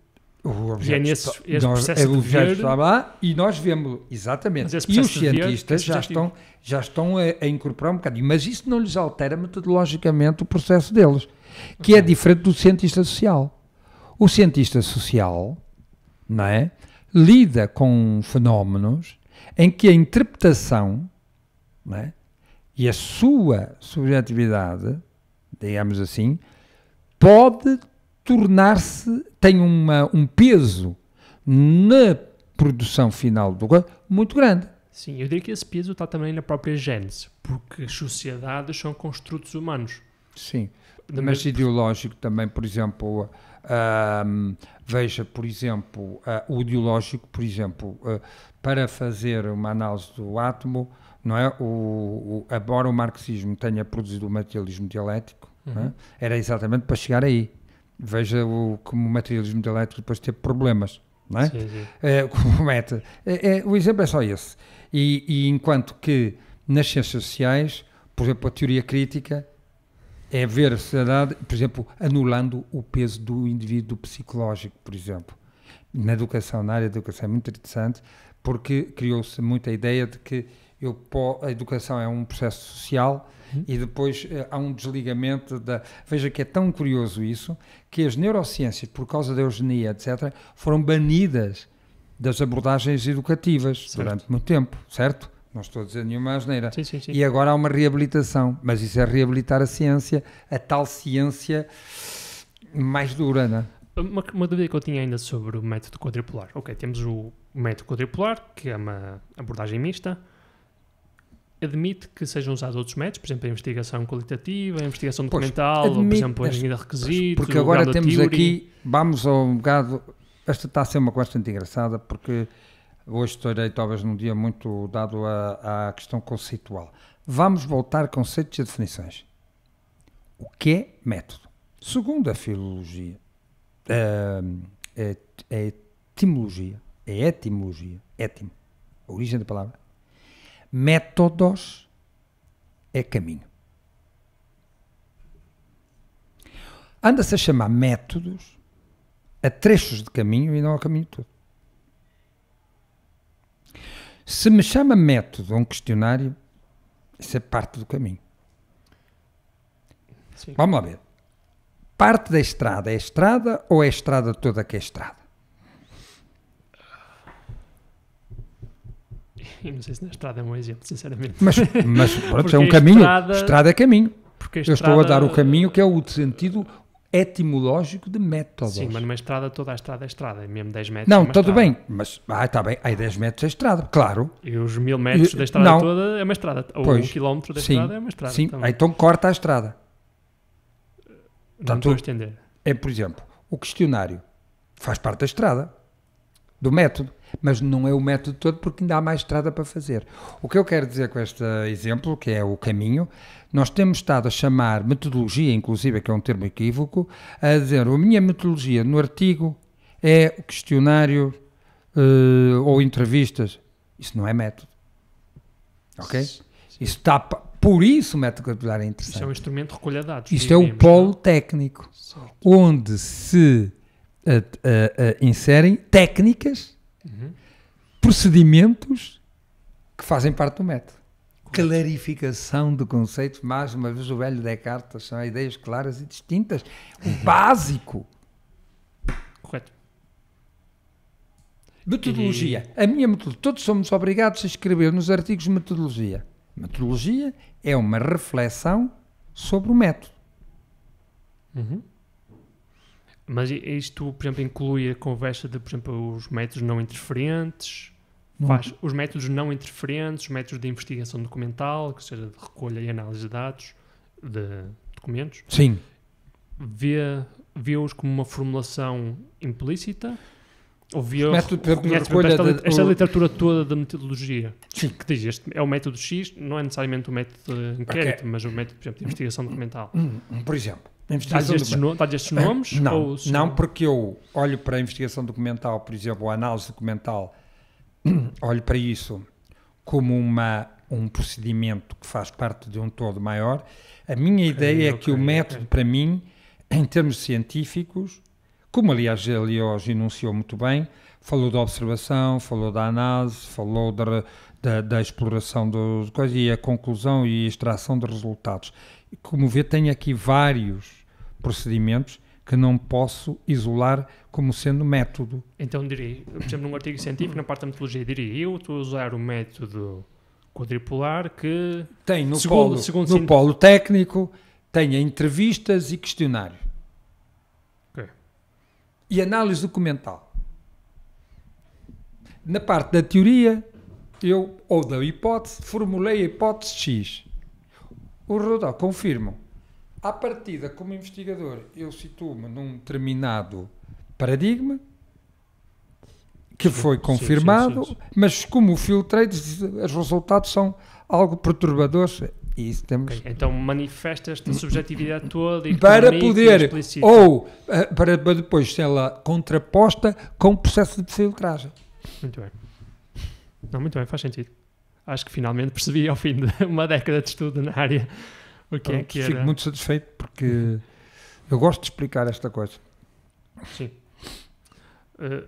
e é esse nós, é, o ver, está lá e nós vemos exatamente. E os cientistas ver, já, estão, já estão a, a, incorporar um bocadinho, mas isso não lhes altera metodologicamente o processo deles, que é okay. é diferente do cientista social. O cientista social não é, lida com fenómenos em que a interpretação não é, e a sua subjetividade, digamos assim, pode tornar-se, tem uma, um peso na produção final do muito grande. Sim, eu diria que esse peso está também na própria gênese, porque as sociedades são construtos humanos. Sim, mas ideológico também, por exemplo, um, veja, por exemplo, uh, o ideológico, por exemplo, uh, para fazer uma análise do átomo, não é? O, o embora o marxismo tenha produzido o materialismo dialético, é? uhum. é? era exatamente para chegar aí veja o, como o materialismo dialético depois teve problemas, não é? Sim, sim. é como É, é, o exemplo é só esse. E, e, enquanto que nas ciências sociais, por exemplo, a teoria crítica é ver a sociedade, por exemplo, anulando o peso do indivíduo psicológico, por exemplo. Na educação, na área da educação, é muito interessante, porque criou-se muita ideia de que eu, a educação é um processo social uhum. e depois eh, há um desligamento da. Veja que é tão curioso isso que as neurociências, por causa da eugenia, etc., foram banidas das abordagens educativas certo. durante muito tempo, certo? Não estou a dizer nenhuma asneira. Sim, sim, sim. E agora há uma reabilitação, mas isso é reabilitar a ciência, a tal ciência mais dura, não é? Uma, uma, dúvida que eu tinha ainda sobre o método quadripolar. Ok, temos o método quadripolar, que é uma abordagem mista, admite que sejam usados outros métodos, por exemplo, a investigação qualitativa, a investigação documental, pois, admite, ou, por exemplo, a engenharia de requisitos. Porque agora temos theory. aqui, vamos a um bocado. Esta está a ser uma conversa muito engraçada, porque hoje estarei talvez num dia muito dado à questão conceitual. Vamos voltar a conceitos e definições. O que é método? Segundo a filologia, a, a, a etimologia, a é etimologia, étimo, a origem da palavra, métodos é caminho. Anda-se a chamar métodos a trechos de caminho e não ao caminho todo. Se me chama método a um questionário, isso é parte do caminho. Sim. Vamos lá ver. Parte da estrada é estrada ou é a estrada toda que é estrada? não sei se na estrada é um exemplo, sinceramente. Mas, mas pronto, é um caminho. Estrada, estrada é caminho. Porque estrada, Eu estou a dar o caminho que é o sentido etimológico de métodos. Sim, mas numa estrada, toda a estrada é estrada, é mesmo 10 metros. Não, é tudo estrada. bem, mas ah, está bem, aí 10 metros é estrada, claro. E os mil metros e, da estrada não. toda é uma estrada, ou pois, um quilómetro da sim, estrada é uma estrada. Sim, também. então corta a estrada. Não Tanto, tá estou a estender. É, por exemplo, o questionário faz parte da estrada, do método mas não é o método todo porque ainda há mais estrada para fazer. O que eu quero dizer com este exemplo, que é o caminho, nós temos estado a chamar metodologia, inclusive, que é um termo equívoco, a dizer a minha metodologia no artigo é o questionário uh, ou entrevistas. Isso não é método. Ok? Sim. Isso está. Por isso o método curricular é interessante. Isto é um instrumento de recolha dados. Isto é o polo não? técnico, certo. onde se uh, uh, inserem técnicas uhum. procedimentos que fazem parte do método. Clarificação do conceito, mais uma vez o velho Descartes, são ideias claras e distintas. O uhum. básico. Correto. Metodologia. E... A minha metodologia. Todos somos obrigados a escrever nos artigos metodologia. Metodologia é uma reflexão sobre o método. Uhum. Mas isto, por exemplo, inclui a conversa de, por exemplo, os métodos não interferentes, não. Faz, os métodos não interferentes, os métodos de investigação documental, que seja de recolha e análise de dados, de documentos. Sim. Vê-os vê como uma formulação implícita? Ou vê método, eu, conhece, recolha esta, de, esta o... literatura toda da metodologia, Sim. que diz este é o método X, não é necessariamente o método de inquérito, okay. mas o método, por exemplo, de investigação documental. Hum, hum, por exemplo, Dás estes, estes nomes? É, não, não, porque eu olho para a investigação documental, por exemplo, a análise documental, olho para isso como uma, um procedimento que faz parte de um todo maior. A minha ideia é, que o método, okay. para mim, em termos científicos, como aliás ele hoje enunciou muito bem, falou da observação, falou da análise, falou da, da, da exploração das coisas e a conclusão e extração de resultados. Como vê, tem aqui vários procedimentos que não posso isolar como sendo método. Então diria, por exemplo, num artigo científico, na parte da metodologia, diria eu estou a usar o método quadripolar que tem no, segundo, polo, segundo no polo técnico tem entrevistas e questionário okay. e análise documental. Na parte da teoria, eu ou da hipótese formulei a hipótese X. O Rodó confirma à partida, como investigador, eu situo-me num determinado paradigma que foi confirmado, sim, sim, sim, mas como filtrei, os resultados são algo perturbadores isso temos. Okay, então manifesta esta hum, subjetividade hum, toda e hum. para poder ou eh, para depois ser ela contraposta com o processo de filtragem. Muito bem. Não, muito bem, faz sentido. Acho que finalmente percebi ao fim de uma década de estudo na área o que é que era? Fico muito satisfeito porque eu gosto de explicar esta coisa. Sim. Uh,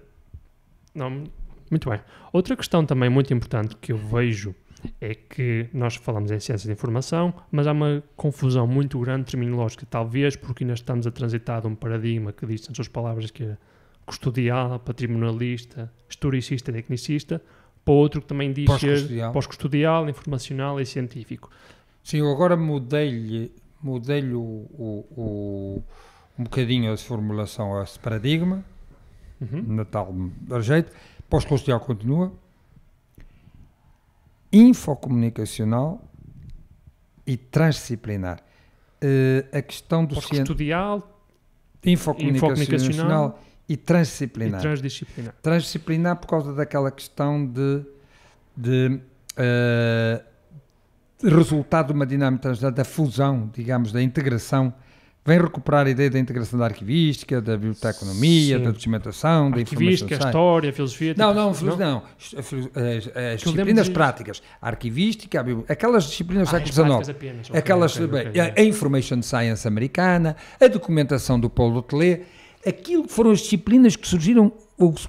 não, muito bem. Outra questão também muito importante que eu vejo é que nós falamos em ciência de informação, mas há uma confusão muito grande terminológica, talvez porque ainda estamos a transitar de um paradigma que diz nas suas palavras que é custodial, patrimonialista, historicista, tecnicista, para outro que também diz é pós-custodial, pós-custodial informacional e científico. Sim, eu agora mudei-lhe mudei, o, o, o, um bocadinho a formulação, a paradigma, uhum. Natal dar jeito, pós-colonial continua, infocomunicacional e transdisciplinar. Uh, a questão do cientista. Estudial, infocomunicacional e transdisciplinar. e transdisciplinar. Transdisciplinar por causa daquela questão de. de uh, resultado de uma dinâmica da fusão, digamos, da integração, vem recuperar a ideia da integração da arquivística, da biblioteconomia, da documentação, da informação. Arquivística, história, filosofia... Não, tipo, não, não, eh, As, as disciplinas práticas. A arquivística, a aquelas disciplinas do século XIX. Apenas. aquelas, okay, okay, bem, a, a Information Science americana, a documentação do Paulo Telé, aquilo que foram as disciplinas que surgiram, ou que se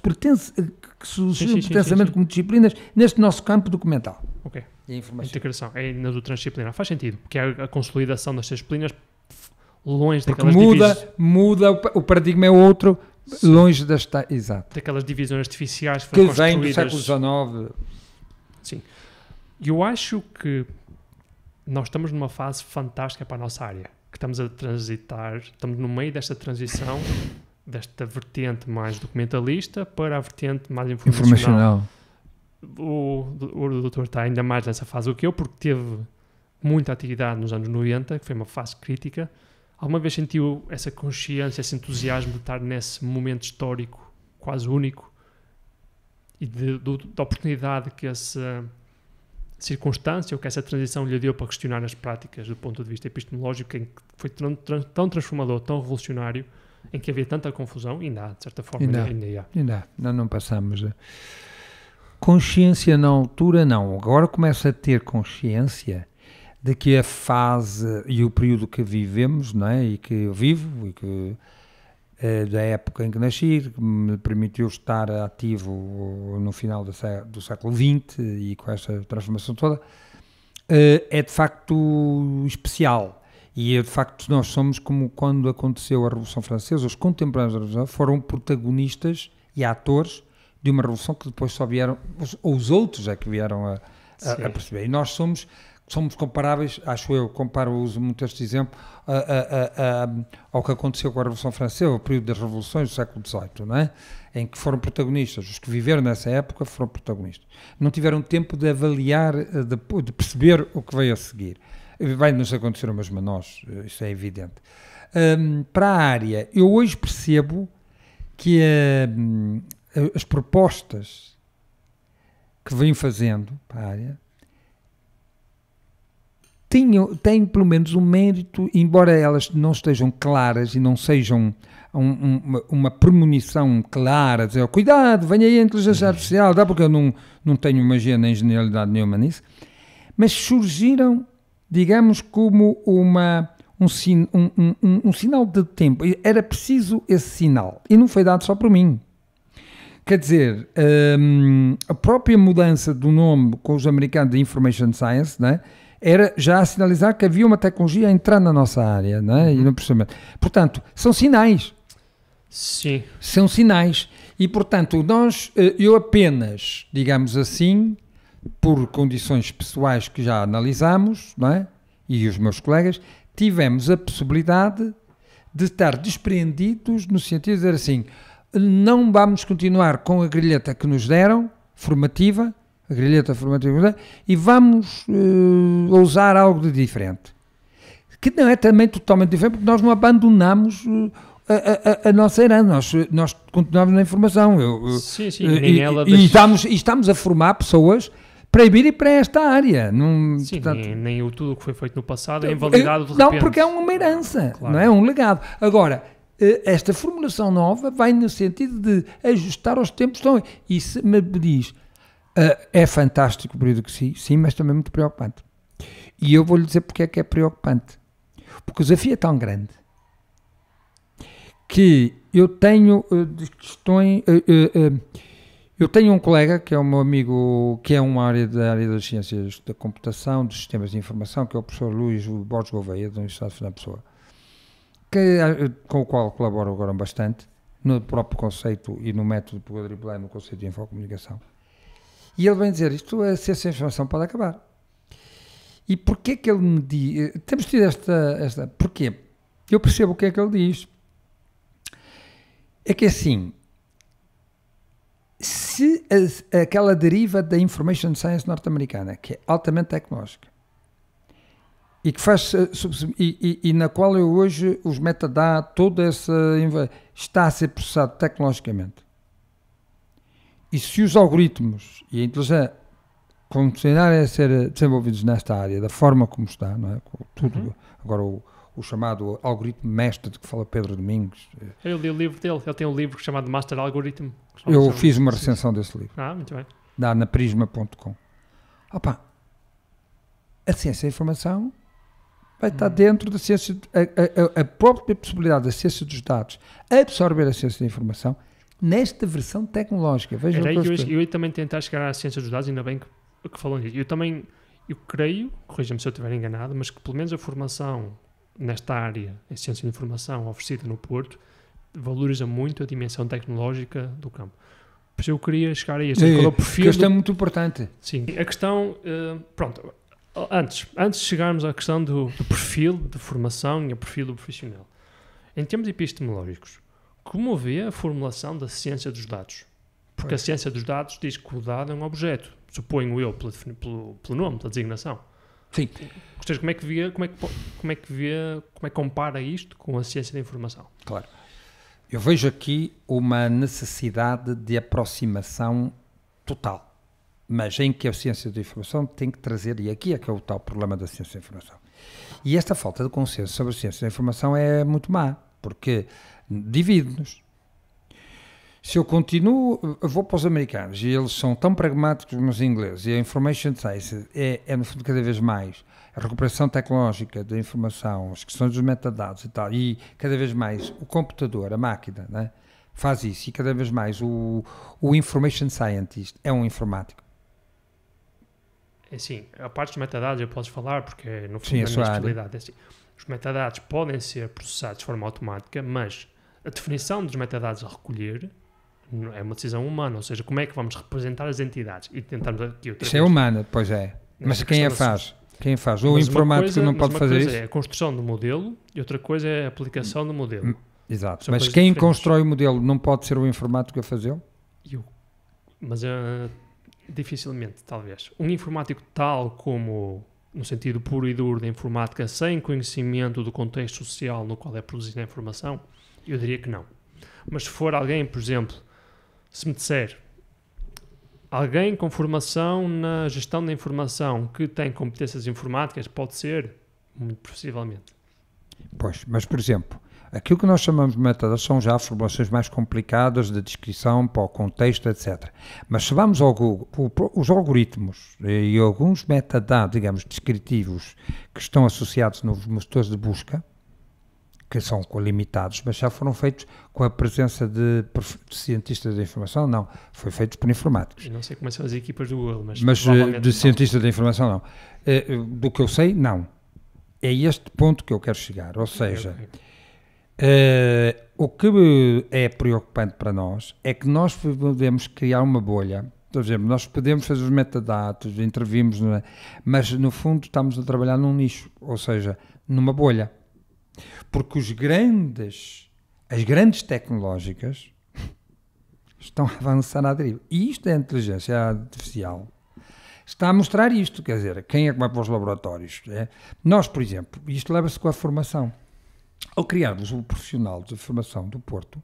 eh, que surgiram sim, sim, sim, como disciplinas, neste nosso campo documental. Ok. E a informação. Integração. É nas do transdisciplinar. Faz sentido, porque é a consolidação das disciplinas longe porque daquelas muda, divisões. muda, o paradigma é outro, Sim. longe das. Exato. Daquelas divisões artificiais que foram que vem do século XIX. Sim. Eu acho que nós estamos numa fase fantástica para a nossa área, que estamos a transitar, estamos no meio desta transição, desta vertente mais documentalista para a vertente mais informacional. informacional o, o doutor está ainda mais nessa fase do que eu, porque teve muita atividade nos anos 90, que foi uma fase crítica. Alguma vez sentiu essa consciência, esse entusiasmo de estar nesse momento histórico quase único e de, de, da oportunidade que essa circunstância ou que essa transição lhe deu para questionar as práticas do ponto de vista epistemológico, em que foi tão, tão transformador, tão revolucionário, em que havia tanta confusão, e ainda há, de certa forma, ainda, ainda, ainda há. Ainda Não, não passamos. Eh. Consciência na altura, não. Agora começa a ter consciência de que a fase e o período que vivemos, não é? E que eu vivo, e que eh, da época em que nasci, que me permitiu estar ativo no final do século XX e com esta transformação toda, eh, é de facto especial. E é de facto nós somos como quando aconteceu a Revolução Francesa, os contemporâneos da Revolução foram protagonistas e atores de uma revolução que depois só vieram, os, os outros é que vieram a, a, a, perceber. E nós somos, somos comparáveis, acho eu, comparo, uso muito este exemplo, a, a, ao que aconteceu com a Revolução Francesa, o período das revoluções do século XVIII, não é? em que foram protagonistas, os que viveram nessa época foram protagonistas. Não tiveram tempo de avaliar, eh, de, de perceber o que veio a seguir. Vai-nos acontecer o mesmo a nós, eh, isso é evidente. Um, para a área, eu hoje percebo que um, as propostas que vem fazendo para a área tinham, têm pelo menos um mérito, embora elas não estejam claras e não sejam um, um, uma, uma premonição clara, dizer, oh, cuidado, venha aí a inteligência uhum. artificial, dá porque eu não, não tenho magia nem genialidade nenhuma nisso, mas surgiram, digamos, como uma, um, um, um sinal de tempo, era preciso esse sinal, e não foi dado só por mim, Quer dizer, um, a própria mudança do nome com os americanos de Information Science, né? era já a sinalizar que havia uma tecnologia a entrar na nossa área, né? E no uhum. Portanto, são sinais. Sim. São sinais. E, portanto, nós, eh, eu apenas, digamos assim, por condições pessoais que já analisamos, não é? E os meus colegas, tivemos a possibilidade de estar despreendidos no sentido de dizer assim, não vamos continuar com a grilheta que nos deram, formativa, a grilheta formativa, e vamos uh, eh, ousar algo de diferente. Que não é também totalmente diferente, porque nós não abandonamos. Uh, a, a, a, nossa herança, nós, nós continuamos na informação eu, eh, sim, sim, uh, e, e, estamos, e estamos a formar pessoas para ir para esta área. Não, Sim, portanto, nem, nem o tudo que foi feito no passado é invalidado Não, porque é uma herança, claro. não é um legado. Agora, eh, esta formulação nova vai no sentido de ajustar aos tempos e se me diz eh, é fantástico por que sim, sim, mas também muito preocupante e eu vou lhe dizer porque é que é preocupante porque o desafio é tão grande que eu tenho eh, questões eu tenho um colega que é o meu amigo, que é uma área da área das ciências da computação, dos sistemas de informação, que é o professor Luís Borges Gouveia, do Universidade de Fernando Pessoa que, ah, com o qual colaboram agora bastante, no próprio conceito e no método para driblar no conceito de infocomunicação. E ele vem dizer, isto a ciência da informação pode acabar. E porquê que ele me diz... Eh, temos tido esta, esta... Porquê? Eu percebo o que é que ele diz. É que é assim, se a, aquela deriva da information science norte-americana, que é altamente tecnológica, e que faz eh, e, e, e, na qual eu hoje os metadados, toda essa está a ser processado tecnologicamente. E se os algoritmos e a inteligência continuarem a ser eh, desenvolvidos nesta área da forma como está, não é? Com tudo uhum. agora o, o, chamado algoritmo mestre de que fala Pedro Domingos. Eh, eu li o livro dele, ele tem um livro chamado Master Algorithm. Eu assim. fiz uma recensão desse livro. Ah, muito bem. Dá na prisma.com. Opa, a ciência a informação vai estar dentro da ciência, a, a, a própria possibilidade da ciência dos dados absorver a ciência da informação nesta versão tecnológica. Veja Era, eu, eu, eu também tentar chegar à ciência dos dados, ainda bem que, que falou nisso. Eu também, eu creio, corrija-me se eu estiver enganado, mas que pelo menos a formação nesta área, em ciência de informação oferecida no Porto, valoriza muito a dimensão tecnológica do campo. Por isso eu queria chegar a isso. É, é o perfil? Questão é do... muito importante. Sim. A questão, uh, pronto, Antes, antes de chegarmos à questão do, do perfil de formação e ao perfil do profissional, em termos epistemológicos, como vê a formulação da ciência dos dados? Porque pois. a ciência dos dados diz que o dado é um objeto, suponho eu, pelo, pelo, pelo nome, pela designação. Sim. Gostas, como é que vê, como é que, como é que vê, como é que compara isto com a ciência da informação? Claro. Eu vejo aqui uma necessidade de aproximação total mas em que a ciência da informação tem que trazer, e aqui é que é o tal problema da ciência da informação. E esta falta de consenso sobre a ciência da informação é muito má, porque divide-nos. Se eu continuo, eu vou para os americanos e eles são tão pragmáticos como os ingleses, e a information science é, é no fundo cada vez mais a recuperação tecnológica da informação, as questões dos metadados e tal, e cada vez mais o computador, a máquina, né, faz isso, e cada vez mais o, o information scientist é um informático é assim, a parte dos metadados eu posso falar porque no fundo Sim, é a possibilidade. Assim, os metadados podem ser processados de forma automática, mas a definição dos metadados a recolher é uma decisão humana, ou seja, como é que vamos representar as entidades e tentarmos aqui outra Isso é humana, pois é. é mas quem é a faz? Quem faz? Ou o informático coisa, não pode fazer isso? É a construção do modelo e outra coisa é a aplicação do modelo. Hum, exato. São mas quem diferentes. constrói o modelo não pode ser o informático a fazê-lo? Eu. Mas uh, Dificilmente, talvez. Um informático tal como, no sentido puro e duro da informática, sem conhecimento do contexto social no qual é produzida a informação, eu diria que não. Mas se for alguém, por exemplo, se me disser alguém com formação na gestão da informação que tem competências informáticas, pode ser, muito possivelmente. Pois, mas por exemplo, Aquilo que nós chamamos de metadados são já formulações mais complicadas de descrição para o contexto, etc. Mas se vamos ao Google, os algoritmos e alguns metadados, digamos, descritivos que estão associados nos motores de busca, que são limitados, mas já foram feitos com a presença de, de cientistas da informação, não. Foi feito por informáticos. Eu não sei como é são as equipas do Google, mas... Mas eh, de cientistas da informação, não. Eh, do que eu sei, não. É este ponto que eu quero chegar, ou seja... Okay, okay Uh, o que é preocupante para nós é que nós podemos criar uma bolha. Por exemplo, nós podemos fazer os metadados, intervimos, é? mas no fundo estamos a trabalhar num nicho, ou seja, numa bolha. Porque os grandes, as grandes tecnológicas estão a avançar à deriva. E isto é a inteligência artificial está a mostrar isto. Quer dizer, quem é que vai para os laboratórios? É? Nós, por exemplo, isto leva-se com a formação. Ao criarmos o profissional de formação do Porto,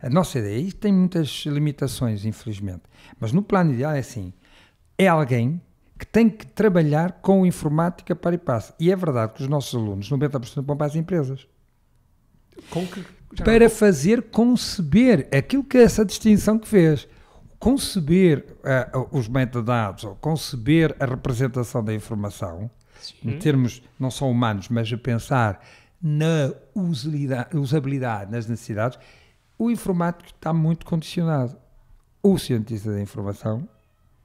a nossa ideia, e tem muitas limitações, infelizmente, mas no plano ideal é assim: é alguém que tem que trabalhar com informática para e passo. E é verdade que os nossos alunos, 90% vão para as empresas. Que, para fazer conceber aquilo que é essa distinção que fez. Conceber uh, os metadados, ou conceber a representação da informação, Sim. em termos não só humanos, mas a pensar na usabilidade, nas necessidades, o informático está muito condicionado. O cientista da informação,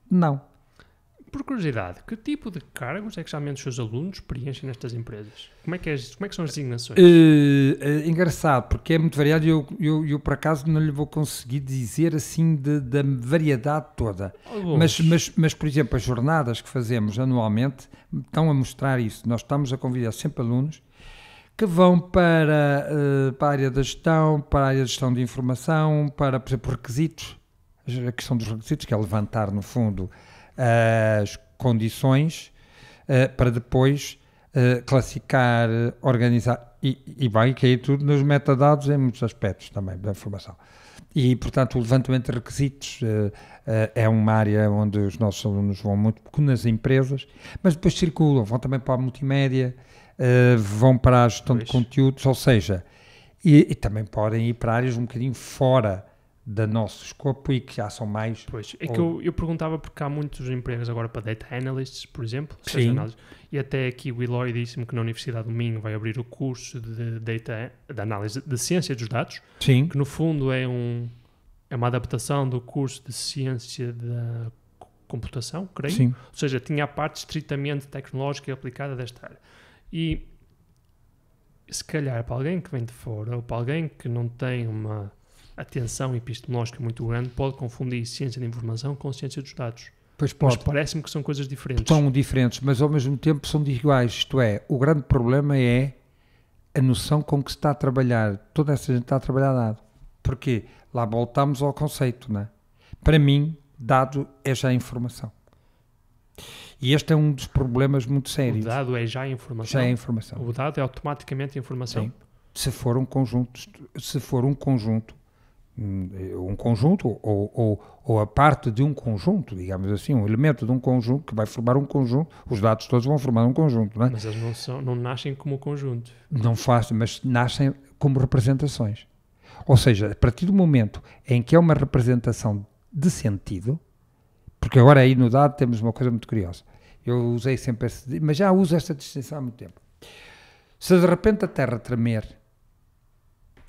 não. Por curiosidade, que tipo de cargos é que geralmente os seus alunos preenchem nestas empresas? Como é que, é, como é que são as designações? Eh, eh, engraçado, porque é muito variado e eu, eu, eu, por acaso, não lhe vou conseguir dizer assim de, da variedade toda. Mas, mas, mas, por exemplo, as jornadas que fazemos anualmente estão a mostrar isso. Nós estamos a convidar sempre alunos que vão para, eh, para a área da gestão, para a área de gestão de informação, para, por exemplo, requisitos, a questão dos requisitos, que é levantar, no fundo, as condições eh, para depois eh, classificar, organizar, e, vai cair tudo nos metadados em muitos aspectos também da informação. E, portanto, o levantamento de requisitos uh, uh, é uma área onde os nossos alunos vão muito, porque nas empresas, mas depois circulam, vão também para a multimédia, eh, vão para a gestão pois. de conteúdos, ou seja, e, e, também podem ir para áreas um bocadinho fora do nosso escopo e que já são mais. Pois, é ou... que eu, eu perguntava porque há muitos empregos agora para data analysts, por exemplo, Sim. Análise, e até aqui o Eloy disse-me que na Universidade do Minho vai abrir o curso de data, de análise de ciência dos dados, Sim. que no fundo é um é uma adaptação do curso de ciência da computação, creio. Sim. Ou seja, tinha a parte estritamente tecnológica e aplicada desta área. E se calhar para alguém que vem de fora ou para alguém que não tem uma atenção epistemológica muito grande, pode confundir ciência da informação com ciência dos dados. Pois pode. Mas parece-me que são coisas diferentes. São diferentes, mas ao mesmo tempo são iguais. Isto é, o grande problema é a noção com que se está a trabalhar. Toda essa gente está a trabalhar dado. Porquê? Lá voltamos ao conceito, não é? Para mim, dado é já informação. E este é um dos problemas muito sérios. O dado é já informação. Já é informação. O dado é automaticamente informação. Sim. Se for um conjunto, se for um conjunto, hum, um conjunto ou, ou, ou a parte de um conjunto, digamos assim, um elemento de um conjunto que vai formar um conjunto, os dados todos vão formar um conjunto, não é? Mas eles não, são, não nascem como conjunto. Não fazem, mas nascem como representações. Ou seja, a partir do momento em que é uma representação de sentido, porque agora aí no dado temos uma coisa muito curiosa. Eu usei sempre essa, mas já uso esta distinção há muito tempo. Se de repente a terra tremer,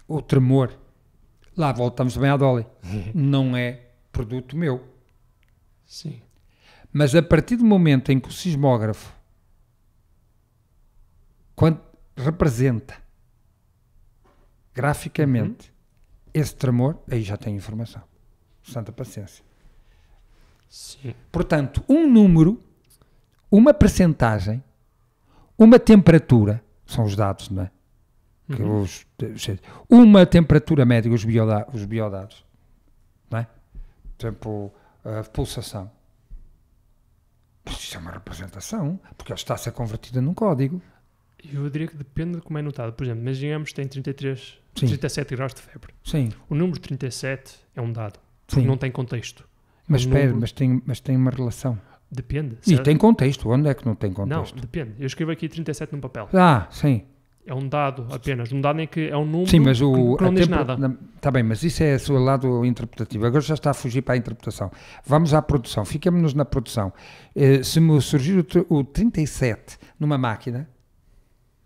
ou tremor, lá voltamos bem à Dolly, uhum. não é produto meu. Sim. Mas a partir do momento em que o sismógrafo quando representa graficamente uhum. esse tremor, aí já tem informação. Santa paciência. Sim. Portanto, um número uma percentagem, uma temperatura, são os dados, não é? Uhum. Os, uma temperatura média, os, bioda, os biodados, não é? Tempo, a pulsação. Isso é uma representação, porque ela está a ser convertida num código. Eu diria que depende de como é notado. Por exemplo, mas digamos que tem 33, Sim. 37 graus de febre. Sim. O número 37 é um dado, Sim. não tem contexto. É mas espera, número... mas, tem, mas tem uma relação. Depende. E tem contexto. Onde é que não tem contexto? Não, depende. Eu escrevo aqui 37 num papel. Ah, sim. É um dado apenas. Um dado em que é um número sim, mas o, que não diz tempo, nada. Está bem, mas isso é o seu lado interpretativo. Agora já está a fugir para a interpretação. Vamos à produção. Ficamos-nos na produção. Eh, se me surgir o, o 37 numa máquina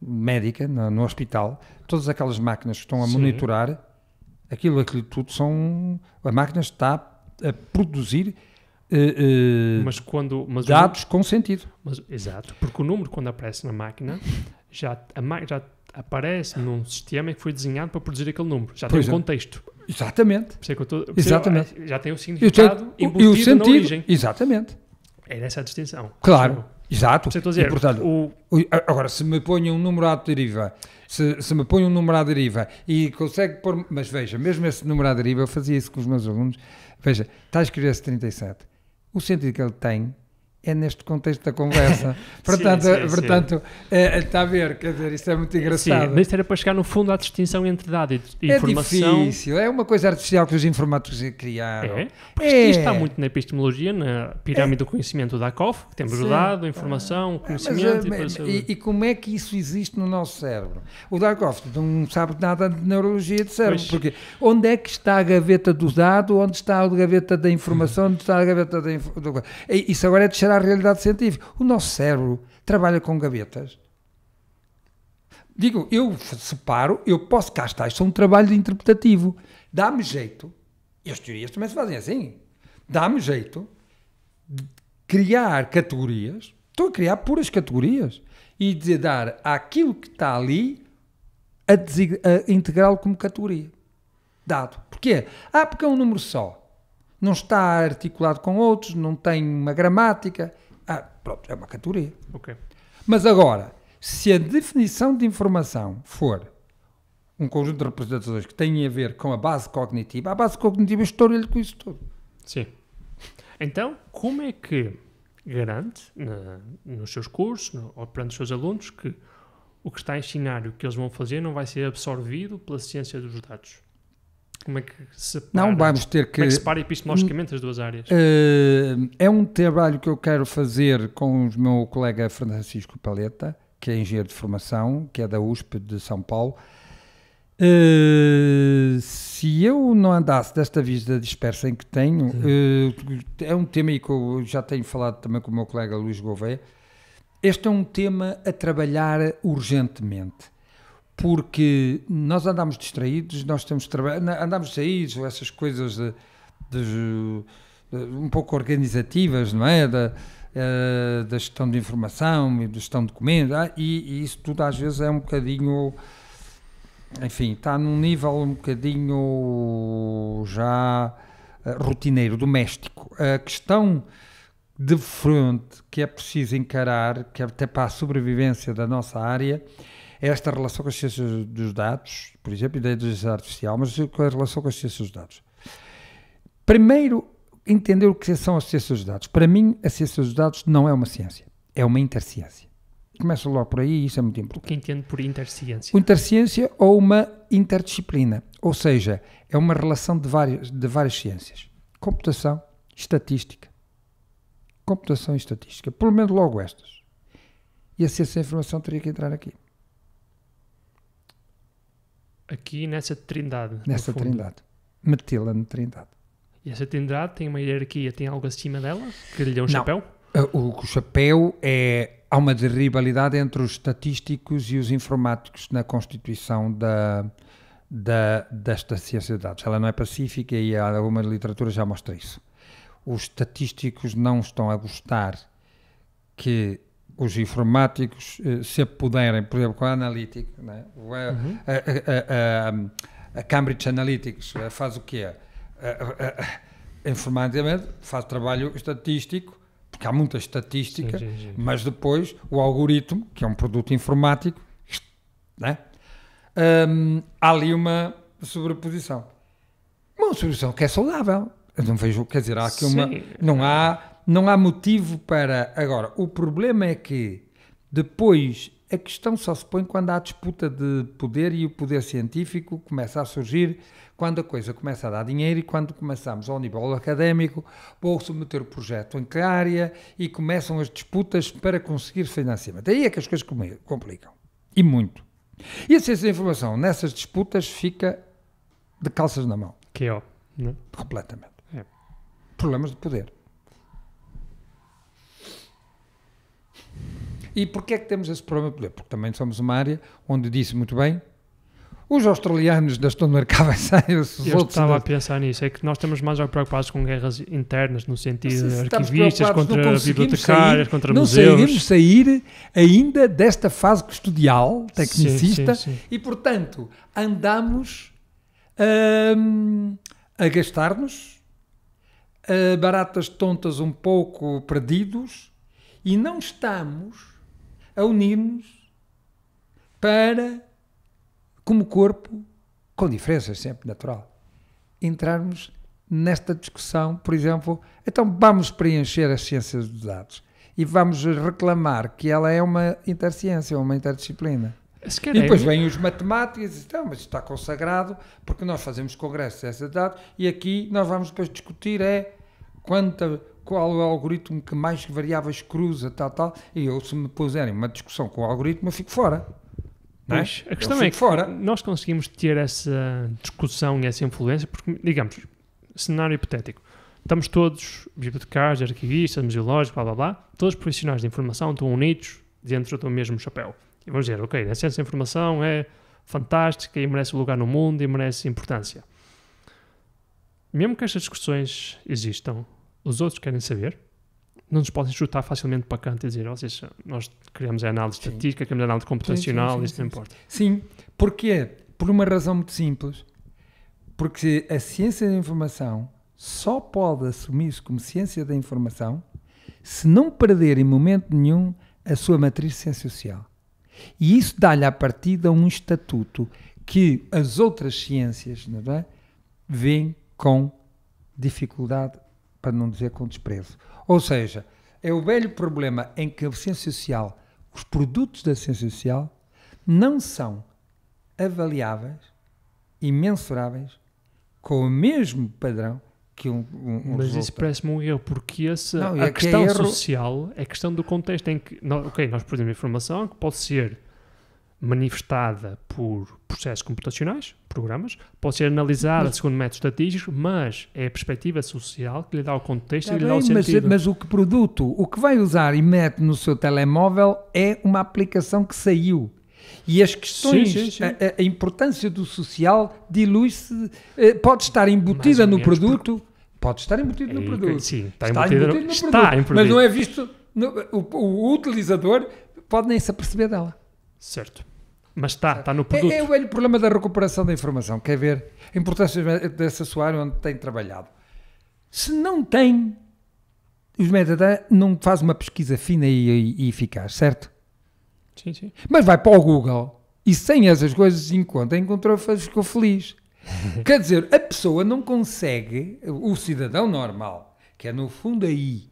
médica, no, no, hospital, todas aquelas máquinas que estão a sim. monitorar, aquilo, aquilo tudo, são... A máquina está a produzir Uh, uh, mas quando, mas dados com sentido. Mas, exato, porque o número, quando aparece na máquina, já, a, já aparece num sistema que foi desenhado para produzir aquele número. Já pois tem um é. contexto. Exatamente. exatamente. já tem o um significado tenho, embutido o sentido, na origem. Exatamente. É nessa a distinção. Claro. Exato. É dizer, e, portanto, o... Agora, se me põe um número à deriva, se, se me põe um número à deriva e consegue pôr. Mas veja, mesmo esse número à deriva, eu fazia isso com os meus alunos. Veja, está a escrever-se 37 o sentido que ele tem é neste contexto da conversa. portanto, sim, sim, portanto sim. É, é, está a ver, quer dizer, isso é muito engraçado. Sim, mas era para chegar no fundo à distinção entre dado e é informação. É difícil, é uma coisa artificial que os informáticos criaram. É, porque é. isto está é. muito na epistemologia, na pirâmide é. do conhecimento da COF, que temos o dado, a informação, o ah, conhecimento... Mas, e, eh, e, e, como é que isso existe no nosso cérebro? O Darkoff não sabe nada de neurologia de cérebro, pois. porque onde é que está a gaveta do dado, onde está a gaveta da informação, onde está a gaveta da... Do... Isso agora é de ser a realidade científica. O nosso cérebro trabalha com gavetas. Digo, eu separo, eu posso, cá está, isto é um trabalho interpretativo. Dá-me jeito, e as teorias também se fazem assim, dá-me jeito de criar categorias, estou a criar puras categorias, e de dar àquilo que está ali a, a integrá-lo como categoria. Dado. Porquê? Ah, porque é um número só não está articulado com outros, não tem uma gramática. Ah, pronto, é uma categoria. Okay. Mas agora, se a definição de informação for um conjunto de representações que têm a ver com a base cognitiva, a base cognitiva estoura-lhe com isso tudo. Sim. Então, como é que garante na, nos seus cursos no, ou perante os seus alunos que o que está a ensinar e o que eles vão fazer não vai ser absorvido pela ciência dos dados? Como é que se para, Não vamos ter que. Como é que separa epistemologicamente as duas áreas? Eh, é um trabalho que eu quero fazer com o meu colega Francisco Paleta, que é engenheiro de formação, que é da USP de São Paulo. Uh, se eu não andasse desta vida dispersa em que tenho, uh, é um tema que eu já tenho falado também com o meu colega Luís Gouveia. Este é um tema a trabalhar urgentemente porque nós andamos distraídos, nós temos andamos distraídos, essas coisas de, de, de, um pouco organizativas, não é? Da, eh, da gestão de informação e da gestão de documentos, ah, e, e, isso tudo às vezes é um bocadinho. Enfim, está num nível um bocadinho já eh, rotineiro, doméstico. A questão de frente que é preciso encarar, que é até para a sobrevivência da nossa área, é esta relação com as ciências dos dados, por exemplo, e da inteligência artificial, mas com a relação com as ciências dos dados. Primeiro, entender o que são as ciências dos dados. Para mim, a ciência dos dados não é uma ciência, é uma interciência. Começa logo por aí e isso é muito importante. O que entendo por interciência? interciência ou uma interdisciplina, ou seja, é uma relação de várias, de várias ciências. Computação, estatística. Computação e estatística, pelo menos logo estas. E a ciência da informação teria que entrar aqui aqui nessa trindade. Nessa trindade. Metê-la na trindade. E essa trindade tem uma hierarquia, tem algo acima dela que lhe deu um Não. chapéu? Ah, o, o chapéu é. Há uma rivalidade entre os estatísticos e os informáticos na constituição da, da, desta ciência de dados. Ela não é pacífica e alguma literatura já mostra isso. Os estatísticos não estão a gostar que os informáticos eh, se apoderem, por exemplo, com a Analytic, né? Eh, uhum. a, a, a, a, Cambridge Analytics eh, faz o quê? Informaticamente faz trabalho estatístico, porque há muita estatística, sim, sim, sim. mas depois o algoritmo, que é um produto informático, né? Um, há ali uma sobreposição. Uma sobreposição que é saudável. Eu não vejo, quer dizer, há aqui uma. Não há não há motivo para. Agora, o problema é que depois a questão só se põe quando há disputa de poder e o poder científico começa a surgir, quando a coisa começa a dar dinheiro e quando começamos ao nível académico, vou submeter o projeto em que área e começam as disputas para conseguir financiamento. Aí é que as coisas complicam. E muito. E a ciência da informação nessas disputas fica de calças na mão. Que é, é? Completamente. É. Problemas de poder. E porquê é que temos esse problema? Porque também somos uma área onde disse muito bem, os australianos da estão no Eu estava da... a pensar nisso, é que nós estamos mais preocupados com guerras internas, no sentido de arquivistas contra bibliotecários, sair, contra não museus. Não conseguimos sair ainda desta fase custodial, tecnicista, sim, sim, sim. e portanto andamos hum, a gastar-nos, baratas tontas um pouco perdidos, e não estamos a unir-nos para, como corpo, com diferenças sempre natural, entrarmos nesta discussão, por exemplo, então vamos preencher as ciências dos dados e vamos reclamar que ela é uma interciência, uma interdisciplina. E depois é. vêm os matemáticos e dizem, então, mas está consagrado, porque nós fazemos congressos dessa dados e aqui nós vamos depois discutir é quanta, qual é o algoritmo que mais variáveis cruza, tal, tal, e eu se me puserem uma discussão com o algoritmo, eu fico fora. Mas é? é? a questão é que fora. nós conseguimos ter essa discussão e essa influência, porque, digamos, cenário hipotético, estamos todos, bibliotecários, arquivistas, museológicos, blá blá blá, todos profissionais de informação estão unidos dentro do mesmo chapéu. E vamos dizer, ok, a ciência da informação é fantástica e merece lugar no mundo e merece importância. Mesmo que estas discussões existam, os outros querem saber, não nos podem chutar facilmente para canto e dizer, vocês, nós queremos análise sim. estatística, queremos análise computacional, isso não importa. Sim, porquê? Por uma razão muito simples. Porque a ciência da informação só pode assumir-se como ciência da informação se não perder em momento nenhum a sua matriz ciência social E isso dá-lhe à partida um estatuto que as outras ciências não é? veem com dificuldade para não dizer com desprezo. Ou seja, é o velho problema em que a ciência social, os produtos da ciência social, não são avaliáveis e mensuráveis com o mesmo padrão que um, um, um Mas isso parece-me um erro, porque essa, não, a é questão que é social é questão do contexto em que. Nós, ok, nós produzimos informação que pode ser manifestada por processos computacionais, programas, pode ser analisada mas, segundo métodos estatísticos, mas é a perspectiva social que lhe dá o contexto tá e lhe bem, dá o sentido. Mas, o que produto, o que vai usar e mete no seu telemóvel é uma aplicação que saiu. E as questões, sim, sim, sim. A, a, importância do social dilui-se, eh, pode estar embutida no produto, pode estar embutida é, no produto. Sim, está, está embutida, no, no, produto, está embutida. mas não é visto, no, o, o utilizador pode nem se aperceber dela. Certo. Mas está, está no é, produto. É, é o velho problema da recuperação da informação. Quer é ver a importância dessa sua área onde tem trabalhado. Se não tem, os metadados não faz uma pesquisa fina e, e, e eficaz, certo? Sim, sim. Mas vai para o Google e sem essas coisas encontra, encontrou, ficou feliz. Quer dizer, a pessoa não consegue, o cidadão normal, que é no fundo aí,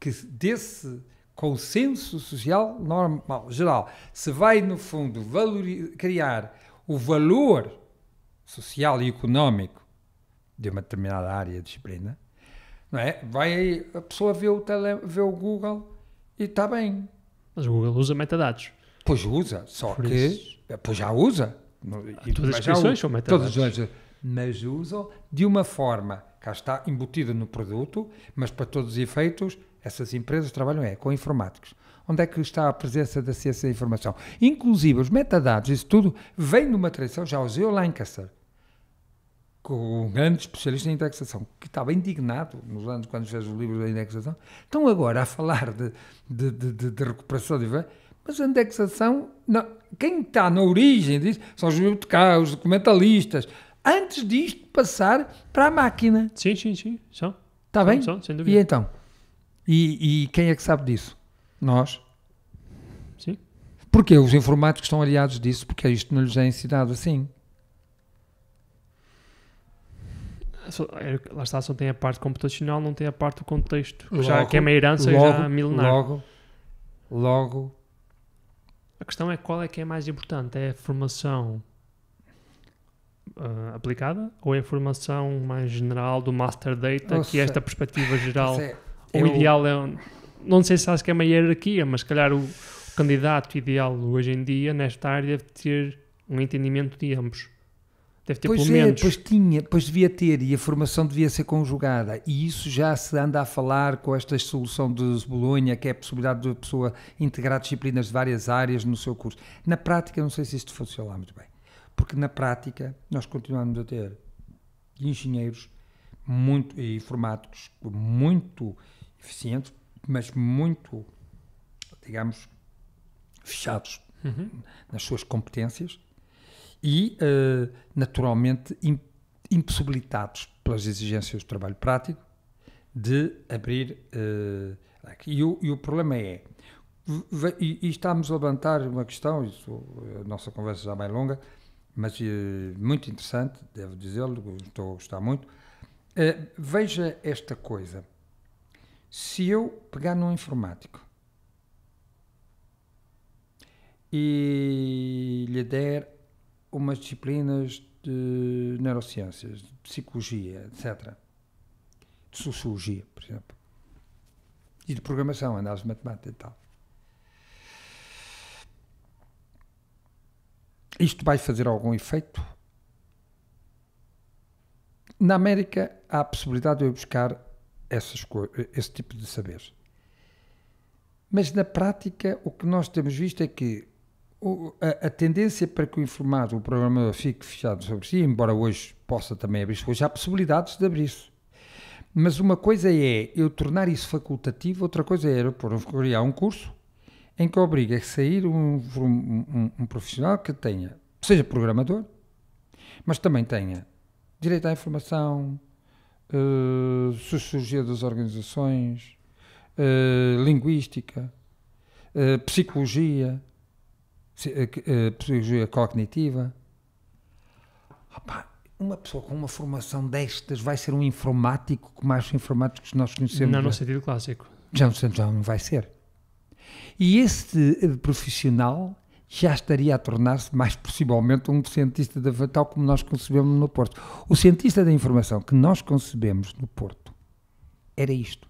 que desse consenso social normal, geral. Se vai, no fundo, criar o valor social e económico de uma determinada área de disciplina, não é? Vai, a pessoa vê o, tele, vê o Google e está bem. Mas o Google usa metadados. Pois usa, só Por que. Isso. Pois já usa. Ah, e, todas as descrições são metadados. Todas as mas usam de uma forma, cá está, embutida no produto, mas para todos os efeitos essas empresas trabalham é, com informáticos. Onde é que está a presença da ciência da informação? Inclusive, os metadados, isso tudo, vem de uma tradição, já o Zé Lancaster, com um grande especialista em indexação, que estava indignado nos anos quando fez o livro da indexação, estão agora a falar de, de, de, de recuperação de mas a indexação, não, quem está na origem disso são os bibliotecários, os documentalistas, antes disto passar para a máquina. Sim, sim, sim, são. Está bem? São, sem dúvida. E então? E, e quem é que sabe disso? Nós. Sim. Porque os informáticos estão aliados disso, porque isto não lhes é ensinado assim. É, lá está, só tem a parte computacional, não tem a parte do contexto. Logo, já que é uma herança logo, já milenar. Logo, logo. A questão é qual é que é mais importante? É a formação uh, aplicada ou é a formação mais general do master data, que é esta perspectiva geral? O ideal é. Um, não sei se acho que é uma hierarquia, mas se calhar o, o candidato ideal hoje em dia, nesta área, deve ter um entendimento de ambos. Deve ter pois pelo é, menos. pois tinha, pois devia ter, e a formação devia ser conjugada. E isso já se anda a falar com esta solução de Bolonha, que é a possibilidade de a pessoa integrar disciplinas de várias áreas no seu curso. Na prática, não sei se isto funciona muito bem. Porque na prática, nós continuamos a ter engenheiros muito, e informáticos muito eficientes, mas muito, digamos, fechados uhum. nas suas competências e, uh, naturalmente, impossibilitados pelas exigências do trabalho prático de abrir. Uh, e, o, e o problema é. E, estamos a levantar uma questão, isso, a nossa conversa já é mais longa, mas eh, muito interessante, devo dizê-lo, estou a gostar muito. Uh, veja esta coisa. Se eu pegar num informático e lhe der umas disciplinas de neurociências, de psicologia, etc., de sociologia, por exemplo, e de programação, análise matemática e tal. Isto vai fazer algum efeito? Na América há a possibilidade de eu buscar essas esse tipo de saberes. Mas na prática, o que nós temos visto é que a, a, tendência para que o informado, o programador, fique fechado sobre si, embora hoje possa também abrir-se, hoje há possibilidades de abrir-se. Mas uma coisa é eu tornar isso facultativo, outra coisa é eu um, criar um curso em que obriga a sair um, um, um profissional que tenha, seja programador, mas também tenha direito à informação, uh, sociologia das organizações, uh, linguística, uh, psicologia, psicologia cognitiva. Opa, uma pessoa com uma formação destas vai ser um informático como mais informáticos que nós conhecemos? Não, no sentido clássico. Já, já não vai ser. E esse profissional já estaria a tornar-se mais possivelmente um cientista da tal como nós concebemos no Porto. O cientista da informação que nós concebemos no Porto era isto.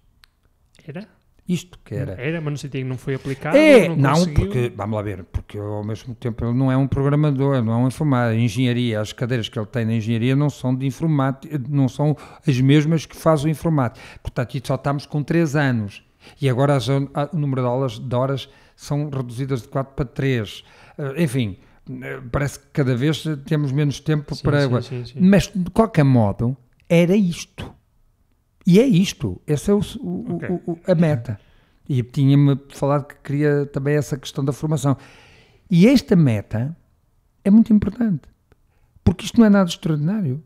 Era? Isto que era. Era, mas no sentido que não foi aplicado. É, não, não porque, vamos lá ver, porque ao mesmo tempo ele não é um programador, não é um informático. Engenharia, as cadeiras que ele tem na engenharia não são de informática, não são as mesmas que faz o informático. Portanto, só estamos com 3 anos. E agora as, o número de, aulas, de horas são reduzidas de 4 para 3. Eh, enfim, eh, parece que cada vez temos menos tempo sim, para. Sim, sim, Mas, de qualquer modo, era isto. E é isto. Essa é o, o, okay. o, a meta. E tinha-me falado que queria também essa questão da formação. E esta meta é muito importante. Porque isto não é nada extraordinário.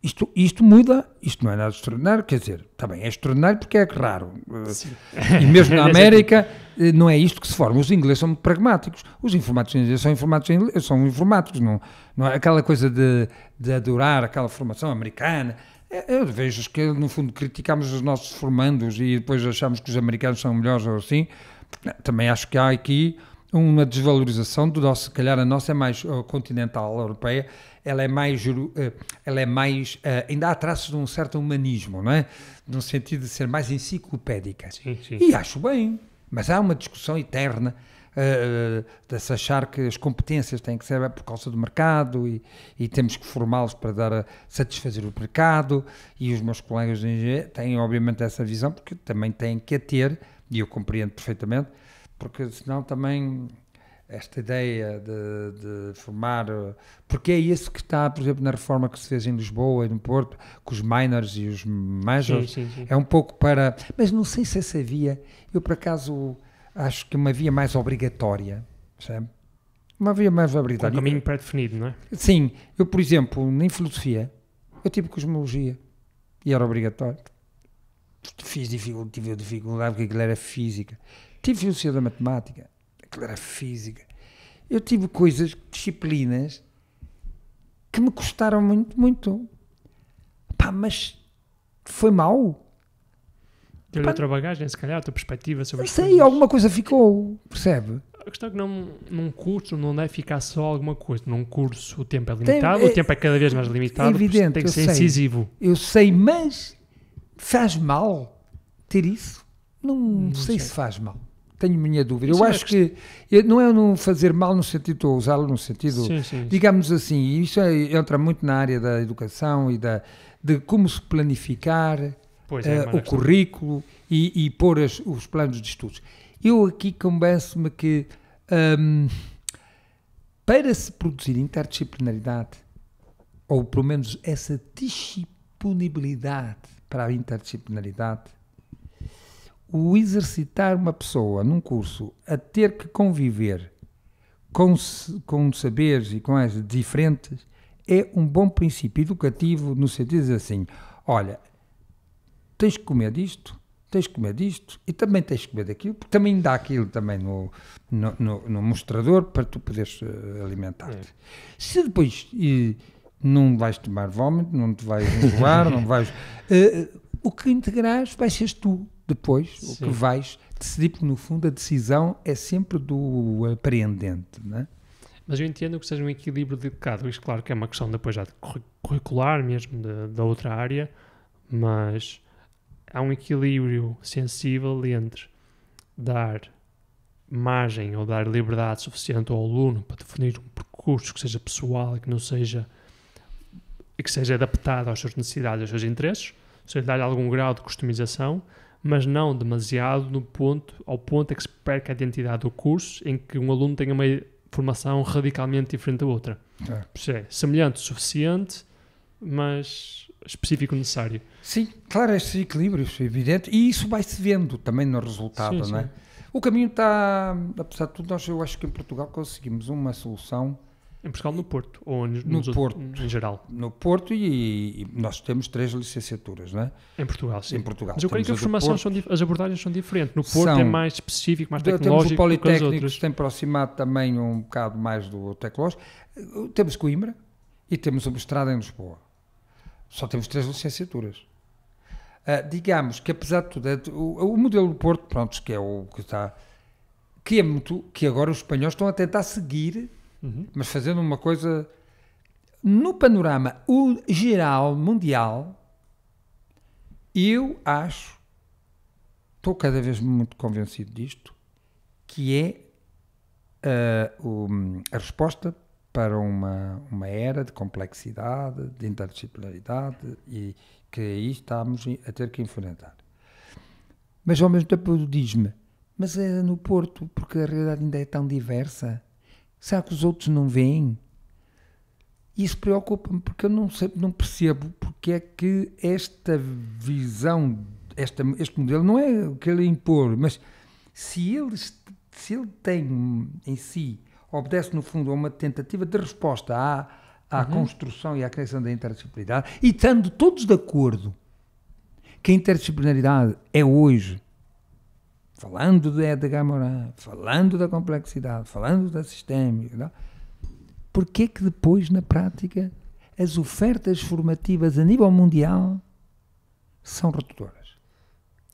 Isto, isto muda, isto não é nada extraordinário, quer dizer, também é extraordinário porque é raro. Sim. E mesmo na América eh, não é isto que se forma. Os ingleses são pragmáticos, os informáticos são informáticos, são informáticos não, não é aquela coisa de, de adorar aquela formação americana. Eh, eu vejo que, no fundo, criticamos os nossos formandos e depois achamos que os americanos são melhores ou assim. Eh, também acho que há aqui uma desvalorização do nosso, se calhar a nossa é mais continental, europeia, ela é mais, ela é mais, ainda há traços de um certo humanismo, não é? No sentido de ser mais enciclopédica. Sim, sim. E acho bem, mas há uma discussão eterna uh, de se achar que as competências têm que ser por causa do mercado e, e temos que formá-los para dar a satisfazer o mercado e os meus colegas de engenharia têm obviamente essa visão porque também têm que a ter e eu compreendo perfeitamente porque senão também esta ideia de, de, formar, porque é isso que está, por exemplo, na reforma que se fez em Lisboa e no Porto, com os minors e os majors, sim, sim, sim. é um pouco para, mas não sei se essa via, eu por acaso acho que uma via mais obrigatória, sabe? Uma via mais obrigatória. Um caminho pré-definido, não é? Sim, eu por exemplo, em filosofia, eu tive cosmologia e era obrigatório. Fiz dificuldade, tive dificuldade porque aquilo era física. Tive filosofia da matemática, aquilo era física. Eu tive coisas, disciplinas, que me custaram muito, muito. Pá, mas foi mal. Deu-lhe outra bagagem, se calhar, outra perspectiva sobre Sei, coisas. alguma coisa ficou, percebe? A questão é que não, num curso não deve ficar só alguma coisa. Num curso o tempo é limitado, tem, o é tempo é cada vez mais limitado, evidente, tem que ser sei, incisivo. Eu sei, mas faz mal ter isso? Não, não sei, sei, se faz mal tenho minha dúvida. Isso é eu acho que, que não é não fazer mal no sentido, estou a usá-lo no sentido, sim, sim, digamos assim, e isso é, entra muito na área da educação e da, de como se planificar é, uh, o currículo e, e pôr as, os planos de estudos. Eu aqui convenço-me que um, para se produzir interdisciplinaridade, ou pelo menos essa disponibilidade para a interdisciplinaridade, o exercitar uma pessoa num curso a ter que conviver com, com saberes e com as diferentes é um bom princípio educativo no sentido de assim, olha, tens que comer disto, tens que comer disto e também tens que comer daquilo, porque também dá aquilo também no, no, no, no mostrador para tu poderes eh, alimentar-te. É. Se depois e, não vais tomar vómito, não te vais enjoar, não vais... Uh, o que integrares vai ser tu depois Sim. o que vais decidir, porque no fundo a decisão é sempre do apreendente, não é? Mas eu entendo que seja um equilíbrio delicado. Isto, claro, que é uma questão depois já de curricular mesmo, da outra área, mas há um equilíbrio sensível entre dar margem ou dar liberdade suficiente ao aluno para definir um percurso que seja pessoal e que não seja e que seja adaptado às suas necessidades, aos seus interesses, ou seja, dar algum grau de customização, mas não demasiado no ponto, ao ponto em que se perca a identidade do curso, em que um aluno tenha uma formação radicalmente diferente da outra. É. é semelhante o suficiente, mas específico necessário. Sim, claro, estes equilíbrios, é evidente, e isso vai-se vendo também no resultado, sim, não é? Sim. O caminho está, apesar de tudo, nós eu acho que em Portugal conseguimos uma solução em Portugal, no Porto? Ou nos, no nos Porto. Outros, em geral? No Porto e, e, nós temos três licenciaturas, não é? Em Portugal, sim. Em Portugal. Mas eu creio que a formação são, as abordagens são diferentes. No Porto são, é mais específico, mais tecnológico temos o Politécnico, que tem aproximado também um bocado mais do tecnológico. Eh, temos Coimbra e temos o mestrado em Lisboa. Só temos três licenciaturas. Uh, digamos que, apesar de tudo, é, o, o modelo do Porto, pronto, que é o que está... Que é muito... Que agora os espanhóis estão a tentar seguir uhum. mas fazendo uma coisa. No panorama geral mundial, eu acho, estou cada vez muito convencido disto, que é uh, a resposta para uma, uma era de complexidade, de interdisciplinaridade e que aí estamos a ter que enfrentar. Mas ao mesmo tempo diz-me, mas é no Porto, porque a realidade ainda é tão diversa. Será que os outros não veem? Isso preocupa-me porque eu não, sei, não percebo porque é que esta visão, esta, este modelo, não é o que ele impor, mas se ele, se ele tem em si, obedece no fundo a uma tentativa de resposta à, à uhum. construção e à criação da interdisciplinaridade, e estando todos de acordo que a interdisciplinaridade é hoje falando de Edgar Morin, falando da complexidade, falando da sistêmica, porquê que que depois, na prática, as ofertas formativas a nível mundial são redutoras?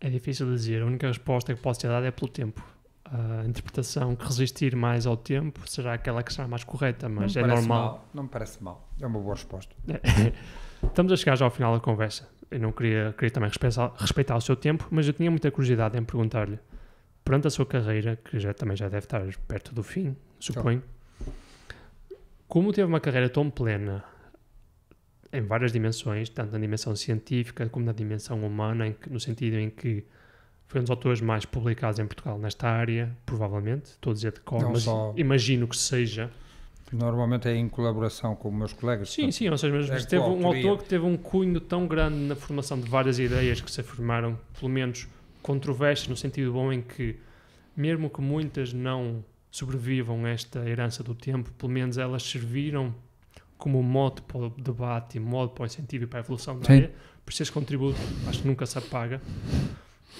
É difícil dizer. A única resposta que posso ser dada é pelo tempo. A interpretação que resistir mais ao tempo será aquela que será mais correta, mas é normal. Mal. Não me parece mal. É uma boa resposta. É. Estamos a chegar já ao final da conversa. Eu não queria, queria também respeitar, respeitar o seu tempo, mas eu tinha muita curiosidade em perguntar-lhe perante a sua carreira, que já também já deve estar perto do fim, suponho, como teve uma carreira tão plena em várias dimensões, tanto na dimensão científica como na dimensão humana, que, no sentido em que foi um dos autores mais publicados em Portugal nesta área, provavelmente, estou a dizer de cor, mas só... imagino que seja. Normalmente é em colaboração com meus colegas. Sim, sim, ou seja, mas, é teve um autor que teve um cunho tão grande na formação de várias ideias que se formaram, pelo menos controversas no sentido bom em que, mesmo que muitas não sobrevivam a esta herança do tempo, pelo menos elas serviram como modo para o debate, modo para o incentivo e para a evolução da área. Por esse contributo, acho que nunca se apaga.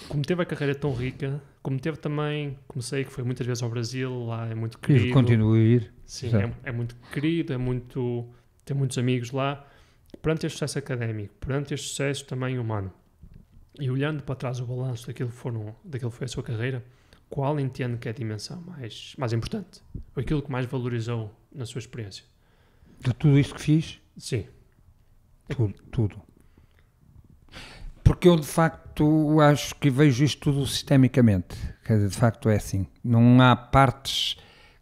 Como teve a carreira tão rica, como teve também, comecei que foi muitas vezes ao Brasil, lá é muito querido. E continua a ir. Sim, é, é, muito querido, é muito, tem muitos amigos lá. Perante este sucesso académico, perante este sucesso também humano, e olhando para trás o balanço daquilo que, foram, daquilo que foi a sua carreira, qual entende que é a dimensão mais, mais importante? Ou aquilo que mais valorizou na sua experiência? De tudo isto que fiz? Sim. Tudo, tudo. Porque eu, de facto, acho que vejo isto tudo sistemicamente. De facto, é assim. Não há partes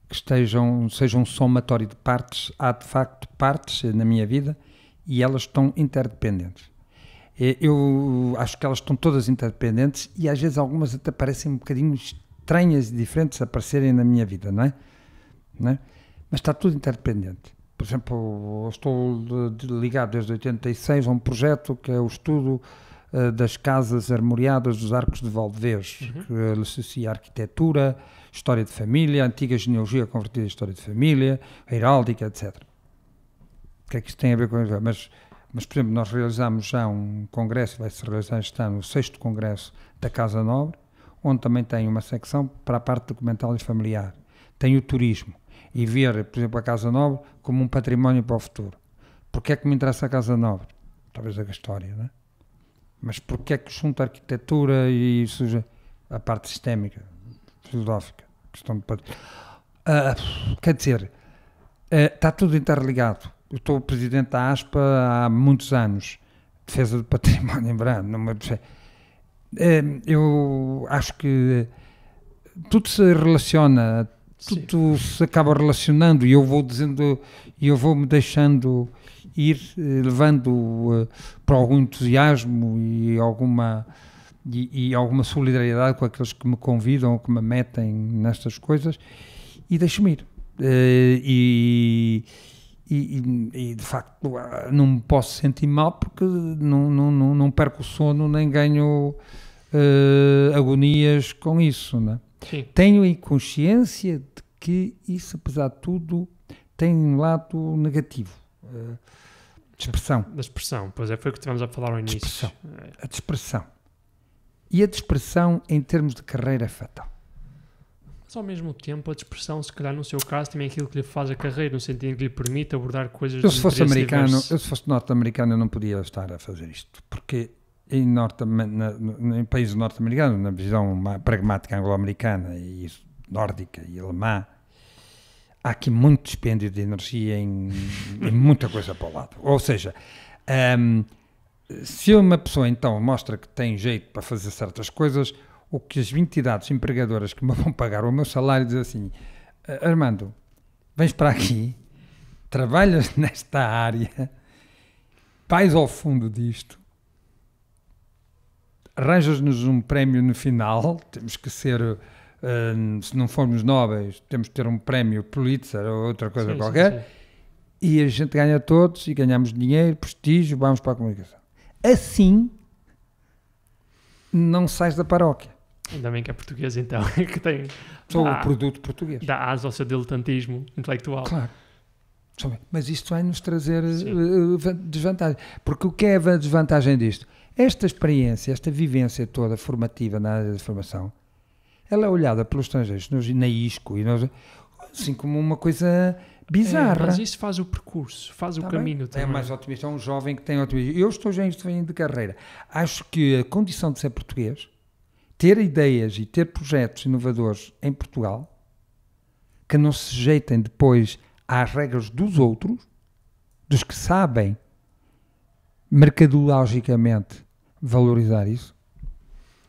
que estejam, sejam um somatório de partes. Há, de facto, partes na minha vida e elas estão interdependentes. Eu acho que elas estão todas interdependentes e às vezes algumas até parecem um bocadinho estranhas e diferentes a aparecerem na minha vida, não é? Não é? Mas está tudo interdependente. Por exemplo, estou ligado desde 86 a um projeto que é o estudo eh, das casas armoriadas dos Arcos de Valdevez, uhum. que associa arquitetura, história de família, antiga genealogia convertida em história de família, heráldica, etc. O que é que isto tem a ver com isso? Mas mas, por exemplo, nós realizamos já um congresso, vai se realizar este ano, o sexto congresso da Casa Nobre, onde também tem uma secção para a parte documental e familiar. Tem o turismo e ver, por exemplo, a Casa Nobre como um património para o futuro. Porquê é que me interessa a Casa Nobre? Talvez a história, não é? Mas porquê é que junto à arquitetura e suja a parte sistémica, filosófica, questão de... Uh, quer dizer, uh, está tudo interligado. Eu estou presidente da ASPA há muitos anos, defesa do património em verano. Eu acho que tudo se relaciona, tudo Sim. se acaba relacionando e eu vou dizendo, e eu vou me deixando ir eh, levando uh, para algum entusiasmo e alguma e, e, alguma solidariedade com aqueles que me convidam, que me metem nestas coisas e deixo-me ir. Uh, e, e, e, de facto ah, não me posso sentir mal porque não, não, não, não perco o sono nem ganho uh, agonias com isso. Né? Tenho a consciência de que isso, apesar de tudo, tem um lado negativo. Uh, eh, dispersão. Da expressão, pois é, foi o que estivemos a falar ao início. Dispersão. É. A dispersão. E a dispersão em termos de carreira é fatal mas ao mesmo tempo a dispersão, se calhar no seu caso, também é aquilo que lhe faz a carreira, no sentido que lhe permite abordar coisas eu, se fosse americano diverso. Eu se fosse norte-americano eu não podia estar a fazer isto, porque em, norte, na, em países norte-americanos, na visão pragmática anglo-americana e nórdica e alemã, há aqui muito dispêndio de energia em, em muita coisa para o lado. Ou seja, um, se uma pessoa então mostra que tem jeito para fazer certas coisas, o que as entidades empregadoras que me vão pagar o meu salário diz assim, ah, Armando, vens para aqui, trabalhas nesta área, vais ao fundo disto, arranjas-nos um prémio no final, temos que ser, uh, se não formos nobres, temos que ter um prémio Pulitzer ou outra coisa sim, qualquer, sim, sim. e a gente ganha todos, e ganhamos dinheiro, prestígio, vamos para a comunicação. Assim, não sais da paróquia. Ainda bem que é português, então, que tem. Sou o produto português. Dá asa ao seu diletantismo intelectual. Claro. Mas isto vai nos trazer desvantagens eh, eh, desvantagem. Porque o que é a desvantagem disto? Esta experiência, esta vivência toda formativa na área de formação, ela é olhada pelos estrangeiros nos, na ISCO e nós, assim como uma coisa bizarra. É, mas isso faz o percurso, faz Está o tá bem? caminho. É também. É mais otimista, é um jovem que tem otimismo. Eu estou já em de carreira. Acho que a condição de ser português ter ideias e ter projetos inovadores em Portugal que não se sujeitem depois às regras dos outros, dos que sabem mercadologicamente valorizar isso?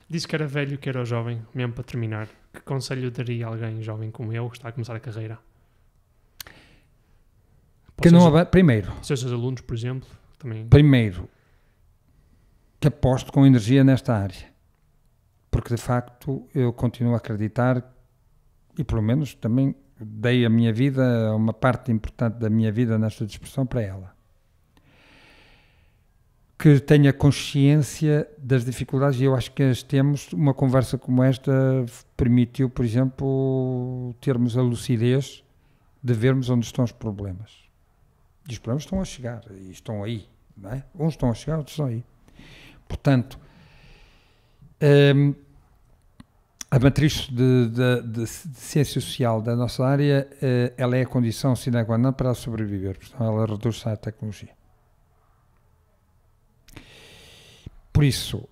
Disse que era velho, que era jovem, mesmo para terminar. Que conselho daria a alguém jovem como eu, que está a começar a carreira? que seus, não primeiro. Seus alunos, por exemplo, também. Primeiro, que aposte com energia nesta área porque de facto eu continuo a acreditar e pelo menos também dei a minha vida, uma parte importante da minha vida nesta dispersão para ela. Que tenha consciência das dificuldades, e eu acho que as temos. Uma conversa como esta permitiu, por exemplo, termos a lucidez de vermos onde estão os problemas. E os problemas estão a chegar, e estão aí. É? Uns estão a chegar, outros estão aí. Portanto, a matriz de, de, de, ciência social da nossa área, eh, ela é a condição sine qua non para sobreviver, portanto ela reduz-se à tecnologia. Por isso,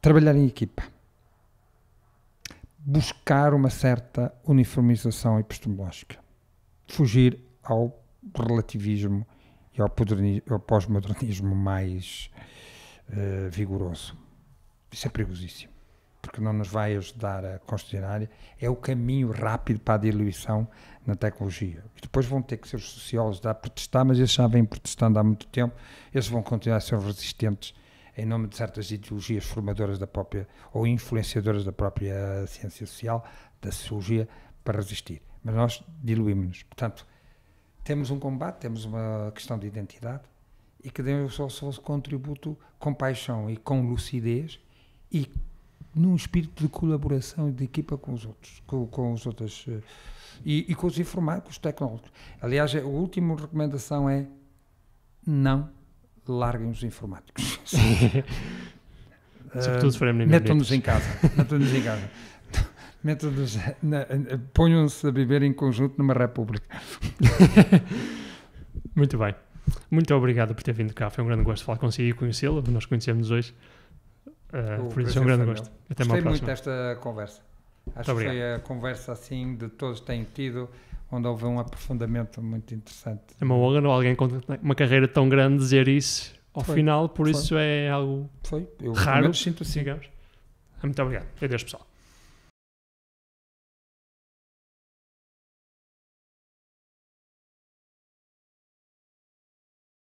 trabalhar em equipa, buscar uma certa uniformização epistemológica, fugir ao relativismo e ao, ao pós-modernismo mais eh, vigoroso. Isso é perigosíssimo, porque não nos vai ajudar a considerar. É o caminho rápido para a diluição na tecnologia. E depois vão ter que ser os sociólogos a protestar, mas eles já vêm protestando há muito tempo, eles vão continuar a ser resistentes em nome de certas ideologias formadoras da própria ou influenciadoras da própria ciência social, da sociologia, para resistir. Mas nós diluímos-nos. Portanto, temos um combate, temos uma questão de identidade, e que deem o seu, seu contributo com paixão e com lucidez e num espírito de colaboração e de equipa com os outros, com, com os outros eh, e, e, com os informáticos, tecnólogos. Aliás, a última recomendação é não larguem os informáticos. Sobretudo é Metam-nos em casa. Metam-nos em casa. Metam-nos. Ponham-se a viver em conjunto numa república. Muito bem. Muito obrigado por ter vindo cá. Foi um grande gosto falar consigo e conhecê-lo. Nós conhecemos hoje. Uh, por isso é um grande gosto. Meu. Até Gostei muito desta conversa. Acho que foi a conversa assim de todos têm tido, onde houve um aprofundamento muito interessante. É uma honra não? alguém com uma carreira tão grande dizer isso ao foi. final, por foi. isso é algo foi. Eu, raro. Sinto assim. Ah, muito obrigado. Adeus, pessoal.